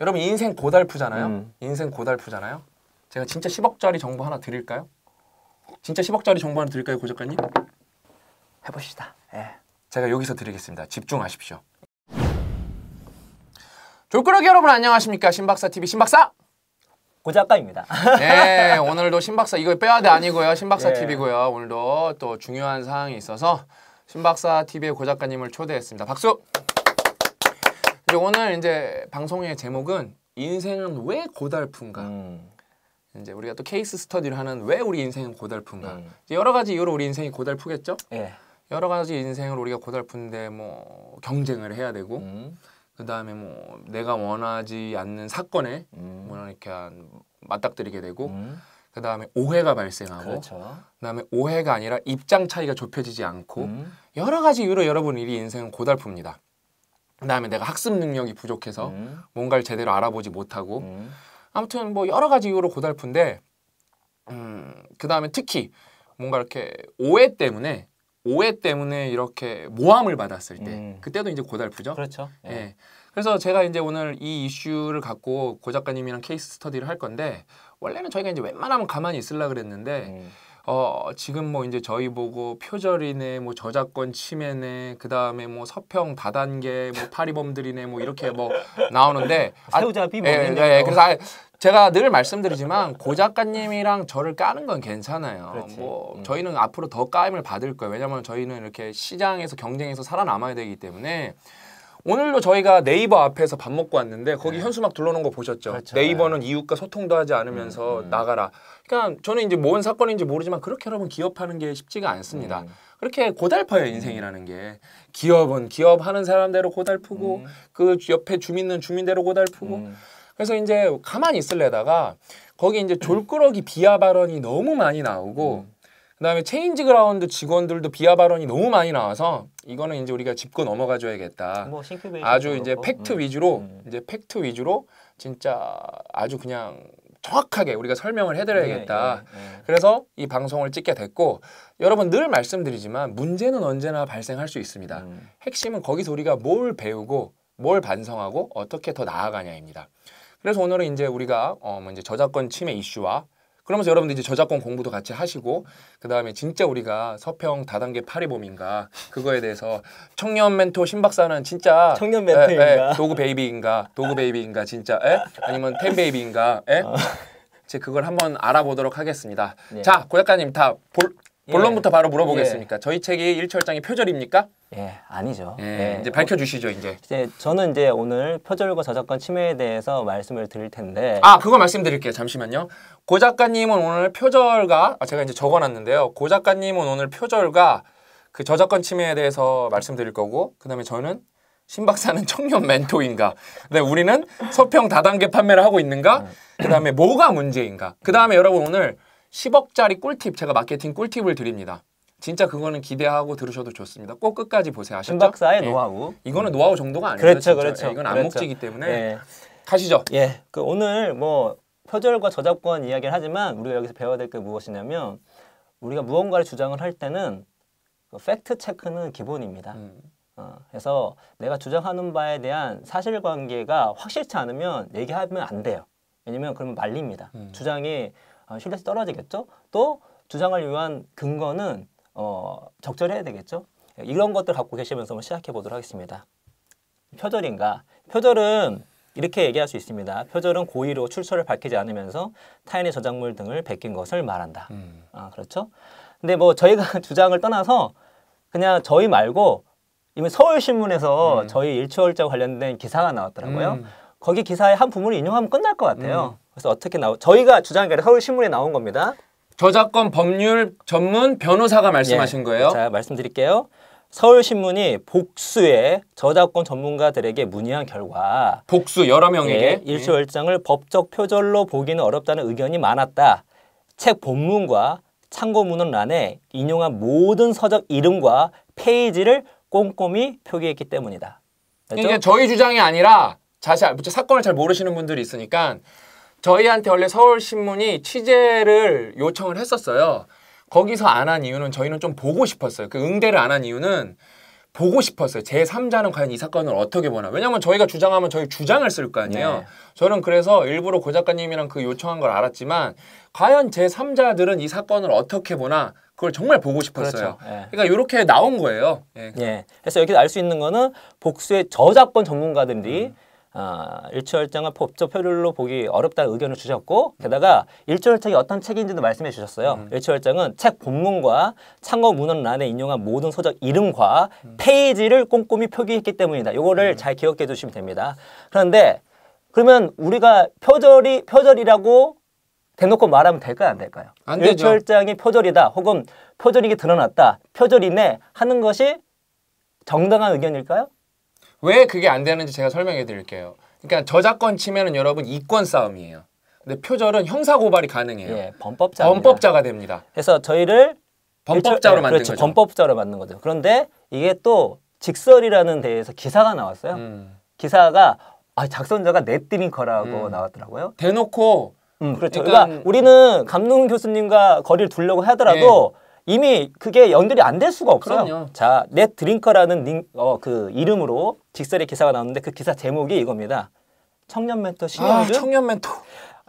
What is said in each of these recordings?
여러분 인생 고달프잖아요. 음. 인생 고달프잖아요. 제가 진짜 10억짜리 정보 하나 드릴까요? 진짜 10억짜리 정보 하나 드릴까요, 고 작가님? 해보시다. 예. 제가 여기서 드리겠습니다. 집중하십시오. 졸끄러기 여러분 안녕하십니까? 신박사 TV 신박사 고 작가입니다. 예, 오늘도 신박사 이거 빼야 돼 아니고요. 신박사 예. TV고요. 오늘도 또 중요한 사항이 있어서 신박사 TV의 고 작가님을 초대했습니다. 박수. 이제 오늘 이제 방송의 제목은 인생은 왜 고달픈가. 음. 이제 우리가 또 케이스 스터디를 하는 왜 우리 인생은 고달픈가. 음. 여러 가지 이유로 우리 인생이 고달프겠죠. 예. 여러 가지 인생을 우리가 고달픈데 뭐 경쟁을 해야 되고 음. 그 다음에 뭐 내가 원하지 않는 사건에 뭐 이렇게 한 맞닥뜨리게 되고. 음. 그 다음에 오해가 발생하고, 그렇죠. 그 다음에 오해가 아니라 입장 차이가 좁혀지지 않고, 음. 여러 가지 이유로 여러분 일이 인생은 고달픕니다. 그다음에 내가 학습 능력이 부족해서 음. 뭔가를 제대로 알아보지 못하고 음. 아무튼 뭐 여러 가지 이유로 고달픈데 음, 그다음에 특히 뭔가 이렇게 오해 때문에 오해 때문에 이렇게 모함을 받았을 때 음. 그때도 이제 고달프죠. 그렇죠. 예. 예. 그래서 제가 이제 오늘 이 이슈를 갖고 고 작가님이랑 케이스 스터디를 할 건데 원래는 저희가 이제 웬만하면 가만히 있으려 그랬는데 음. 어, 지금 뭐 이제 저희 보고 표절이네, 뭐 저작권 침해네, 그 다음에 뭐 서평 다단계, 뭐 파리범들이네, 뭐 이렇게 뭐 나오는데 아, 새우잡이 뭐 아, 예, 예, 예, 그래서 아, 제가 늘 말씀드리지만 고 작가님이랑 저를 까는 건 괜찮아요. 그렇지. 뭐 음. 저희는 앞으로 더 까임을 받을 거예요. 왜냐면 저희는 이렇게 시장에서 경쟁에서 살아남아야 되기 때문에 오늘도 저희가 네이버 앞에서 밥 먹고 왔는데 거기 네. 현수막 둘러놓은 거 보셨죠? 그렇죠. 네이버는 네. 이웃과 소통도 하지 않으면서 음, 음. 나가라. 그러니까 저는 이제 뭔 사건인지 모르지만 그렇게 여러분 기업하는 게 쉽지가 않습니다. 음. 그렇게 고달퍼요 음. 인생이라는 게 기업은 기업 하는 사람대로 고달프고 음. 그 옆에 주민은 주민대로 고달프고 음. 그래서 이제 가만히 있을래다가 거기 이제 졸꾸러기 비하 발언이 너무 많이 나오고. 그다음에 체인지 그라운드 직원들도 비하 발언이 너무 많이 나와서 이거는 이제 우리가 짚고 넘어가 줘야겠다. 뭐 아주 이제 그렇고. 팩트 위주로 음, 음. 이제 팩트 위주로 진짜 아주 그냥 정확하게 우리가 설명을 해드려야겠다. 네, 네, 네. 그래서 이 방송을 찍게 됐고 여러분 늘 말씀드리지만 문제는 언제나 발생할 수 있습니다. 음. 핵심은 거기서 우리가 뭘 배우고 뭘 반성하고 어떻게 더 나아가냐입니다. 그래서 오늘은 이제 우리가 어, 뭐 이제 저작권 침해 이슈와 그러면서 여러분들 이제 저작권 공부도 같이 하시고 그 다음에 진짜 우리가 서평 다단계 파리봄인가 그거에 대해서 청년 멘토 신박사는 진짜 청년 멘토인가 예, 예, 예, 도구 베이비인가 도구 베이비인가 진짜 에? 아니면 텐 베이비인가 에? 아. 제 그걸 한번 알아보도록 하겠습니다. 예. 자, 고작가님다 볼, 예. 본론부터 바로 물어보겠습니까 예. 저희 책이 일철장의 표절입니까? 예, 아니죠. 예, 예. 이제 밝혀 주시죠, 이제. 이제 저는 이제 오늘 표절과 저작권 침해에 대해서 말씀을 드릴 텐데. 아, 그거 말씀드릴게요. 잠시만요. 고 작가님은 오늘 표절과 아, 제가 이제 적어 놨는데요. 고 작가님은 오늘 표절과 그 저작권 침해에 대해서 말씀드릴 거고 그다음에 저는 신박사는 청년 멘토인가? 네, 우리는 서평 다단계 판매를 하고 있는가? 음. 그다음에 뭐가 문제인가? 그다음에 여러분 오늘 10억짜리 꿀팁 제가 마케팅 꿀팁을 드립니다. 진짜 그거는 기대하고 들으셔도 좋습니다. 꼭 끝까지 보세요. 아셨죠? 박사의 예. 노하우. 이거는 노하우 정도가 아니에요. 그렇죠, 진짜. 그렇죠. 예, 이건 안목지기 그렇죠. 때문에 예. 가시죠. 예, 그 오늘 뭐 표절과 저작권 이야기를 하지만 우리가 여기서 배워야 될 게 무엇이냐면 우리가 무언가를 주장을 할 때는 그 팩트 체크는 기본입니다. 음. 어, 그래서 내가 주장하는 바에 대한 사실관계가 확실치 않으면 얘기하면 안 돼요. 왜냐면 그러면 말립니다. 음. 주장이 신뢰성이 아, 떨어지겠죠. 또 주장을 위한 근거는 어, 적절해야 되겠죠. 이런 것들 갖고 계시면서 시작해 보도록 하겠습니다. 표절인가? 표절은 이렇게 얘기할 수 있습니다. 표절은 고의로 출처를 밝히지 않으면서 타인의 저작물 등을 베낀 것을 말한다. 음. 아, 그렇죠? 근데 뭐 저희가 주장을 떠나서 그냥 저희 말고 이미 서울신문에서 음. 저희 일출월자 관련된 기사가 나왔더라고요. 음. 거기 기사의 한 부분을 인용하면 끝날 것 같아요. 음. 그래서 어떻게 나오? 저희가 주장한 게 아니라 서울 신문에 나온 겁니다. 저작권 법률 전문 변호사가 말씀하신 예. 거예요? 자 말씀드릴게요. 서울신문이 복수의 저작권 전문가들에게 문의한 결과 복수 여러 명에게 예, 예. 일시월장을 예. 법적 표절로 보기는 어렵다는 의견이 많았다. 책 본문과 참고문헌란에 인용한 모든 서적 이름과 페이지를 꼼꼼히 표기했기 때문이다. 그렇죠? 이게 저희 주장이 아니라 자세 사건을 잘 모르시는 분들이 있으니까 저희한테 원래 서울신문이 취재를 요청을 했었어요. 거기서 안 한 이유는 저희는 좀 보고 싶었어요. 그 응대를 안 한 이유는 보고 싶었어요. 제3자는 과연 이 사건을 어떻게 보나. 왜냐면 저희가 주장하면 저희 주장을 쓸 거 아니에요. 네. 저는 그래서 일부러 고 작가님이랑 그 요청한 걸 알았지만 과연 제3자들은 이 사건을 어떻게 보나 그걸 정말 보고 싶었어요. 그렇죠. 예. 그러니까 이렇게 나온 거예요. 예. 예. 그래서 여기서 알 수 있는 거는 복수의 저작권 전문가들이 음. 어, 일치월장을 법적 효율로 보기 어렵다는 의견을 주셨고 게다가 일치월장이 어떤 책인지도 말씀해 주셨어요. 음. 일치월장은 책 본문과 창업 문헌란에 인용한 모든 서적 이름과 음. 페이지를 꼼꼼히 표기했기 때문이다. 요거를 음. 잘 기억해 주시면 됩니다. 그런데 그러면 우리가 표절이 표절이라고 대놓고 말하면 될까요 안 될까요? 안 일치월장이 표절이다 혹은 표절이게 드러났다 표절이네 하는 것이 정당한 의견일까요? 왜 그게 안 되는지 제가 설명해 드릴게요. 그러니까 저작권 침해는 여러분 이권 싸움이에요. 근데 표절은 형사 고발이 가능해요. 예, 범법자 범법자가 됩니다. 그래서 저희를 범법자로 일절, 네, 만든 그렇죠, 거죠. 범법자로 만든 거죠. 그런데 이게 또 직설이라는 데에서 기사가 나왔어요. 음. 기사가 아, 작성자가 넷드링커라고 음. 나왔더라고요. 대놓고 음, 그렇죠. 그러니까, 우리는 감동 교수님과 거리를 두려고 하더라도 네. 이미 그게 연결이 안 될 수가 없어요. 그럼요. 자, 넷 드링커라는 어, 그 이름으로 직설의 기사가 나왔는데 그 기사 제목이 이겁니다. 청년 멘토 신영준. 아, 청년 멘토.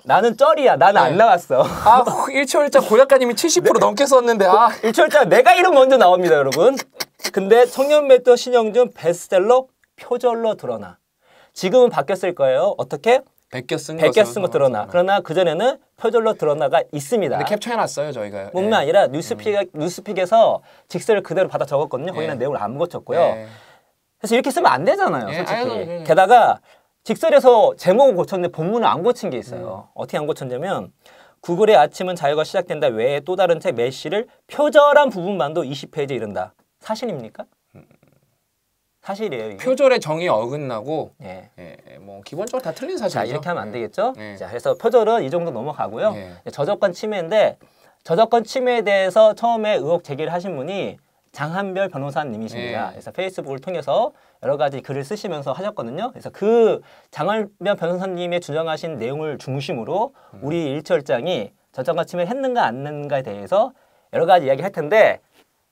나는 쩔이야. 나는 네. 안나왔어 아, 일초일자 고약가님이 70% 네. 넘게 썼는데, 아. 일초일자 내가 이름 먼저 나옵니다, 여러분. 근데 청년 멘토 신영준 베스트셀러 표절로 드러나. 지금은 바뀌었을 거예요. 어떻게? 베껴 쓴, 베껴 쓴 거 드러나. 그러나 그전에는 표절로 드러나가 있습니다. 근데 캡처해놨어요, 저희가. 뿐만 예. 아니라 뉴스픽, 음. 뉴스픽에서 직설을 그대로 받아 적었거든요. 거기는 예. 내용을 안 고쳤고요. 예. 그래서 이렇게 쓰면 안 되잖아요, 예, 솔직히. 아유, 예. 게다가 직설에서 제목을 고쳤는데 본문을 안 고친 게 있어요. 음. 어떻게 안 고쳤냐면 구글의 아침은 자유가 시작된다 외에 또 다른 책 메시를 표절한 부분만도 20페이지에 이른다. 사실입니까? 사실이에요. 이게? 표절의 정의 어긋나고 예. 예. 예. 뭐 기본적으로 다 틀린 사실이죠. 자, 이렇게 하면 안 예. 되겠죠. 예. 자, 그래서 표절은 이 정도 넘어가고요. 예. 저작권 침해인데 저작권 침해에 대해서 처음에 의혹 제기를 하신 분이 장한별 변호사님이십니다. 그래서 페이스북을 통해서 여러 가지 글을 쓰시면서 하셨거든요. 그래서 그 장한별 변호사님의 주장하신 내용을 중심으로 음. 우리 일철장이 저작권 침해 했는가 안 했는가에 대해서 여러 가지 이야기 할 텐데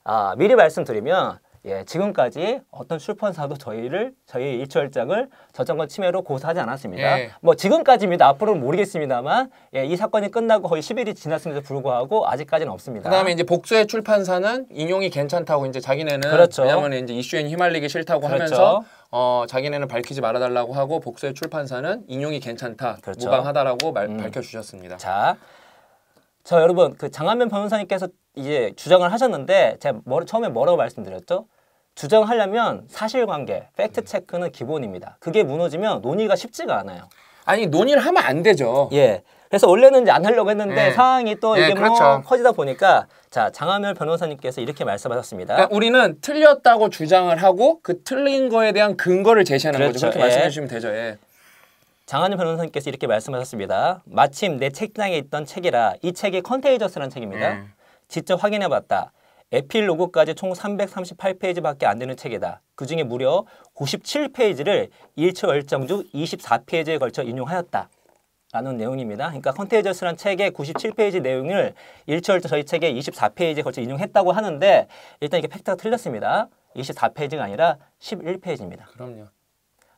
아, 미리 말씀드리면 예, 지금까지 어떤 출판사도 저희를 저희 일철장을 저작권 침해로 고소하지 않았습니다. 예. 뭐 지금까지입니다. 앞으로는 모르겠습니다만 예, 이 사건이 끝나고 거의 10일이 지났음에도 불구하고 아직까지는 없습니다. 그다음에 이제 복수의 출판사는 인용이 괜찮다고 이제 자기네는 그렇죠. 왜냐면 이제 이슈엔 휘말리기 싫다고 그렇죠. 하면서 어, 자기네는 밝히지 말아달라고 하고 복수의 출판사는 인용이 괜찮다, 그렇죠. 무방하다라고 말, 음. 밝혀주셨습니다. 자, 저 여러분 그 장한면 변호사님께서 이제 주장을 하셨는데 제가 뭐, 처음에 뭐라고 말씀드렸죠? 주장하려면 사실관계, 팩트체크는 음. 기본입니다. 그게 무너지면 논의가 쉽지가 않아요. 아니 논의를 하면 안 되죠. 예. 그래서 원래는 이제 안 하려고 했는데 네. 상황이 또 예, 이게 네, 그렇죠. 뭐 커지다 보니까 자 장하멸 변호사님께서 이렇게 말씀하셨습니다. 그러니까 우리는 틀렸다고 주장을 하고 그 틀린 거에 대한 근거를 제시하는 그렇죠. 거죠. 그렇게 그렇죠. 예. 말씀해 주시면 되죠. 예. 장하늘 변호사님께서 이렇게 말씀하셨습니다. 마침 내 책장에 있던 책이라 이 책이 컨테이저스라는 책입니다. 음. 직접 확인해봤다. 에필로그까지 총 338페이지밖에 안 되는 책이다. 그중에 무려 97페이지를 1차 열정 중 24페이지에 걸쳐 인용하였다. 라는 내용입니다. 그러니까 컨테이저스란 책의 97페이지 내용을 1차 열정 저희 책의 24페이지에 걸쳐 인용했다고 하는데 일단 이게 팩트가 틀렸습니다. 24페이지가 아니라 11페이지입니다. 그럼요.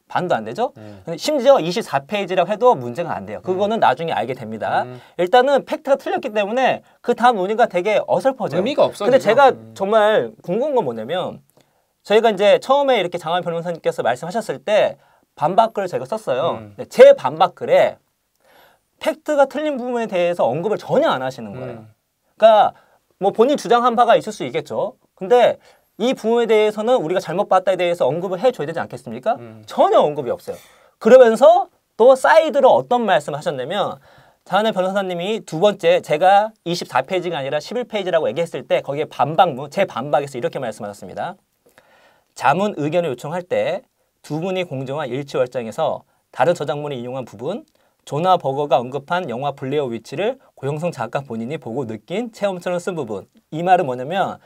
반도 안 되죠. 음. 심지어 24페이지라고 해도 문제가 안 돼요. 그거는 음. 나중에 알게 됩니다. 음. 일단은 팩트가 틀렸기 때문에 그 다음 논의가 되게 어설퍼져요. 의미가 없어요. 근데 제가 음. 정말 궁금한 건 뭐냐면 저희가 이제 처음에 이렇게 장한 변호사님께서 말씀하셨을 때 반박글을 제가 썼어요. 음. 제 반박글에 팩트가 틀린 부분에 대해서 언급을 전혀 안 하시는 거예요. 음. 그러니까 뭐 본인 주장한 바가 있을 수 있겠죠. 근데 이 부분에 대해서는 우리가 잘못 봤다에 대해서 언급을 해줘야 되지 않겠습니까? 음. 전혀 언급이 없어요. 그러면서 또 사이드로 어떤 말씀을 하셨냐면 자네 변호사님이 두 번째 제가 24페이지가 아니라 11페이지라고 얘기했을 때 거기에 반박문, 제 반박에서 이렇게 말씀하셨습니다. 자문 의견을 요청할 때 두 분이 공정한 일치월장에서 다른 저작물이 인용한 부분, 조나 버거가 언급한 영화 블레어 위치를 고영성 작가 본인이 보고 느낀 체험처럼 쓴 부분. 이 말은 뭐냐면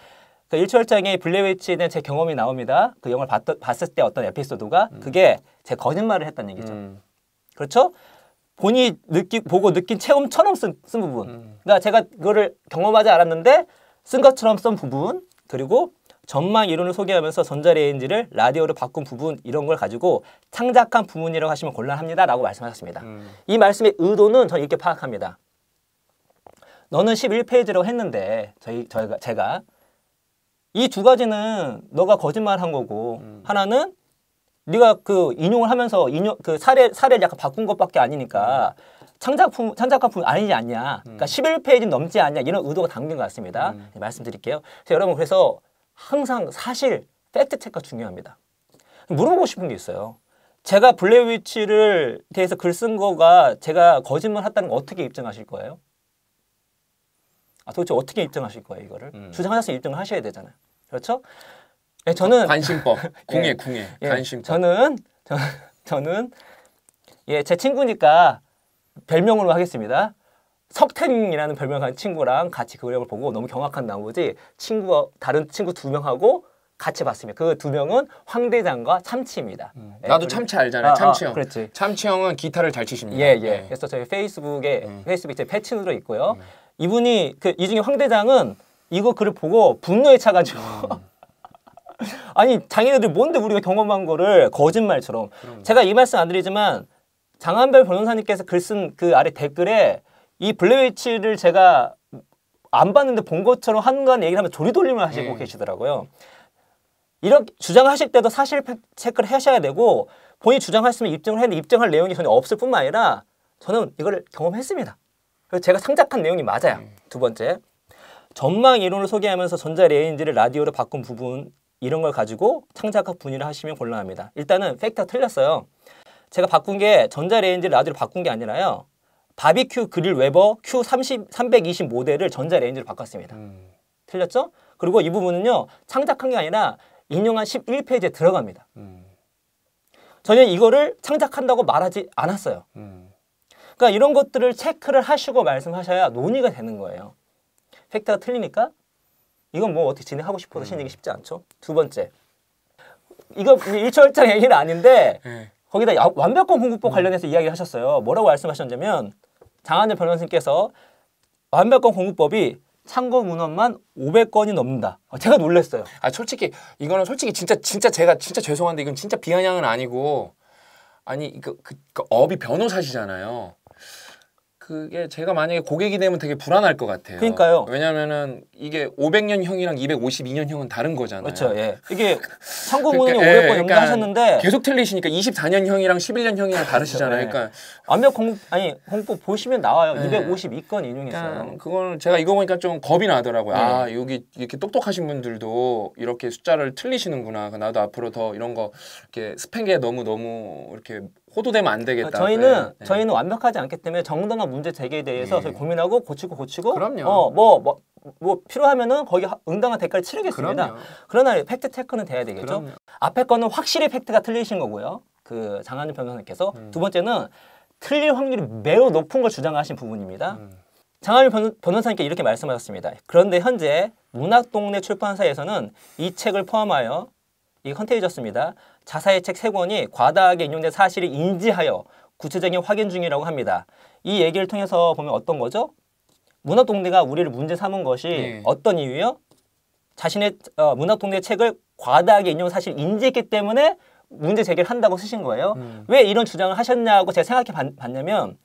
그러니까 장이블레이치에 대한 제 경험이 나옵니다. 그 영화를 봤, 봤을 때 어떤 에피소드가 음. 그게 제 거짓말을 했다는 얘기죠. 음. 그렇죠? 본인이 느끼, 보고 느낀 체험처럼 쓴, 쓴 부분. 음. 그러니까 제가 그거를 경험하지 않았는데 쓴 것처럼 쓴 부분 그리고 전망 이론을 소개하면서 전자레인지를 라디오로 바꾼 부분 이런 걸 가지고 창작한 부분이라고 하시면 곤란합니다 라고 말씀하셨습니다. 음. 이 말씀의 의도는 저는 이렇게 파악합니다. 너는 11페이지라고 했는데 저희, 저희가 제가 이두 가지는 너가 거짓말한 거고 음. 하나는 네가 그 인용을 하면서 인용 그 사례 사례를 약간 바꾼 것밖에 아니니까 음. 창작품 창작가품 아니지 않냐. 그러니까 11페이지 음. 넘지 않냐 이런 의도가 담긴 것 같습니다. 음. 네, 말씀드릴게요. 그래서 여러분 그래서 항상 사실 팩트 체크가 중요합니다. 물어보고 싶은 게 있어요. 제가 블레위치를 대해서 글 쓴 거가 제가 거짓말 했다는 거 어떻게 입증하실 거예요? 아, 도대체 어떻게 입증하실 거예요 이거를 음. 주장하셔서 입증을 하셔야 되잖아요. 그렇죠? 예, 저는 관심법 예. 궁예 궁예 예, 관심법 저는 저, 저는 예 제 친구니까 별명으로 하겠습니다. 석태이라는 별명한 친구랑 같이 그 그림을 보고 너무 경악한 나머지 친구 다른 친구 두 명하고 같이 봤습니다. 그 두 명은 황대장과 참치입니다. 음, 예, 나도 참치 알잖아요. 아, 아 참치 형. 아, 그렇지. 참치 형은 기타를 잘 치십니다. 예, 예. 예. 그래서 저희 페이스북에 음. 페이스북 제 패친으로 있고요. 음. 이분이 그 이중에 황 대장은 이거 글을 보고 분노에 차가지고 음. 아니 장인애들 뭔데 우리가 경험한 거를 거짓말처럼 그럼 제가 이 말씀 안 드리지만 장한별 변호사님께서 글 쓴 그 아래 댓글에 이 블랙웨이치를 제가 안 봤는데 본 것처럼 한간 얘기를 하면 조리돌림을 하시고 네. 계시더라고요. 이렇게 주장하실 때도 사실 체크를 하셔야 되고 본인이 주장하으면 입증을 했는데 입증할 내용이 전혀 없을 뿐만 아니라 저는 이걸 경험했습니다. 제가 창작한 내용이 맞아요. 음. 두 번째. 전망 이론을 소개하면서 전자 레인지를 라디오로 바꾼 부분 이런 걸 가지고 창작학 분위를 하시면 곤란합니다. 일단은 팩트가 틀렸어요. 제가 바꾼 게 전자 레인지 를 라디오로 바꾼 게 아니라요. 바비큐 그릴 웨버 Q30 320 모델을 전자 레인지로 바꿨습니다. 음. 틀렸죠? 그리고 이 부분은요. 창작한 게 아니라 인용한 11페이지에 들어갑니다. 음. 저는 이거를 창작한다고 말하지 않았어요. 음. 그러니까 이런 것들을 체크를 하시고 말씀하셔야 논의가 되는 거예요. 팩트가 틀리니까 이건 뭐 어떻게 진행하고 싶어도 음. 진행이 쉽지 않죠. 두 번째. 이거 일철장 얘기는 아닌데 예. 거기다 야, 완벽한 공급법 음. 관련해서 이야기를 하셨어요. 뭐라고 말씀하셨냐면 장한재 변호사님께서 완벽한 공급법이 참고 문헌만 500건이 넘는다. 어, 제가 놀랐어요. 아 솔직히 이거는 솔직히 진짜 진짜 제가 진짜 죄송한데 이건 진짜 비아냥은 아니고 아니 그, 그, 그 업이 변호사시잖아요. 그게 제가 만약에 고객이 되면 되게 불안할 것 같아요. 그러니까요. 왜냐면은 이게 500년형이랑 252년형은 다른 거잖아요. 그렇죠. 예. 이게 305는 그러니까, 예, 500번 그러니까 연기하셨는데 계속 틀리시니까 24년형이랑 11년형이랑 그렇죠. 다르시잖아요. 예. 그러니까 완벽 공 아니 공포 보시면 나와요. 예. 252건 인용했어요. 그건 그러니까 제가 이거 보니까 좀 겁이 나더라고요. 예. 아 여기 이렇게 똑똑하신 분들도 이렇게 숫자를 틀리시는구나. 나도 앞으로 더 이런 거 이렇게 스팽게 너무 너무 이렇게 호도되면 안 되겠다. 어, 저희는 네, 네. 저희는 완벽하지 않기 때문에 정당한 문제 제기에 대해서 네. 저희 고민하고 고치고 고치고 어, 뭐, 뭐, 뭐 필요하면은 거기 응당한 대가를 치르겠습니다. 그럼요. 그러나 팩트 체크는 돼야 되겠죠. 그럼요. 앞에 거는 확실히 팩트가 틀리신 거고요. 그 장한준 변호사님께서 음. 두 번째는 틀릴 확률이 매우 높은 걸 주장하신 부분입니다. 음. 장한준 변호사님께 이렇게 말씀하셨습니다. 그런데 현재 문학동네 출판사에서는 이 책을 포함하여 이 컨테이저스입니다. 자사의 책 세권이 과다하게 인용된 사실을 인지하여 구체적인 확인 중이라고 합니다. 이 얘기를 통해서 보면 어떤 거죠? 문학 동네가 우리를 문제 삼은 것이 네. 어떤 이유요? 자신의 어, 문학 동네 책을 과다하게 인용 사실 인지했기 때문에 문제 제기를 한다고 쓰신 거예요. 음. 왜 이런 주장을 하셨냐고 제가 생각해 봤냐면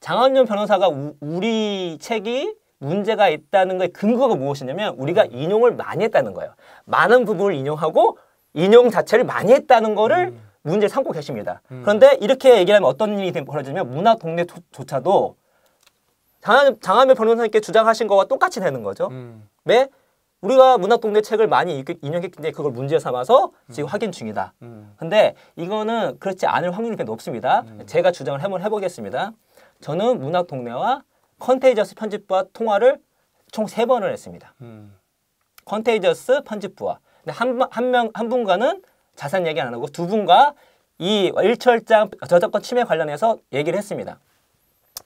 장한윤 변호사가 우, 우리 책이 문제가 있다는 거의 근거가 무엇이냐면 우리가 음. 인용을 많이 했다는 거예요. 많은 부분을 인용하고 인용 자체를 많이 했다는 거를 음. 문제 삼고 계십니다. 음. 그런데 이렇게 얘기 하면 어떤 일이 벌어지냐면 문화 동네조차도 장하 장하면 변호사님께 주장하신 거와 똑같이 되는 거죠. 음. 왜 우리가 문학 동네 책을 많이 인용했기 때문에 그걸 문제 삼아서 지금 음. 확인 중이다. 음. 근데 이거는 그렇지 않을 확률이 굉 높습니다. 음. 제가 주장을 한번 해보겠습니다. 저는 문학 동네와 컨테이저스 편집부와 통화를 총 세번을 했습니다. 음. 컨테이저스 편집부와 근데 한한명 한 분과는 자산 얘기 안 하고 두 분과 이 일철장 저작권 침해 관련해서 얘기를 했습니다.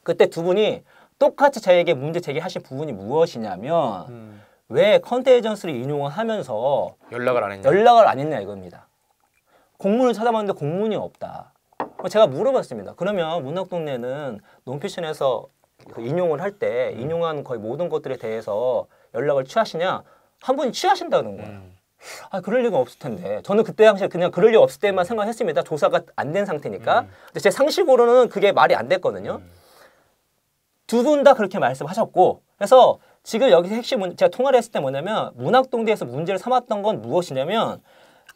그때 두 분이 똑같이 저에게 문제 제기하신 부분이 무엇이냐면 음. 왜 컨테이전스를 인용을 하면서 연락을 안 했냐 연락을 안 했냐 이겁니다. 공문을 찾아봤는데 공문이 없다. 제가 물어봤습니다. 그러면 문학동네는 논피션에서 그 인용을 할때 음. 인용한 거의 모든 것들에 대해서 연락을 취하시냐? 한 분이 취하신다는 거예요. 음. 아, 그럴 리가 없을 텐데. 저는 그때 당시에 그냥 그럴 리 없을 때만 생각했습니다. 조사가 안 된 상태니까. 음. 근데 제 상식으로는 그게 말이 안 됐거든요. 음. 두분 다 그렇게 말씀하셨고. 그래서 지금 여기서 핵심 은 제가 통화를 했을 때 뭐냐면 문학동대에서 문제를 삼았던 건 무엇이냐면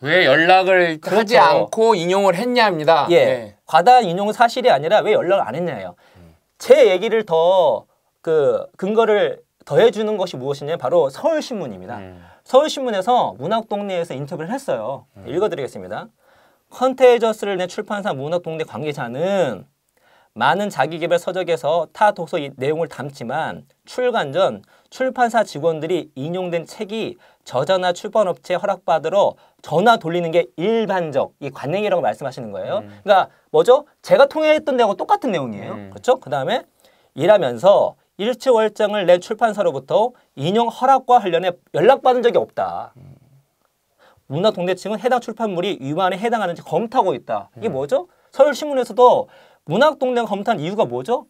왜 연락을 그렇죠. 하지 않고 인용을 했냐입니다. 예. 네. 과다 인용은 사실이 아니라 왜 연락을 안 했냐예요. 음. 제 얘기를 더 그 근거를 더해주는 것이 무엇이냐 바로 서울신문입니다. 음. 서울신문에서 문학동네에서 인터뷰를 했어요. 음. 읽어드리겠습니다. 컨테이저스를 낸 출판사 문학동네 관계자는 많은 자기개발 서적에서 타 도서 내용을 담지만 출간 전 출판사 직원들이 인용된 책이 저자나 출판업체 허락받으러 전화 돌리는 게 일반적 이 관행이라고 말씀하시는 거예요. 음. 그러니까 뭐죠? 제가 통일했던 내용과 똑같은 내용이에요. 음. 그렇죠? 그 다음에 일하면서 일체 월장을 낸 출판사로부터 인용 허락과 관련해 연락받은 적이 없다. 문화 동네층은 해당 출판물이 위반에 해당하는지 검토하고 있다. 이게 음. 뭐죠? 서울신문에서도 문학 동맹 검토한 이유가 뭐죠?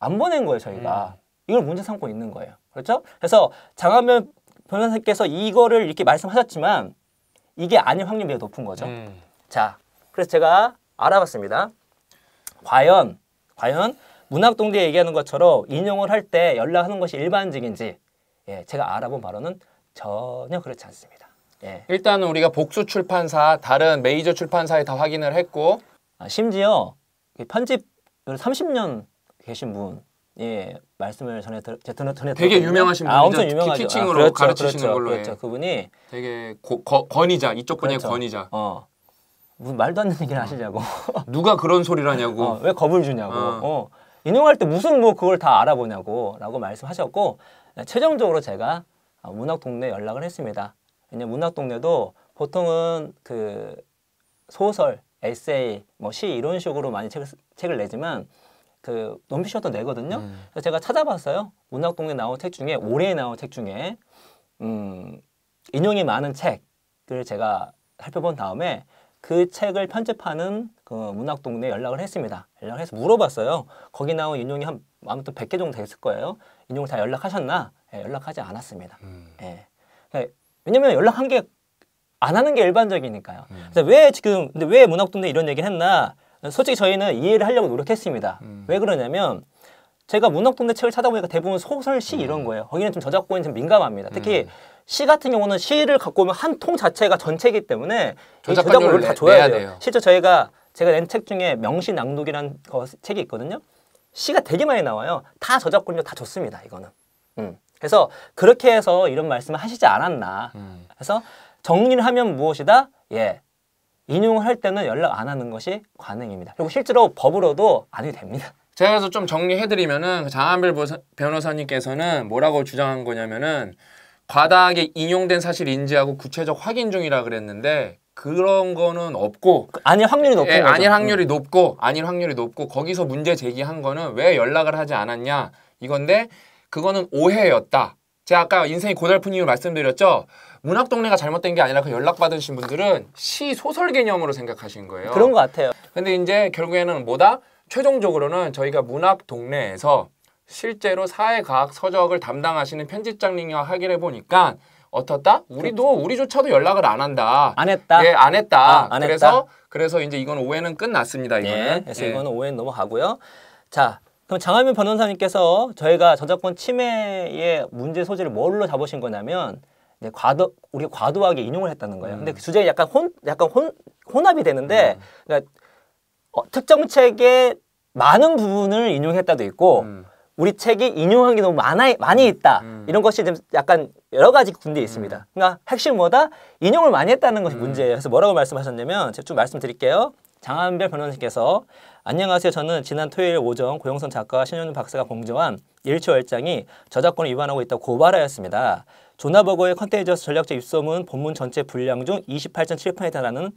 안 보낸 거예요, 저희가. 음. 이걸 문제 삼고 있는 거예요. 그렇죠? 그래서 장하면 변호사님께서 이거를 이렇게 말씀하셨지만 이게 아닌 확률이 매우 높은 거죠. 음. 자, 그래서 제가 알아봤습니다. 과연, 과연 문학동대 얘기하는 것처럼 인용을 할 때 연락하는 것이 일반적인지 예, 제가 알아본 바로는 전혀 그렇지 않습니다. 예. 일단은 우리가 복수 출판사, 다른 메이저 출판사에 다 확인을 했고 아, 심지어 그 편집 30년 계신 분 예, 말씀을 전해 들, 전해 전해 되게 유명하신 분이죠. 아, 엄청 유명하죠. 티칭으로 아, 그렇죠, 가르치시는 그렇죠, 걸로 예. 그렇죠. 해. 그분이 되게 고, 거, 권위자 이쪽 분야의 그렇죠. 권위자. 어. 무슨 말도 안 되는 얘기를 하시냐고. 누가 그런 소리를 하냐고. 어, 왜 겁을 주냐고. 어. 어. 인용할 때 무슨 뭐 그걸 다 알아보냐고 라고 말씀하셨고 네, 최종적으로 제가 아, 문학동네 연락을 했습니다. 왜냐 면 문학동네도 보통은 그 소설, 에세이, 뭐 시 이런 식으로 많이 책을, 책을 내지만 그논피셔도 내거든요. 음. 그래서 제가 찾아봤어요. 문학동네 나온 책 중에 올해 나온 책 중에 음, 인용이 많은 책을 제가 살펴본 다음에 그 책을 편집하는 그문학동네에 연락을 했습니다. 연락을 해서 물어봤어요. 거기 나온 인용이 한 아무튼 100개 정도 됐을 거예요. 인용 다 연락하셨나? 예, 연락하지 않았습니다. 음. 예. 그 왜냐면 연락한 게 안 하는 게 일반적이니까요. 음. 그래서 왜 지금 근데 왜 문학동네 이런 얘기를 했나? 솔직히 저희는 이해를 하려고 노력했습니다. 음. 왜 그러냐면 제가 문학동네 책을 찾아보니까 대부분 소설, 시 이런 음. 거예요. 거기는 좀 저작권이 좀 민감합니다. 특히 음. 시 같은 경우는 시를 갖고 오면 한 통 자체가 전체이기 때문에 저작권을다 줘야 돼요. 돼요. 실제 저희가 제가 낸 책 중에 명시 낭독이라는 거, 책이 있거든요. 시가 되게 많이 나와요. 다 저작권료 다 줬습니다. 이거는. 음. 그래서 그렇게 해서 이런 말씀을 하시지 않았나. 음. 그래서 정리를 하면 무엇이다? 예. 인용을 할 때는 연락 안 하는 것이 관행입니다. 그리고 실제로 법으로도 안 해도 됩니다. 제가 그래서 좀 정리해드리면은 그 장한별 변호사님께서는 뭐라고 주장한 거냐면은 과다하게 인용된 사실 인지하고 구체적 확인 중이라 그랬는데 그런 거는 없고 그 아닐 확률이 높고 예, 아닐 확률이 음. 높고 아닐 확률이 높고 거기서 문제 제기한 거는 왜 연락을 하지 않았냐 이건데 그거는 오해였다. 제가 아까 인생이 고달픈 이유 말씀드렸죠. 문학 동네가 잘못된 게 아니라 그 연락받으신 분들은 시 소설 개념으로 생각하신 거예요. 그런 것 같아요. 근데 이제 결국에는 뭐다? 최종적으로는 저희가 문학 동네에서 실제로 사회과학 서적을 담당하시는 편집장님과 하기를 해보니까 어떻다? 우리도 그렇죠. 우리조차도 연락을 안 한다. 안 했다. 예, 안 했다. 아, 안 그래서 했다? 그래서 이제 이건 오해는 끝났습니다. 예, 이거는. 예, 그래서 예. 이거는 오해는 넘어가고요. 자, 그럼 장하민 변호사님께서 저희가 저작권 침해의 문제 소재를 뭘로 잡으신 거냐면 네, 과도 우리 과도하게 인용을 했다는 거예요. 음. 근데 그 주제에 약간 혼 약간 혼 혼합이 되는데 음. 그러니까 어, 특정 책의 많은 부분을 인용했다도 있고 음. 우리 책이 인용한 게 너무 많아, 많이 있다 음. 음. 이런 것이 좀 약간 여러 가지 군데에 있습니다 음. 그러니까 핵심 뭐다? 인용을 많이 했다는 것이 음. 문제예요 그래서 뭐라고 말씀하셨냐면 제가 좀 말씀드릴게요 장한별 변호사님께서 안녕하세요. 저는 지난 토요일 오전 고영선 작가와 신현준 박사가 공조한 일초 열장이 저작권을 위반하고 있다고 고발하였습니다. 조나버거의 컨테이저 전략적 입소문 본문 전체 분량 중 28.7%에 달하는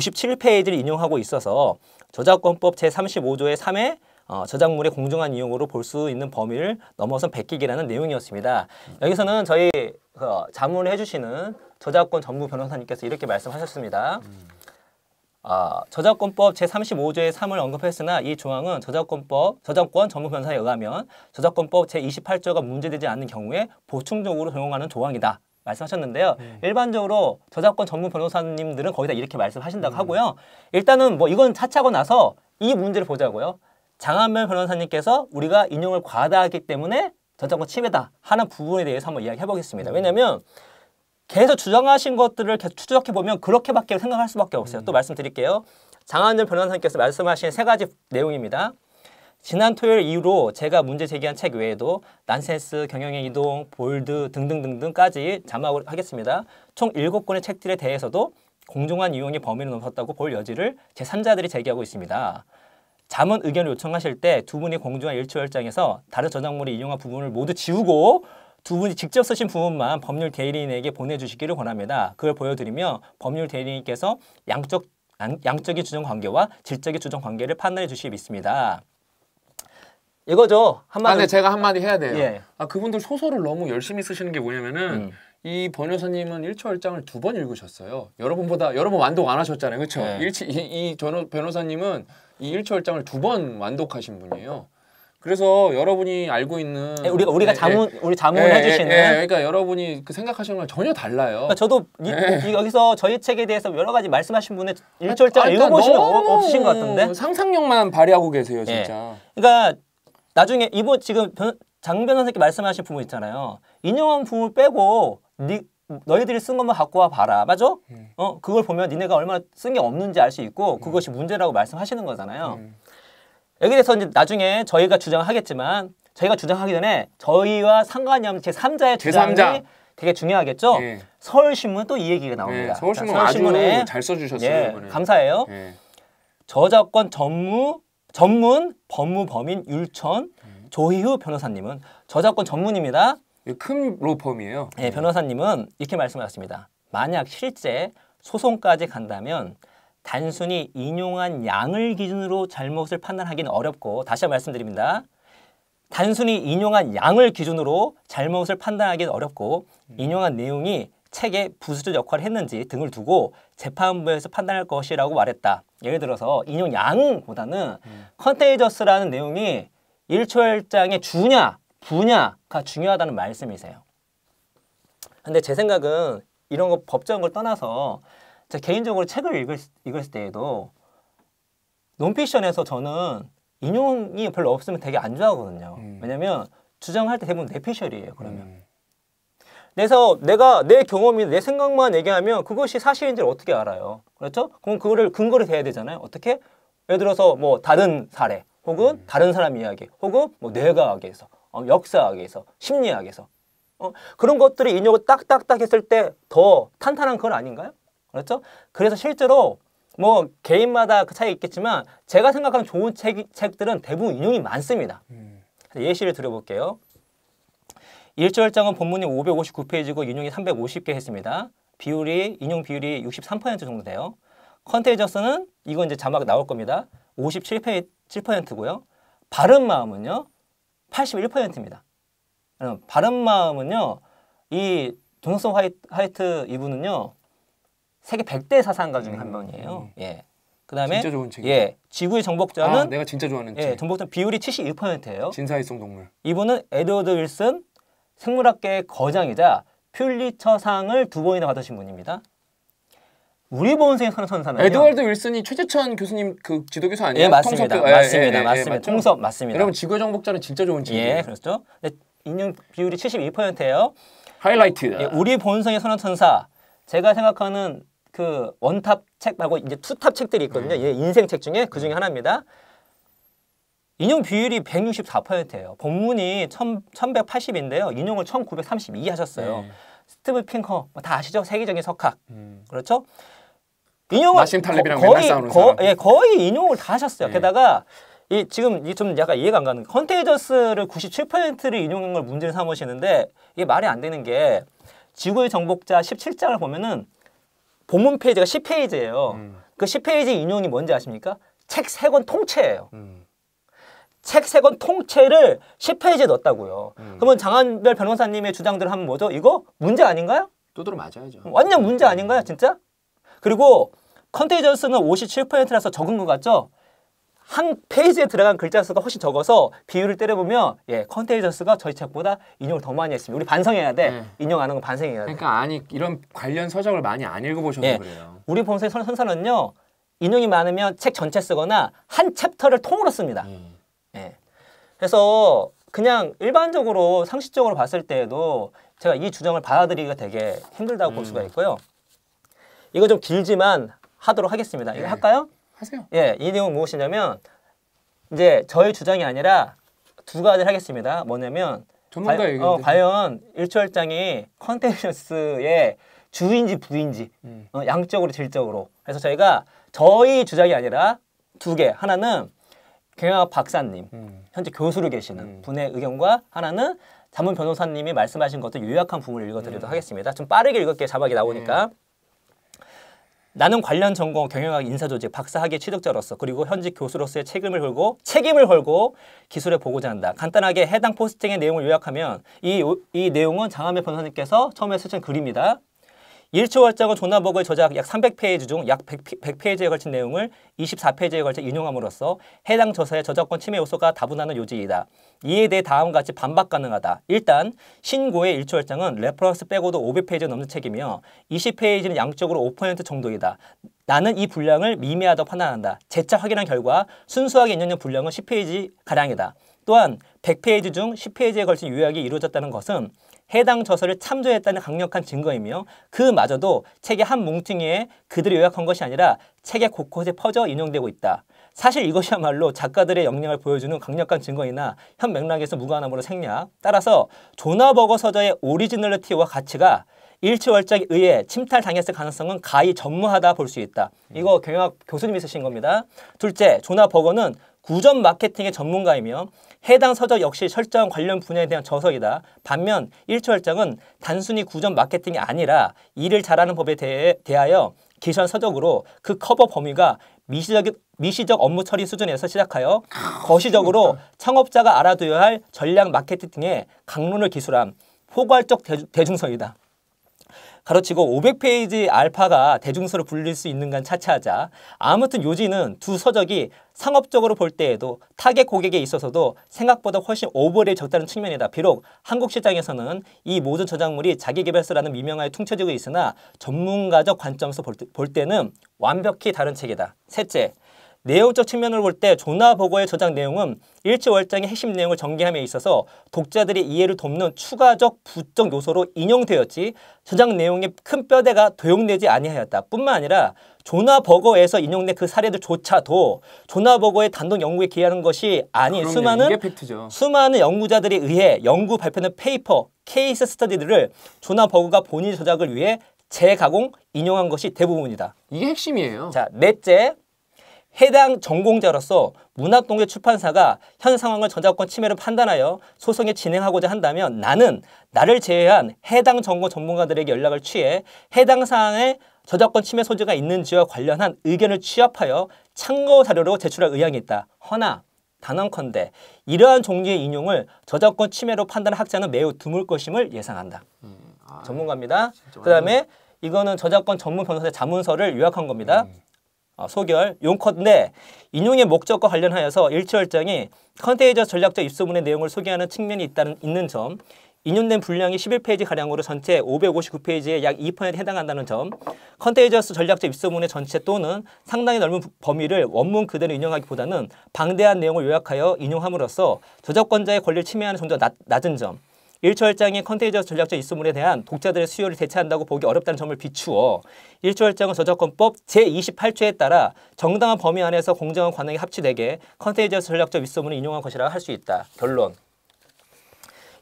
97페이지를 인용하고 있어서 저작권법 제35조의 3회 어, 저작물의 공정한 이용으로 볼 수 있는 범위를 넘어선 베끼기라는 내용이었습니다. 여기서는 저희 그 자문을 해주시는 저작권 전무 변호사님께서 이렇게 말씀하셨습니다. 아, 저작권법 제35조의 3을 언급했으나 이 조항은 저작권법 저작권 전무 변사에 호 의하면 저작권법 제28조가 문제되지 않는 경우에 보충적으로 적용하는 조항이다 말씀하셨는데요. 음. 일반적으로 저작권 전문 변호사님들은 거기다 이렇게 말씀하신다고 음. 하고요. 일단은 뭐 이건 차차고 나서 이 문제를 보자고요. 장한별 변호사님께서 우리가 인용을 과다하기 때문에 저작권 침해다 하는 부분에 대해서 한번 이야기해 보겠습니다. 음. 왜냐하면 계속 주장하신 것들을 계속 추적해 보면 그렇게밖에 생각할 수밖에 없어요. 또 음. 말씀드릴게요. 장한별 변호사님께서 말씀하신 세 가지 내용입니다. 지난 토요일 이후로 제가 문제 제기한 책 외에도 난센스, 경영의 이동, 볼드 등등등등까지 자막을 하겠습니다. 총 7권의 책들에 대해서도 공정한 이용의 범위를 넘었다고 볼 여지를 제3자들이 제기하고 있습니다. 자문 의견을 요청하실 때 두 분이 공정한 일치월장에서 다른 저작물이 인용한 부분을 모두 지우고 두 분이 직접 쓰신 부분만 법률 대리인에게 보내주시기를 권합니다. 그걸 보여드리며 법률 대리인께서 양쪽 양, 양적인 주정 관계와 질적인 주정 관계를 판단해 주시기 믿습니다. 이거죠. 한마디. 아, 네, 제가 한마디 해야 돼요. 예. 아, 그분들 소설을 너무 열심히 쓰시는 게 뭐냐면은 음. 이변호사님은 1초 일장을 두 번 읽으셨어요. 여러분보다 여러분 완독 안 하셨잖아요. 그렇죠? 네. 일치 이, 이 변호, 변호사님은 이 1초 일장을 두 번 완독하신 분이에요. 그래서 여러분이 알고 있는 예, 우리가 우리가 예, 자문 예, 우리 자문 예, 예, 해주시는 예. 그러니까 여러분이 그 생각하시는 건 전혀 달라요. 그러니까 저도 이, 여기서 저희 책에 대해서 여러 가지 말씀하신 분의 일절장 아, 그러니까 읽어보신 적 없으신 것 같은데 상상력만 발휘하고 계세요 진짜. 그러니까 나중에 이분 지금 변, 장 변호사님께 말씀하신 부분 있잖아요. 인용한 부분 빼고 니, 너희들이 쓴 것만 갖고 와 봐라. 맞아? 음. 어, 그걸 보면 니네가 얼마나 쓴 게 없는지 알 수 있고 음. 그것이 문제라고 말씀하시는 거잖아요. 음. 여기 에 대해서 이제 나중에 저희가 주장하겠지만 저희가 주장하기 전에 저희와 상관이 없는 제3자의 주장이 제3자. 되게 중요하겠죠. 예. 서울신문 또 이 얘기가 나옵니다. 예, 서울신문 자, 서울신문에 아주 잘 써주셨어요. 예, 감사해요. 예. 저작권 전무 전문 법무법인 율천 음. 조희우 변호사님은 저작권 전문입니다. 큰 로펌이에요. 네, 네. 변호사님은 이렇게 말씀하셨습니다. 만약 실제 소송까지 간다면 단순히 인용한 양을 기준으로 잘못을 판단하기는 어렵고 다시 한 번 말씀드립니다. 단순히 인용한 양을 기준으로 잘못을 판단하기는 어렵고 음. 인용한 내용이 책의 부수적 역할을 했는지 등을 두고 재판부에서 판단할 것이라고 말했다. 예를 들어서 인용 양보다는 음. 컨테이저스라는 내용이 1초 1장의 주냐 부냐가 중요하다는 말씀이세요. 근데 제 생각은 이런 거 법적인 걸 떠나서 제 개인적으로 책을 읽을, 읽을 때에도 논피션에서 저는 인용이 별로 없으면 되게 안 좋아하거든요. 음. 왜냐면 주장할 때 대부분 내피셜이에요. 그러면 음. 그래서 내가 내 경험이 내 생각만 얘기하면 그것이 사실인지를 어떻게 알아요? 그렇죠? 그럼 그거를 근거를 대야 되잖아요. 어떻게? 예를 들어서 뭐 다른 사례, 혹은 음. 다른 사람 이야기, 혹은 뭐 뇌과학에서, 어, 역사학에서, 심리학에서 어, 그런 것들이 인용을 딱딱딱 했을 때 더 탄탄한 건 아닌가요? 그렇죠? 그래서 실제로 뭐 개인마다 그 차이 있겠지만 제가 생각하는 좋은 책, 책들은 대부분 인용이 많습니다. 음. 예시를 드려볼게요. 일절장은 본문이 559페이지고 인용이 350개 했습니다. 비율이 인용 비율이 63% 정도 돼요. 컨테이저스는 이건 이제 자막 나올 겁니다. 57%고요. 바른 마음은요. 81%입니다. 바른 마음은요. 이 존슨 화이트, 화이트 이분은요. 세계 100대 사상가 중에 한 음, 명이에요. 음. 예. 그다음에 진짜 좋은 책. 예. 지구의 정복자는 아, 내가 진짜 좋아하는 예, 책. 정복자 비율이 71%예요. 진사회성 동물. 이분은 에드워드 윌슨, 생물학계의 거장이자 퓰리처상을 두 번이나 받으신 분입니다. 우리 본생의 선사는 에드워드 윌슨이 최재천 교수님 그 지도교수 아니에요? 예, 맞습니다. 통섭... 예, 맞습니다. 예, 예, 맞습니다. 통섭 맞습니다. 여러분 지구 정복자는 진짜 좋은 친구예요. 예, 그렇죠. 네, 인용 비율이 72%예요. 하이라이트. 예, 우리 본성의 선천사. 제가 생각하는 그 원탑 책 말고 이제 투탑 책들이 있거든요. 음. 예, 인생 책 중에 그 중에 하나입니다. 인용 비율이 164%예요. 본문이 1 1 8 0인데요 인용을 1932 하셨어요. 네. 스티브 핑커 뭐 다 아시죠? 세계적인 석학. 음. 그렇죠? 인용을 마신 탈렙이랑 거, 거의, 싸우는 거, 예, 거의 인용을 다 하셨어요. 네. 게다가 이 지금 이 좀 약간 이해가 안 가는 컨테이저스를 97%를 인용한 걸문제 삼으시는데 이게 말이 안 되는 게 지구의 정복자 17장을 보면은 본문 페이지가 10페이지예요. 음. 그 10페이지 인용이 뭔지 아십니까? 책 세 권 통째예요. 음. 책세권 통째를 10페이지에 넣었다고요. 음. 그러면 장한별 변호사님의 주장들 하면 뭐죠? 이거 문제 아닌가요? 두드러 맞아야죠. 완전 문제 아닌가요, 음. 진짜? 그리고 컨테이저수는 57%라서 적은 것 같죠? 한 페이지에 들어간 글자 수가 훨씬 적어서 비율을 때려보면 예컨테이저수가 저희 책보다 인용을 더 많이 했습니다. 우리 반성해야 돼. 네. 인용하는 건 반성해야 돼. 그러니까 아니 이런 관련 서적을 많이 안 읽어보셔서 예. 그래요. 우리 본서의 선사는요 인용이 많으면 책 전체 쓰거나 한 챕터를 통으로 씁니다. 예. 그래서 그냥 일반적으로 상식적으로 봤을 때에도 제가 이 주장을 받아들이기가 되게 힘들다고 음. 볼 수가 있고요. 이거 좀 길지만 하도록 하겠습니다. 이거 네. 할까요? 하세요. 예, 이 내용 은 무엇이냐면 이제 저의 주장이 아니라 두 가지를 하겠습니다. 뭐냐면 전문가 과, 어, 과연 일초일장이 컨테이너스의 주인지 부인지 음. 어, 양적으로 질적으로 그래서 저희가 저희 주장이 아니라 두 개. 하나는 경영학 박사님, 음. 현재 교수로 계시는 음. 분의 의견과 하나는 자문 변호사님이 말씀하신 것도 요약한 부분을 읽어드리도록 음. 하겠습니다. 좀 빠르게 읽을게요. 자막이 나오니까. 음. 나는 관련 전공 경영학 인사조직 박사학위 취득자로서 그리고 현직 교수로서의 책임을 걸고 책임을 걸고 기술에 보고자 한다. 간단하게 해당 포스팅의 내용을 요약하면 이, 이 내용은 장하매 변호사님께서 처음에 쓰신 글입니다. 일초 월장은 존나버그의 저작 약 300페이지 중 약 100페이지에 걸친 내용을 24페이지에 걸쳐 인용함으로써 해당 저서의 저작권 침해 요소가 다분하는 요지이다. 이에 대해 다음과 같이 반박 가능하다. 일단 신고의 일초 월장은 레퍼런스 빼고도 500페이지 넘는 책이며 20페이지는 양적으로 5% 정도이다. 나는 이 분량을 미미하다고 판단한다. 재차 확인한 결과 순수하게 인용된 분량은 10페이지 가량이다. 또한 100페이지 중 10페이지에 걸친 요약이 이루어졌다는 것은 해당 저서를 참조했다는 강력한 증거이며 그마저도 책의 한 뭉퉁이에 그들이 요약한 것이 아니라 책의 곳곳에 퍼져 인용되고 있다. 사실 이것이야말로 작가들의 역량을 보여주는 강력한 증거이나 현 맥락에서 무관함으로 생략. 따라서 조나버거 서저의 오리지널리티와 가치가 일치월장에 의해 침탈당했을 가능성은 가히 전무하다 볼 수 있다. 음. 이거 경영학 교수님이 쓰신 겁니다. 둘째, 조나 버거는 구전 마케팅의 전문가이며 해당 서적 역시 철저한 관련 분야에 대한 저서이다. 반면 1초 할정은 단순히 구전 마케팅이 아니라 일을 잘하는 법에 대해, 대하여 기술한 서적으로 그 커버 범위가 미시적, 미시적 업무 처리 수준에서 시작하여 거시적으로 아, 창업자가 알아두어야 할 전략 마케팅 등의 강론을 기술한 포괄적 대중성이다. 가로치고 500페이지 알파가 대중서로 불릴 수 있는 건 차치하자. 아무튼 요지는 두 서적이 상업적으로 볼 때에도 타겟 고객에 있어서도 생각보다 훨씬 오버레이 적다는 측면이다. 비록 한국 시장에서는 이 모든 저작물이 자기개발서라는 미명하에 퉁쳐지고 있으나 전문가적 관점에서 볼, 때, 볼 때는 완벽히 다른 책이다. 셋째, 내용적 측면을 볼 때 조나 보고의 저장 내용은 일치월장의 핵심 내용을 전개함에 있어서 독자들의 이해를 돕는 추가적 부적 요소로 인용되었지 저장 내용의 큰 뼈대가 도용되지 아니하였다. 뿐만 아니라 조나 버거에서 인용된 그 사례들조차도 조나 버거의 단독 연구에 기여하는 것이 아닌 그럼요, 수많은 수많은 연구자들에 의해 연구 발표된 페이퍼, 케이스 스터디들을 조나 버거가 본인 저작을 위해 재가공, 인용한 것이 대부분이다. 이게 핵심이에요. 자, 넷째, 해당 전공자로서 문학동계 출판사가 현 상황을 저작권 침해로 판단하여 소송에 진행하고자 한다면 나는 나를 제외한 해당 전공 전문가들에게 연락을 취해 해당 사항에 저작권 침해 소지가 있는지와 관련한 의견을 취합하여 참고 자료로 제출할 의향이 있다. 허나 단언컨대 이러한 종류의 인용을 저작권 침해로 판단할 학자는 매우 드물 것임을 예상한다. 음, 아, 전문가입니다. 그 다음에 이거는 저작권 전문 변호사의 자문서를 요약한 겁니다. 음. 아, 소결 용컨대 네. 인용의 목적과 관련하여서 일치월장이 컨테이저 전략적 입소문의 내용을 소개하는 측면이 있다는 있는 점 인용된 분량이 11페이지 가량으로 전체 559페이지의 약 2%에 해당한다는 점, 컨테이저스 전략적 입소문의 전체 또는 상당히 넓은 범위를 원문 그대로 인용하기보다는 방대한 내용을 요약하여 인용함으로써 저작권자의 권리를 침해하는 정도가 낮은 점, 1초 혈장이 컨테이저 전략적 입소물에 대한 독자들의 수요를 대체한다고 보기 어렵다는 점을 비추어 1초 혈장은 저작권법 제28조에 따라 정당한 범위 안에서 공정한 관행이 합치되게 컨테이저 전략적 입소물을 인용한 것이라 할수 있다. 결론.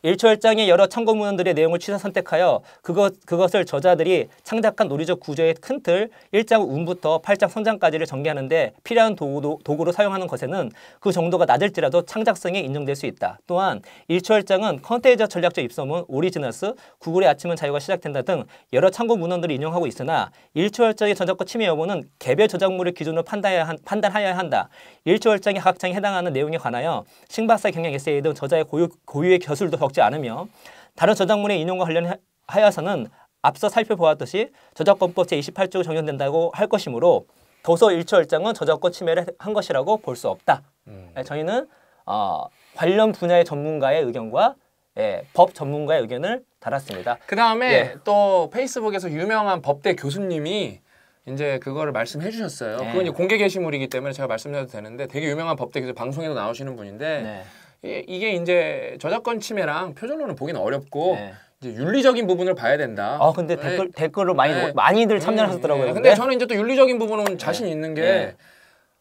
일초일장의 여러 참고문헌들의 내용을 취사 선택하여 그것, 그것을 저자들이 창작한 논리적 구조의 큰틀 일장 운부터 팔장 성장까지를 전개하는데 필요한 도구도, 도구로 사용하는 것에는 그 정도가 낮을지라도 창작성이 인정될 수 있다. 또한 일초일장은 컨테이저 전략적 입소문, 오리지너스 구글의 아침은 자유가 시작된다 등 여러 참고문헌들을 인용하고 있으나 일초일장의 저작권 침해 여부는 개별 저작물을 기준으로 판단해야, 한, 판단하여야 한다. 일초일장의 각장에 해당하는 내용에 관하여 신박사 경향 에세이 등 저자의 고유, 고유의 겨술도 먹지 않으며 다른 저작물의 인용과 관련하여서는 앞서 살펴보았듯이 저작권법 제28조 적용된다고 할 것이므로 도서 1초 1장은 저작권 침해를 한 것이라고 볼 수 없다. 음. 예, 저희는 어, 관련 분야의 전문가의 의견과 예, 법 전문가의 의견을 달았습니다. 그 다음에 예. 또 페이스북에서 유명한 법대 교수님이 이제 그거를 말씀해 주셨어요. 네. 그건 이제 공개 게시물이기 때문에 제가 말씀드려도 되는데 되게 유명한 법대 교수 방송에도 나오시는 분인데 네. 예, 이게 이제 저작권 침해랑 표준론을 보기는 어렵고 네. 이제 윤리적인 부분을 봐야 된다. 아 근데 댓글 네. 댓글을 많이 네. 많이들 음, 참여하셨더라고요. 음, 음. 근데, 근데 저는 이제 또 윤리적인 부분은 네. 자신 있는 게 네.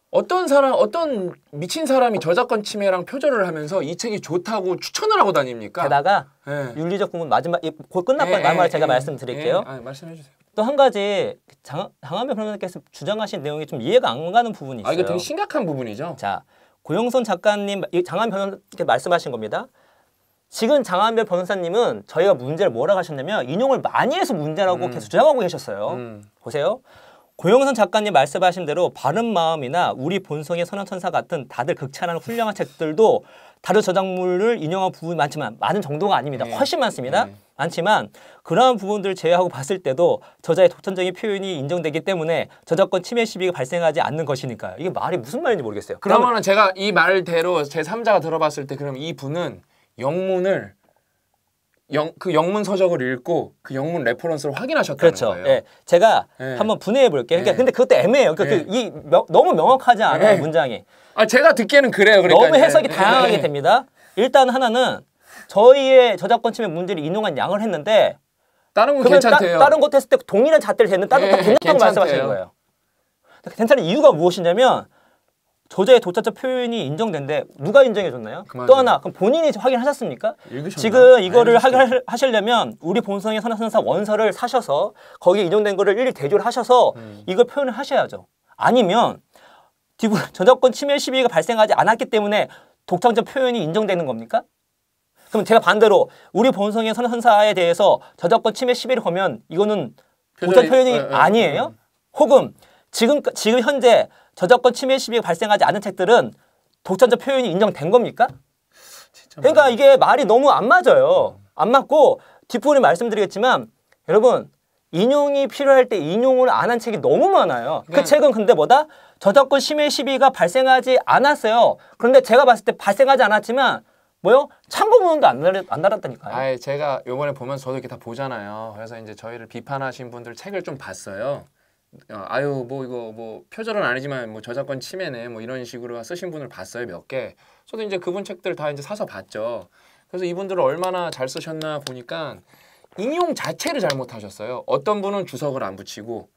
어떤 사람 어떤 미친 사람이 저작권 침해랑 표절을 하면서 이 책이 좋다고 추천을 하고 다닙니까? 게다가 네. 윤리적 부분 마지막 곧 끝났고 나말 예, 예, 제가 말씀드릴게요. 아, 말씀해 주세요. 또 한 가지 장, 강한배 변호사께서 주장하신 내용이 좀 이해가 안 가는 부분이 있어요. 아 이거 되게 심각한 부분이죠. 자. 고영선 작가님, 장한 변호사께 님 말씀하신 겁니다. 지금 장한별 변호사님은 저희가 문제를 뭐라고 하셨냐면 인용을 많이 해서 문제라고 음. 계속 주장하고 계셨어요. 음. 보세요. 고영선 작가님 말씀하신 대로 바른 마음이나 우리 본성의 선한 천사 같은 다들 극찬하는 훌륭한 책들도 다른 저작물을 인용한 부분이 많지만 많은 정도가 아닙니다. 예. 훨씬 많습니다. 음. 않지만 그러한 부분들을 제외하고 봤을 때도 저자의 독창적인 표현이 인정되기 때문에 저작권 침해 시비가 발생하지 않는 것이니까요. 이게 말이 무슨 말인지 모르겠어요. 그러면은 제가 이 말대로 제 3자가 들어봤을 때 그럼 이 분은 영문을 영, 그 영문 서적을 읽고 그 영문 레퍼런스를 확인하셨다는 그렇죠. 거예요. 예. 제가 예. 한번 분해해 볼게요. 그러니까 예. 근데 그것도 애매해요. 그러니까 예. 그이 명, 너무 명확하지 않아요 예. 문장이. 아 제가 듣기에는 그래요. 그러니까 너무 해석이 예. 다양하게 됩니다. 일단 하나는 저희의 저작권 침해 문제를 인용한 양을 했는데 다른 건 괜찮대요. 따, 른것 했을 때 동일한 잣대를 했는데 다른 예, 거 괜찮다고 말씀하시는 거예요. 괜찮은 이유가 무엇이냐면 저자의 도자적 표현이 인정된데 누가 인정해줬나요? 그만해. 또 하나 그럼 본인이 확인하셨습니까? 읽으셨나? 지금 이거를 하, 하시려면 우리 본성의 선하선사 원서를 사셔서 거기에 인정된 거를 일일 대조를 하셔서 음. 이걸 표현을 하셔야죠. 아니면 저작권 침해 시비가 발생하지 않았기 때문에 독창적 표현이 인정되는 겁니까? 그럼 제가 반대로 우리 본성의 선사에 대해서 저작권 침해 시비를 거면 이거는 보자 표현이 예, 예, 예. 아니에요? 혹은 지금 지금 현재 저작권 침해 시비가 발생하지 않은 책들은 독자적 표현이 인정된 겁니까? 그러니까 맞 이게 말이 너무 안 맞아요. 안 맞고 뒷부분에 말씀드리겠지만 여러분 인용이 필요할 때 인용을 안 한 책이 너무 많아요. 그 네. 책은 근데 뭐다? 저작권 침해 시비가 발생하지 않았어요. 그런데 제가 봤을 때 발생하지 않았지만 뭐요? 참고 문도 안, 날았, 안 날았다니까요. 아, 제가 요번에 보면 저도 이렇게 다 보잖아요. 그래서 이제 저희를 비판하신 분들 책을 좀 봤어요. 어, 아유 뭐 이거 뭐 표절은 아니지만 뭐 저작권 침해네 뭐 이런 식으로 쓰신 분을 봤어요 몇 개. 저도 이제 그분 책들 다 이제 사서 봤죠. 그래서 이분들을 얼마나 잘 쓰셨나 보니까 인용 자체를 잘못하셨어요. 어떤 분은 주석을 안 붙이고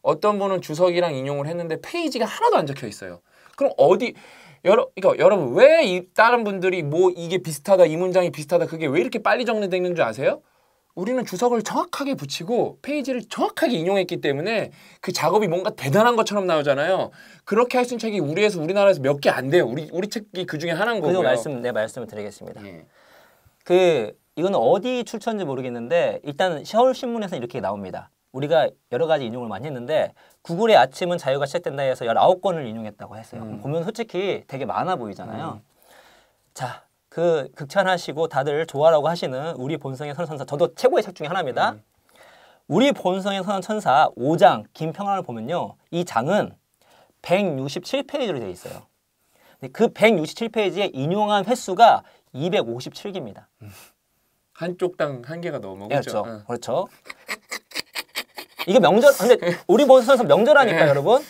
어떤 분은 주석이랑 인용을 했는데 페이지가 하나도 안 적혀 있어요. 그럼 어디 여러, 그러니까 여러분 왜 이, 다른 분들이 뭐 이게 비슷하다 이 문장이 비슷하다 그게 왜 이렇게 빨리 정리되는 줄 아세요? 우리는 주석을 정확하게 붙이고 페이지를 정확하게 인용했기 때문에 그 작업이 뭔가 대단한 것처럼 나오잖아요. 그렇게 할 수 있는 책이 우리에서 우리나라에서 몇 개 안 돼요. 우리 우리 책이 그 중에 하나인 거고요. 그 말씀 내 네, 말씀을 드리겠습니다. 예. 그 이건 어디 출처인지 모르겠는데 일단 서울 신문에서 이렇게 나옵니다. 우리가 여러 가지 인용을 많이 했는데 구글의 아침은 자유가 시작된다 해서 열아홉 권을 인용했다고 했어요. 음. 보면 솔직히 되게 많아 보이잖아요. 음. 자, 그 극찬하시고 다들 좋아라고 하시는 우리 본성의 선한 천사 저도 최고의 책 중에 하나입니다. 음. 우리 본성의 선한 천사 오장 김평안을 보면요. 이 장은 백육십칠 페이지로 되어 있어요. 그 백육십칠 페이지에 인용한 횟수가 이백오십칠 개입니다 음. 한쪽당 한 개가 넘어 네, 그렇죠. 응. 어. 그렇죠. 이게 명절 근데 네. 우리 보는 선수 명절하니까 네. 여러분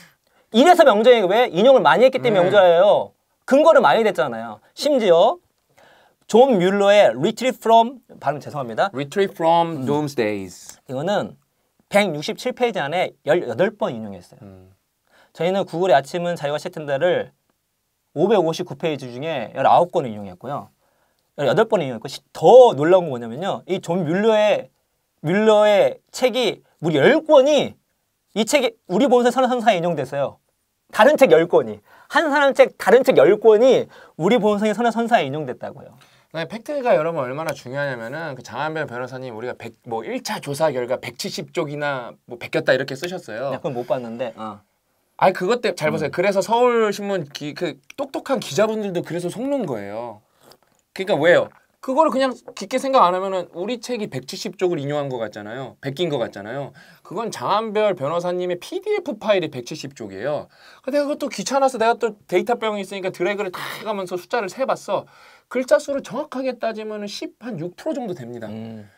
이래서 명절이 에요왜 인용을 많이 했기 때문에 네. 명절이에요. 근거를 많이 냈잖아요. 심지어 존 뮬러의 Retrieve from 발음 죄송합니다. Retrieve from 음. Doomsdays. 이거는 167페이지 안에 18번 인용했어요. 음. 저희는 구글의 아침은 자유와 시텐다를 559페이지 중에 1 9권을 인용했고요. 18번 인용했고 더 놀라운 건 뭐냐면요. 이 존 뮬러의 뮬러의 책이 우리 10권이 이 책이 우리 본세 선상에 인용됐어요. 다른 책 10권이. 한 사람 책 다른 책 10권이 우리 본성의 선한 선사에 인용됐다고요. 네, 팩트가 여러분 얼마나 중요하냐면은 그 장한별 변호사님 우리가 100, 뭐 1차 조사 결과 170쪽이나 뭐 베꼈다 이렇게 쓰셨어요. 네, 그건 못 봤는데. 어. 아 그것 때문에 잘 보세요. 음. 그래서 서울신문 기, 그 똑똑한 기자분들도 그래서 속는 거예요. 그러니까 왜요? 그거를 그냥 깊게 생각 안 하면은 우리 책이 170쪽을 인용한 것 같잖아요. 베낀 것 같잖아요. 그건 장한별 변호사님의 PDF 파일이 170쪽이에요. 근데 그것도 귀찮아서 내가 또 데이터병이 있으니까 드래그를 다 해가면서 숫자를 세봤어. 글자 수를 정확하게 따지면 은 10, 한6% 정도 됩니다. 음.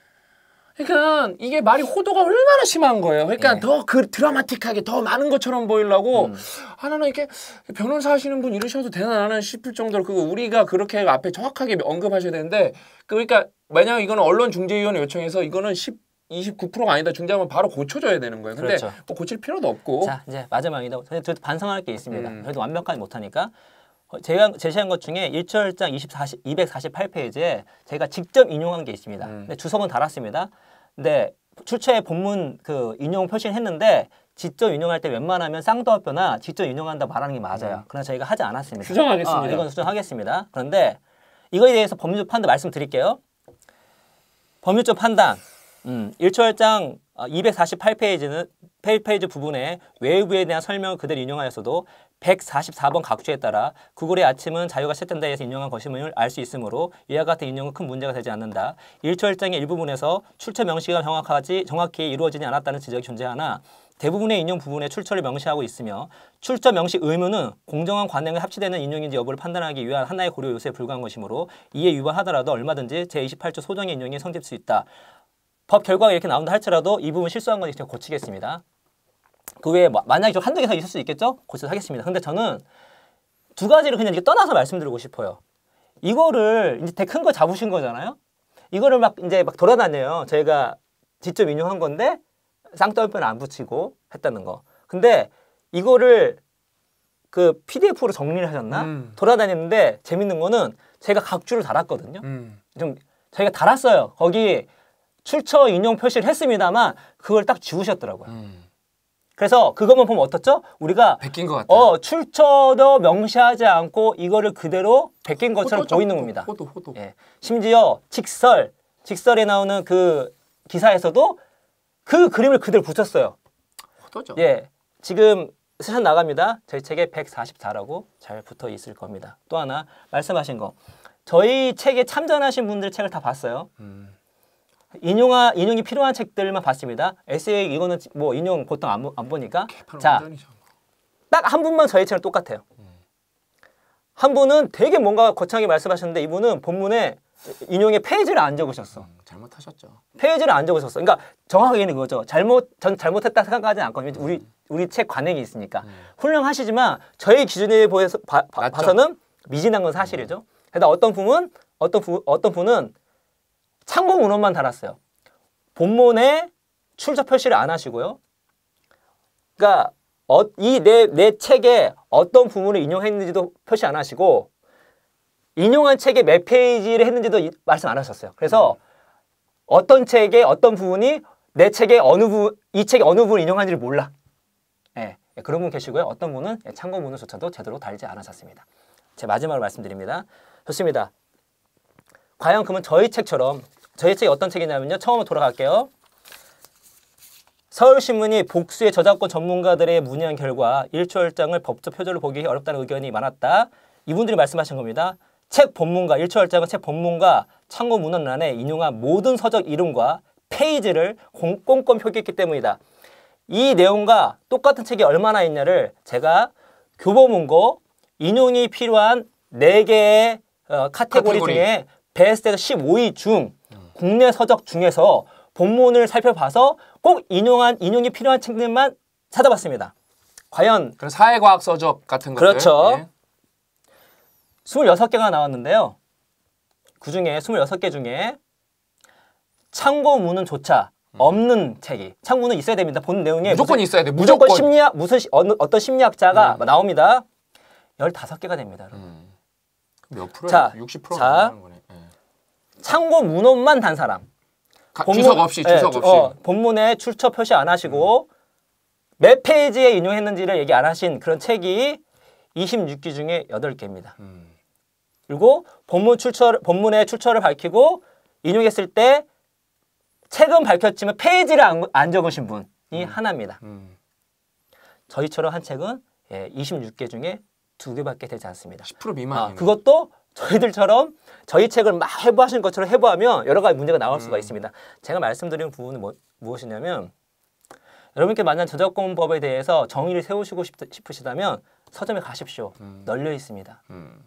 그러니까 이게 말이 호도가 얼마나 심한 거예요. 그러니까 예. 더그 드라마틱하게 더 많은 것처럼 보이려고 음. 하나는 아, 이렇게 변호사 하시는 분 이러셔도 되나 싶을 정도로 그거 우리가 그렇게 앞에 정확하게 언급하셔야 되는데 그러니까 만약 이거는 언론 중재위원회 요청해서 이거는 10 29%가 아니다 중재하면 바로 고쳐줘야 되는 거예요. 근데 그렇죠. 뭐 고칠 필요도 없고. 자 이제 마지막이다. 저도 희 반성할 게 있습니다. 음. 저희도 완벽하지 못하니까 어, 제가 제시한 것 중에 1절장 24, 8페이지에 제가 직접 인용한 게 있습니다. 음. 근데 주석은 달았습니다. 근데 출처의 본문 그 인용 표시했는데 직접 인용할 때 웬만하면 쌍도화표나 직접 인용한다 말하는 게 맞아요. 음. 그러나 저희가 하지 않았습니다. 수정하겠습니다. 아, 이건 수정하겠습니다. 그런데 이거에 대해서 법률적 판단 말씀드릴게요. 법률적 판단 음, 1절장 248페이지는 어, 페이지 부분에 외부에 대한 설명을 그대로 인용하였어도 144번 각주에 따라 구글의 아침은 자유가 시작된다 에서 인용한 것임을 알 수 있으므로 이와 같은 인용은 큰 문제가 되지 않는다. 1초 1장의 일부분에서 출처 명시가 정확하지 정확히 이루어지지 않았다는 지적이 존재하나 대부분의 인용 부분에 출처를 명시하고 있으며 출처 명시 의무는 공정한 관행에 합치되는 인용인지 여부를 판단하기 위한 하나의 고려 요소에 불과한 것이므로 이에 위반하더라도 얼마든지 제28조 소정의 인용이 성립 할수 있다. 법 결과가 이렇게 나온다 할지라도 이 부분 실수한 건 이제 고치겠습니다. 그 외에 만약에 한두 개가 있을 수 있겠죠? 고쳐서 하겠습니다. 근데 저는 두 가지를 그냥 이렇게 떠나서 말씀드리고 싶어요. 이거를 이제 되게 큰거 잡으신 거잖아요. 이거를 막 이제 막 돌아다녀요. 저희가 직접 인용한 건데 쌍떨뼈는 안 붙이고 했다는 거. 근데 이거를 그 PDF로 정리를 하셨나? 음. 돌아다녔는데 재밌는 거는 제가 각주를 달았거든요. 음. 좀 저희가 달았어요. 거기 출처 인용 표시를 했습니다만 그걸 딱 지우셨더라고요. 음. 그래서 그것만 보면 어떻죠? 우리가 베낀 것 어, 같아요. 어, 출처도 명시하지 않고 이거를 그대로 베낀 것처럼 호도 보이는 호도, 겁니다. 호도, 호도. 예. 심지어 직설, 직설에 나오는 그 기사에서도 그 그림을 그대로 붙였어요. 호도죠. 예. 지금 스샷 나갑니다. 저희 책에 144라고 잘 붙어 있을 겁니다. 또 하나 말씀하신 거. 저희 책에 참전하신 분들 책을 다 봤어요. 음. 인용하, 인용이 필요한 책들만 봤습니다. 에세이 이거는 뭐 인용 보통 안, 안 보니까 자, 딱 한 분만 저희 책은 똑같아요. 음. 한 분은 되게 뭔가 거창하게 말씀하셨는데 이분은 본문에 인용의 페이지를 안 적으셨어. 음, 잘못하셨죠. 페이지를 안 적으셨어. 그러니까 정확하게 는그 거죠. 잘못 전 잘못했다 생각하지 는 않거든요. 우리 음. 우리 책 관행이 있으니까 음. 훌륭하시지만 저희 기준에 보여서 봐, 봐, 봐서는 미진한 건 사실이죠. 음. 그래서 어떤 분은 어떤 부, 어떤 분은 참고 문헌만 달았어요. 본문에 출처 표시를 안 하시고요. 그러니까 어, 이내 내 책에 어떤 부분을 인용했는지도 표시 안 하시고 인용한 책에몇 페이지를 했는지도 이, 말씀 안 하셨어요. 그래서 음. 어떤 책에 어떤 부분이 내 책의 어느 부분, 이 책의 어느 부분을 인용한지를 몰라. 예, 예, 그런 분 계시고요. 어떤 분은 예, 참고 문헌조차도 제대로 달지 않으셨습니다. 제 마지막으로 말씀드립니다. 좋습니다. 과연 그러면 저희 책처럼 저희 책이 어떤 책이냐면요. 처음으로 돌아갈게요. 서울신문이 복수의 저작권 전문가들의 문의한 결과 일초월장을 법적 표절로 보기 어렵다는 의견이 많았다. 이분들이 말씀하신 겁니다. 책 본문과 일초월장은 책 본문과 참고 문헌란에 인용한 모든 서적 이름과 페이지를 꼼꼼 표기했기 때문이다. 이 내용과 똑같은 책이 얼마나 있냐를 제가 교보문고 인용이 필요한 네개의 어, 카테고리, 카테고리, 중에 베스트에서 15위 중 국내 서적 중에서 본문을 살펴봐서 꼭 인용한 인용이 필요한 책들만 찾아봤습니다. 과연 그 사회과학 서적 같은 것들 그렇죠. 예. 26개가 나왔는데요. 그 중에 26개 중에 참고문은조차 음. 없는 음. 책이 참고문은 있어야 됩니다. 본 내용에 무조건 무슨, 있어야 돼. 무조건, 무조건 심리학 무슨 어느, 어떤 심리학자가 음. 나옵니다. 15개가 됩니다. 음. 몇 프로? 60% 자, 창고 문헌만 단 사람. 가, 본문, 주석 없이 예, 주석 네, 없이 어, 본문에 출처 표시 안 하시고 음. 몇 페이지에 인용했는지를 얘기 안 하신 그런 책이 26기 중에 8개입니다. 음. 그리고 본문 출처 본문의 출처를 밝히고 인용했을 때 책은 밝혔지만 페이지를 안, 안 적으신 분이 음. 하나입니다. 음. 저희처럼 한 책은 예, 26개 중에 두 개밖에 되지 않습니다. 10%미만 아, 그것도 저희들처럼 저희 책을 막 해부하시는 것처럼 해부하면 여러 가지 문제가 나올 수가 음. 있습니다. 제가 말씀드린 부분은 뭐, 무엇이냐면 여러분께 만난 저작권법에 대해서 정의를 세우시고 싶, 으시다면 서점에 가십시오. 음. 널려 있습니다. 음.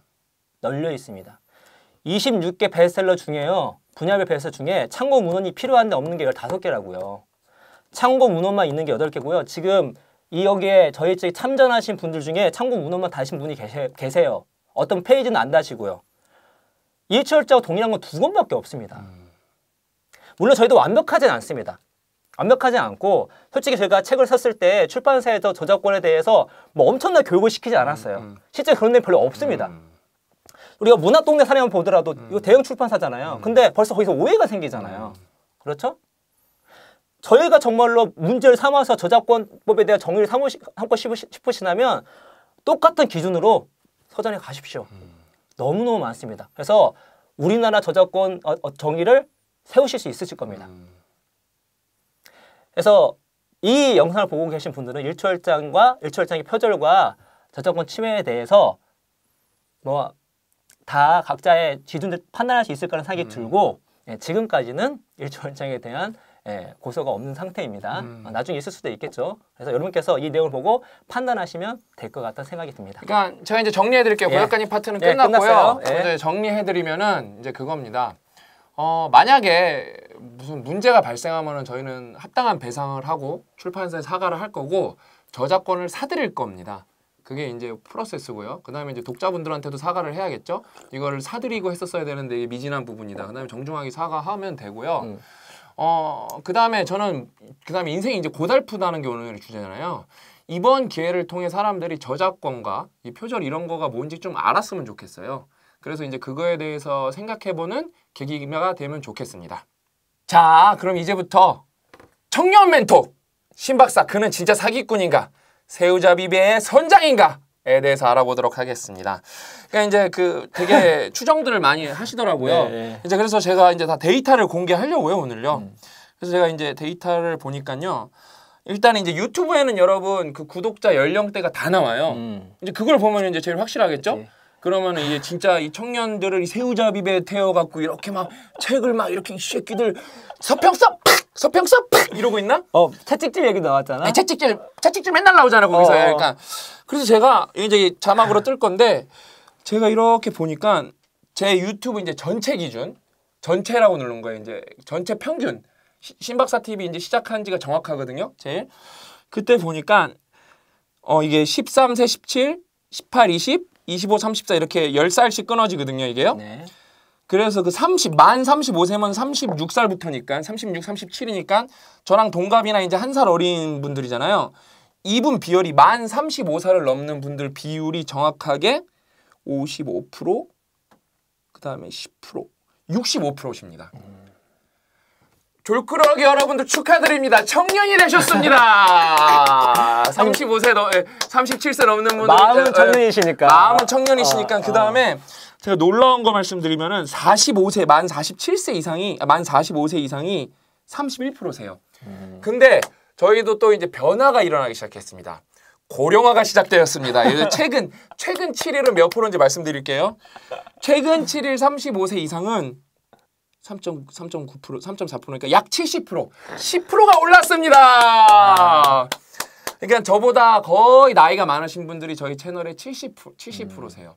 널려 있습니다. 26개 베스트셀러 중에요. 분야별 베스트 중에 참고 문헌이 필요한데 없는 게 15개라고요. 참고 문헌만 있는 게 8개고요. 지금 이 여기에 저희 책 참전하신 분들 중에 참고 문헌만 다신 분이 계세, 계세요. 어떤 페이지는 안 다시고요. 이철자와 동일한 건두 번밖에 없습니다. 물론 저희도 완벽하진 않습니다. 완벽하지 않고 솔직히 저희가 책을 썼을 때 출판사에서 저작권에 대해서 뭐 엄청난 교육을 시키지 않았어요. 음, 음. 실제 그런 데 별로 없습니다. 음, 우리가 문학 동네 사례만 보더라도 이거 대형 출판사잖아요. 근데 벌써 거기서 오해가 생기잖아요. 그렇죠? 저희가 정말로 문제를 삼아서 저작권법에 대한 정의를 삼고 싶으시다면 똑같은 기준으로 서점에 가십시오. 너무너무 많습니다. 그래서 우리나라 저작권 어, 어, 정의를 세우실 수 있으실 겁니다. 음. 그래서 이 영상을 보고 계신 분들은 일출장과 초 일출장의 초 표절과 저작권 침해에 대해서 뭐 다 각자의 기준들 판단할 수 있을 거라는 생각이 음. 들고 예, 지금까지는 일출장에 초 대한 예, 고소가 없는 상태입니다. 음. 아, 나중에 있을 수도 있겠죠. 그래서 여러분께서 이 내용을 보고 판단하시면 될 것 같다는 생각이 듭니다. 그러니까 제가 이제 정리해 드릴게요. 예. 고작이님 파트는 예, 끝났고요. 예. 정리해 드리면은 이제 그겁니다. 어, 만약에 무슨 문제가 발생하면은 저희는 합당한 배상을 하고 출판사에 사과를 할 거고 저작권을 사드릴 겁니다. 그게 이제 프로세스고요. 그다음에 이제 독자분들한테도 사과를 해야겠죠. 이거를 사드리고 했었어야 되는데 미진한 부분이다. 그다음에 정중하게 사과하면 되고요. 음. 어, 그 다음에 저는, 그 다음에 인생이 이제 고달프다는 게 오늘의 주제잖아요. 이번 기회를 통해 사람들이 저작권과 이 표절 이런 거가 뭔지 좀 알았으면 좋겠어요. 그래서 이제 그거에 대해서 생각해보는 계기가 되면 좋겠습니다. 자, 그럼 이제부터 청년 멘토! 신박사, 그는 진짜 사기꾼인가? 새우잡이배의 선장인가? 에 대해서 알아보도록 하겠습니다. 그러니까 이제 그 되게 추정들을 많이 하시더라고요. 네, 네. 이제 그래서 제가 이제 다 데이터를 공개하려고요 오늘요. 음. 그래서 제가 이제 데이터를 보니까요. 일단 이제 유튜브에는 여러분 그 구독자 연령대가 다 나와요. 음. 이제 그걸 보면 이제 제일 확실하겠죠? 네. 그러면 이제 진짜 이 청년들을 이 새우잡이배 태워갖고 이렇게 막 책을 막 이렇게 이 새끼들 서평서 서평서 팍 이러고 있나? 어 채찍질 얘기 나왔잖아. 아니, 네, 채찍질 채찍질 맨날 나오잖아 거기서. 어. 그러니까 그래서 제가 이제 자막으로 뜰 건데 제가 이렇게 보니까 제 유튜브 이제 전체 기준 전체라고 누른 거예요. 이제 전체 평균 신박사 TV 이제 시작한 지가 정확하거든요. 제일 그때 보니까 어 이게 13세 17, 18, 20, 25, 34 이렇게 10살씩 끊어지거든요, 이게요. 네. 그래서 그 30, 만 35세면 36살부터니까 36, 37이니까 저랑 동갑이나 이제 한 살 어린 분들이잖아요. 이분 비율이 만 35살을 넘는 분들 비율이 정확하게 55%, 그 다음에 10%, 65%십니다. 졸끄러기 여러분들 축하드립니다. 청년이 되셨습니다. 35세 37세 예, 넘는 분들 마음은 예, 예. 청년이시니까. 마음은 청년이시니까 어, 그 다음에 어. 제가 놀라운 거 말씀드리면은 45세 만 47세 이상이 아, 만 45세 이상이 31%세요. 음. 근데 저희도 또 이제 변화가 일어나기 시작했습니다. 고령화가 시작되었습니다. 최근 최근 7일은 몇 프로인지 말씀드릴게요. 최근 7일 35세 이상은 3.3.9% 3.4%니까 약 70% 10%가 올랐습니다. 아. 그러니까 저보다 거의 나이가 많으신 분들이 저희 채널의 70% 70%세요.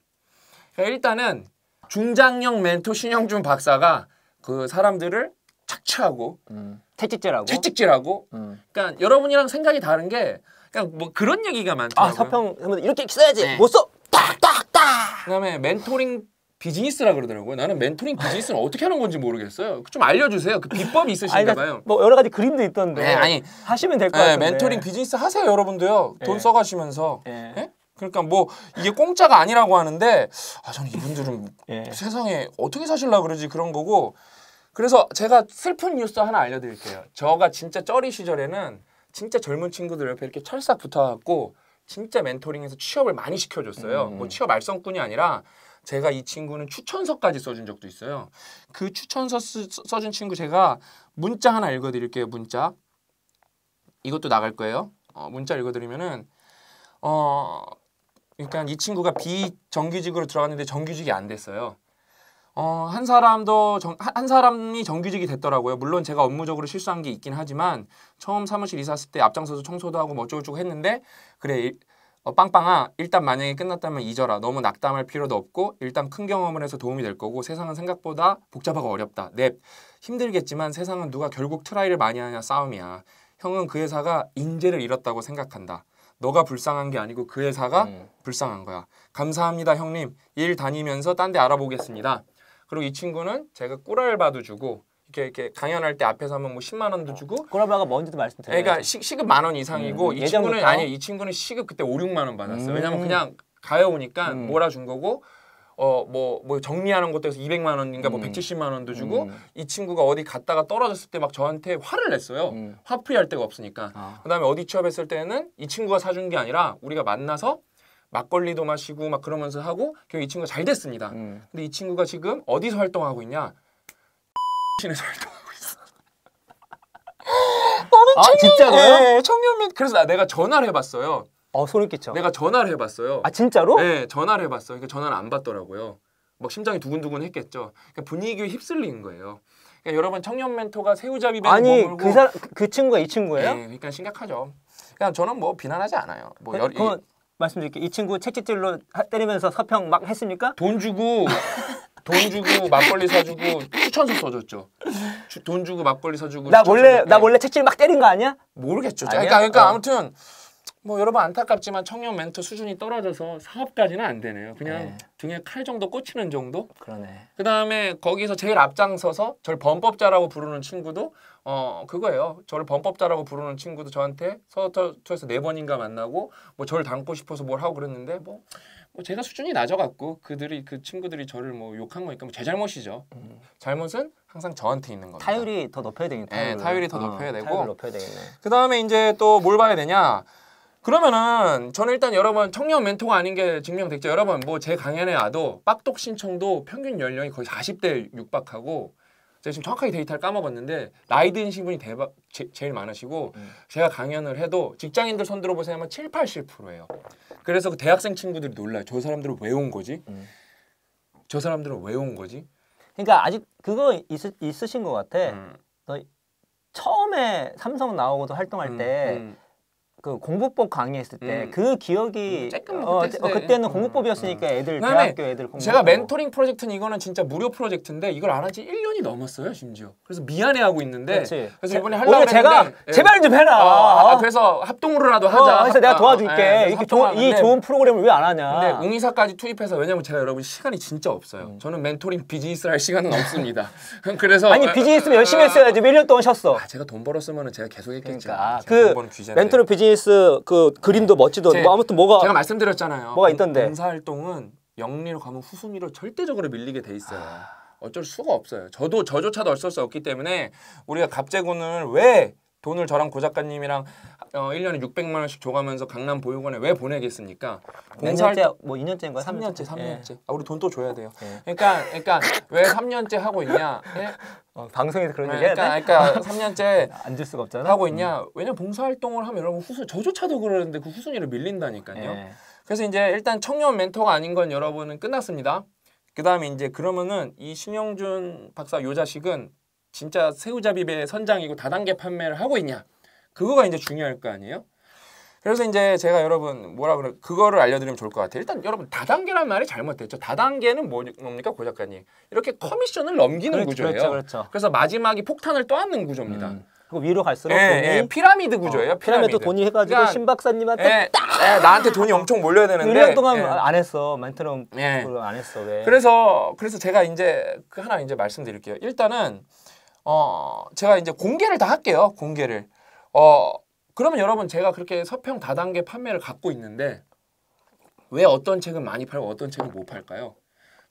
일단은 중장년 멘토 신영준 박사가 그 사람들을 착취하고 음. 채찍질하고 채찍질하고 음. 그러니까 여러분이랑 생각이 다른 게그러니까뭐 그런 얘기가 많더라고요. 아 서평 하면 이렇게 써야지 네. 못 써. 딱딱딱. 그다음에 멘토링 비즈니스라 그러더라고요. 나는 멘토링 비즈니스는 어떻게 하는 건지 모르겠어요. 좀 알려주세요. 그 비법이 있으신가 봐요. 뭐 여러 가지 그림도 있던데. 네, 아니 하시면 될것 네, 같은데. 멘토링 비즈니스 하세요 여러분도요. 돈 네. 써가시면서. 네? 네? 그러니까 뭐 이게 공짜가 아니라고 하는데 아 저는 이분들은 예. 세상에 어떻게 사실라 그러지 그런 거고 그래서 제가 슬픈 뉴스 하나 알려드릴게요. 저가 진짜 쩌리 시절에는 진짜 젊은 친구들 옆에 이렇게 철싹 붙어갖고 진짜 멘토링에서 취업을 많이 시켜줬어요. 음. 뭐 취업 알선꾼이 아니라 제가 이 친구는 추천서까지 써준 적도 있어요. 그 추천서 쓰, 써준 친구 제가 문자 하나 읽어드릴게요. 문자 이것도 나갈 거예요. 어, 문자 읽어드리면은 어 그러니까 이 친구가 비정규직으로 들어갔는데 정규직이 안 됐어요. 어, 한 사람도 정, 한 사람이 정규직이 됐더라고요. 물론 제가 업무적으로 실수한 게 있긴 하지만 처음 사무실 이사했을 때 앞장서서 청소도 하고 뭐 어쩌고저쩌고 했는데 그래 어, 빵빵아 일단 만약에 끝났다면 잊어라 너무 낙담할 필요도 없고 일단 큰 경험을 해서 도움이 될 거고 세상은 생각보다 복잡하고 어렵다 넵 힘들겠지만 세상은 누가 결국 트라이를 많이 하냐 싸움이야 형은 그 회사가 인재를 잃었다고 생각한다 너가 불쌍한 게 아니고 그 회사가 음. 불쌍한 거야. 감사합니다 형님. 일 다니면서 딴 데 알아보겠습니다. 그리고 이 친구는 제가 꿀알바도 주고 이렇게 이렇게 강연할 때 앞에서 하면 뭐 10만 원도 어. 주고 꿀알바가 뭔지도 말씀드려요. 그러니까 시, 시급 만 원 이상이고 음. 이 친구는 아니 이 친구는 시급 그때 5, 6만 원 받았어요. 음. 왜냐면 그냥 가여오니까 음. 몰아준 거고 어뭐뭐 뭐 정리하는 것도 해서 200만 원인가 뭐 170만 음. 원도 주고 음. 이 친구가 어디 갔다가 떨어졌을 때 막 저한테 화를 냈어요. 음. 화풀이 할 데가 없으니까. 아. 그다음에 어디 취업했을 때는 이 친구가 사준 게 아니라 우리가 만나서 막걸리도 마시고 막 그러면서 하고 결국 이 친구가 잘 됐습니다. 음. 근데 이 친구가 지금 어디서 활동하고 있냐? 신에서 활동하고 있어. 나는 아, 청년, 진짜로요? 네, 예, 예, 청년면 그래서 내가 전화를 해봤어요. 어 소름 끼쳐. 내가 전화를 해봤어요. 아 진짜로? 네 전화를 해봤어요. 그러니까 전화를 안 받더라고요. 막 심장이 두근두근 했겠죠. 그러니까 분위기에 휩쓸린 거예요. 그러니까 여러분 청년 멘토가 새우잡이 배 아니 머물고, 그, 사람, 그 친구가 이 친구예요? 네, 그러니까 심각하죠. 그니까 저는 뭐 비난하지 않아요. 뭐 열, 그, 말씀드릴게요. 이 친구 채찍질로 때리면서 서평 막 했습니까? 돈 주고 돈 주고 막걸리 사주고 추천서 써줬죠. 주, 돈 주고 막걸리 사주고. 나 원래 나 원래 네. 채찍 막 때린 거 아니야? 모르겠죠. 아니야? 그러니까 그러니까 어. 아무튼 뭐 여러분 안타깝지만 청년 멘토 수준이 떨어져서 사업까지는 안 되네요. 그냥 네. 등에 칼 정도 꽂히는 정도. 그러네. 그다음에 거기서 제일 앞장서서 저를 범법자라고 부르는 친구도 어 그거예요. 저를 범법자라고 부르는 친구도 저한테 서울투에서 네 번인가 만나고 뭐 저를 닮고 싶어서 뭘 하고 그랬는데 뭐, 뭐 제가 수준이 낮아갖고 그들이 그 친구들이 저를 뭐 욕한 거니까 뭐제 잘못이죠. 음. 잘못은 항상 저한테 있는 거예요. 타율이 더 높여야 되겠네. 네, 타율이 더 어, 높여야 되고. 타율 높여야 되겠네. 그 다음에 이제 또 뭘 봐야 되냐? 그러면은 저는 일단 여러분 청년 멘토가 아닌 게 증명됐죠. 여러분 뭐 제 강연에 와도 빡독 신청도 평균 연령이 거의 40대 육박하고 제가 지금 정확하게 데이터를 까먹었는데 나이 드신 분이 대박 제, 일 많으시고 음. 제가 강연을 해도 직장인들 손 들어보세요 하면 7, 80%예요. 그래서 그 대학생 친구들이 놀라요. 저 사람들은 왜 온 거지? 음. 저 사람들은 왜 온 거지? 그러니까 아직 그거 있, 있으신 것 같아. 음. 처음에 삼성 나오고도 활동할 음, 때 음. 그 공부법 강의했을 때그 음. 그 기억이 음, 어, 그때, 어, 그때는 음. 공부법이었으니까 음. 애들 대학교 애들 공부 제가 멘토링 프로젝트는 이거는 진짜 무료 프로젝트인데 이걸 안한지 1년이 넘었어요 심지어 그래서 미안해하고 있는데 그렇 그래서 이번에 하려고 했는데 제가 예. 제발 좀 해라 어, 아, 아, 그래서 합동으로라도 어, 하자 어, 그래서 내가 아, 도와줄게 아, 예, 이렇게 조, 이 좋은 프로그램을 왜 안 하냐 근데 웅이사까지 투입해서 왜냐면 제가 여러분 시간이 진짜 없어요 음. 저는 멘토링 비즈니스 할 시간은 없습니다 그래서 아니 비즈니스 열심히 어, 했어야지 1년 동안 쉬었어 아, 제가 돈 벌었으면 제가 계속 했겠지 그러니까. 그 멘토링 비즈니스 b t 스그 그림도 네. 멋지던 뭐 아무튼 뭐가 제가 말씀드렸잖아요. 뭐가 있던데. 봉사 활동은 영리로 가면 후순위로 절대적으로 밀리게 돼 있어요. 아. 어쩔 수가 없어요. 저도 저조차도 어쩔 수 없기 때문에 우리가 갑재군을왜 돈을 저랑 고 작가님이랑 어, 1년에 600만 원씩 줘가면서 강남 보육원에 왜 보내겠습니까? 공사할 때뭐 2년째인가 3년째, 3년째. 예. 아, 우리 돈 또 줘야 돼요. 예. 그러니까 그러니까 왜 3년째 하고 있냐? 예? 어, 방송에서 그런 예, 얘기 해야 그러니까, 돼? 그러니까 3년째 앉을 수가 없잖아. 하고 있냐? 음. 왜냐 봉사 활동을 하면 여러분 후순 저조차도 그러는데 그후순위를 밀린다니까요. 예. 그래서 이제 일단 청년 멘토가 아닌 건 여러분은 끝났습니다. 그다음에 이제 그러면은 이 신영준 박사 요 자식은 진짜 새우잡이배 선장이고 다단계 판매를 하고 있냐 그거가 이제 중요할 거 아니에요. 그래서 이제 제가 여러분 뭐라 그래 그거를 알려드리면 좋을 것 같아요. 일단 여러분 다단계란 말이 잘못됐죠. 다단계는 뭐, 뭡니까 고 작가님? 이렇게 커미션을 넘기는 그렇죠, 구조예요. 그렇죠, 그렇죠. 그래서 마지막이 폭탄을 떠안는 구조입니다. 음. 그리고 위로 갈수록 예, 돈이 예, 피라미드 구조예요. 어, 피라미드. 돈이 해가지고 그러니까, 신 박사님한테 예, 딱 예, 나한테 돈이 엄청 몰려야 되는데 1년 동안 예. 안 했어. 만트럼 예. 안 했어. 왜? 그래서 그래서 제가 이제 그 하나 이제 말씀드릴게요. 일단은 어, 제가 이제 공개를 다 할게요. 공개를. 어, 그러면 여러분 제가 그렇게 서평 다단계 판매를 갖고 있는데 왜 어떤 책은 많이 팔고 어떤 책은 못 팔까요?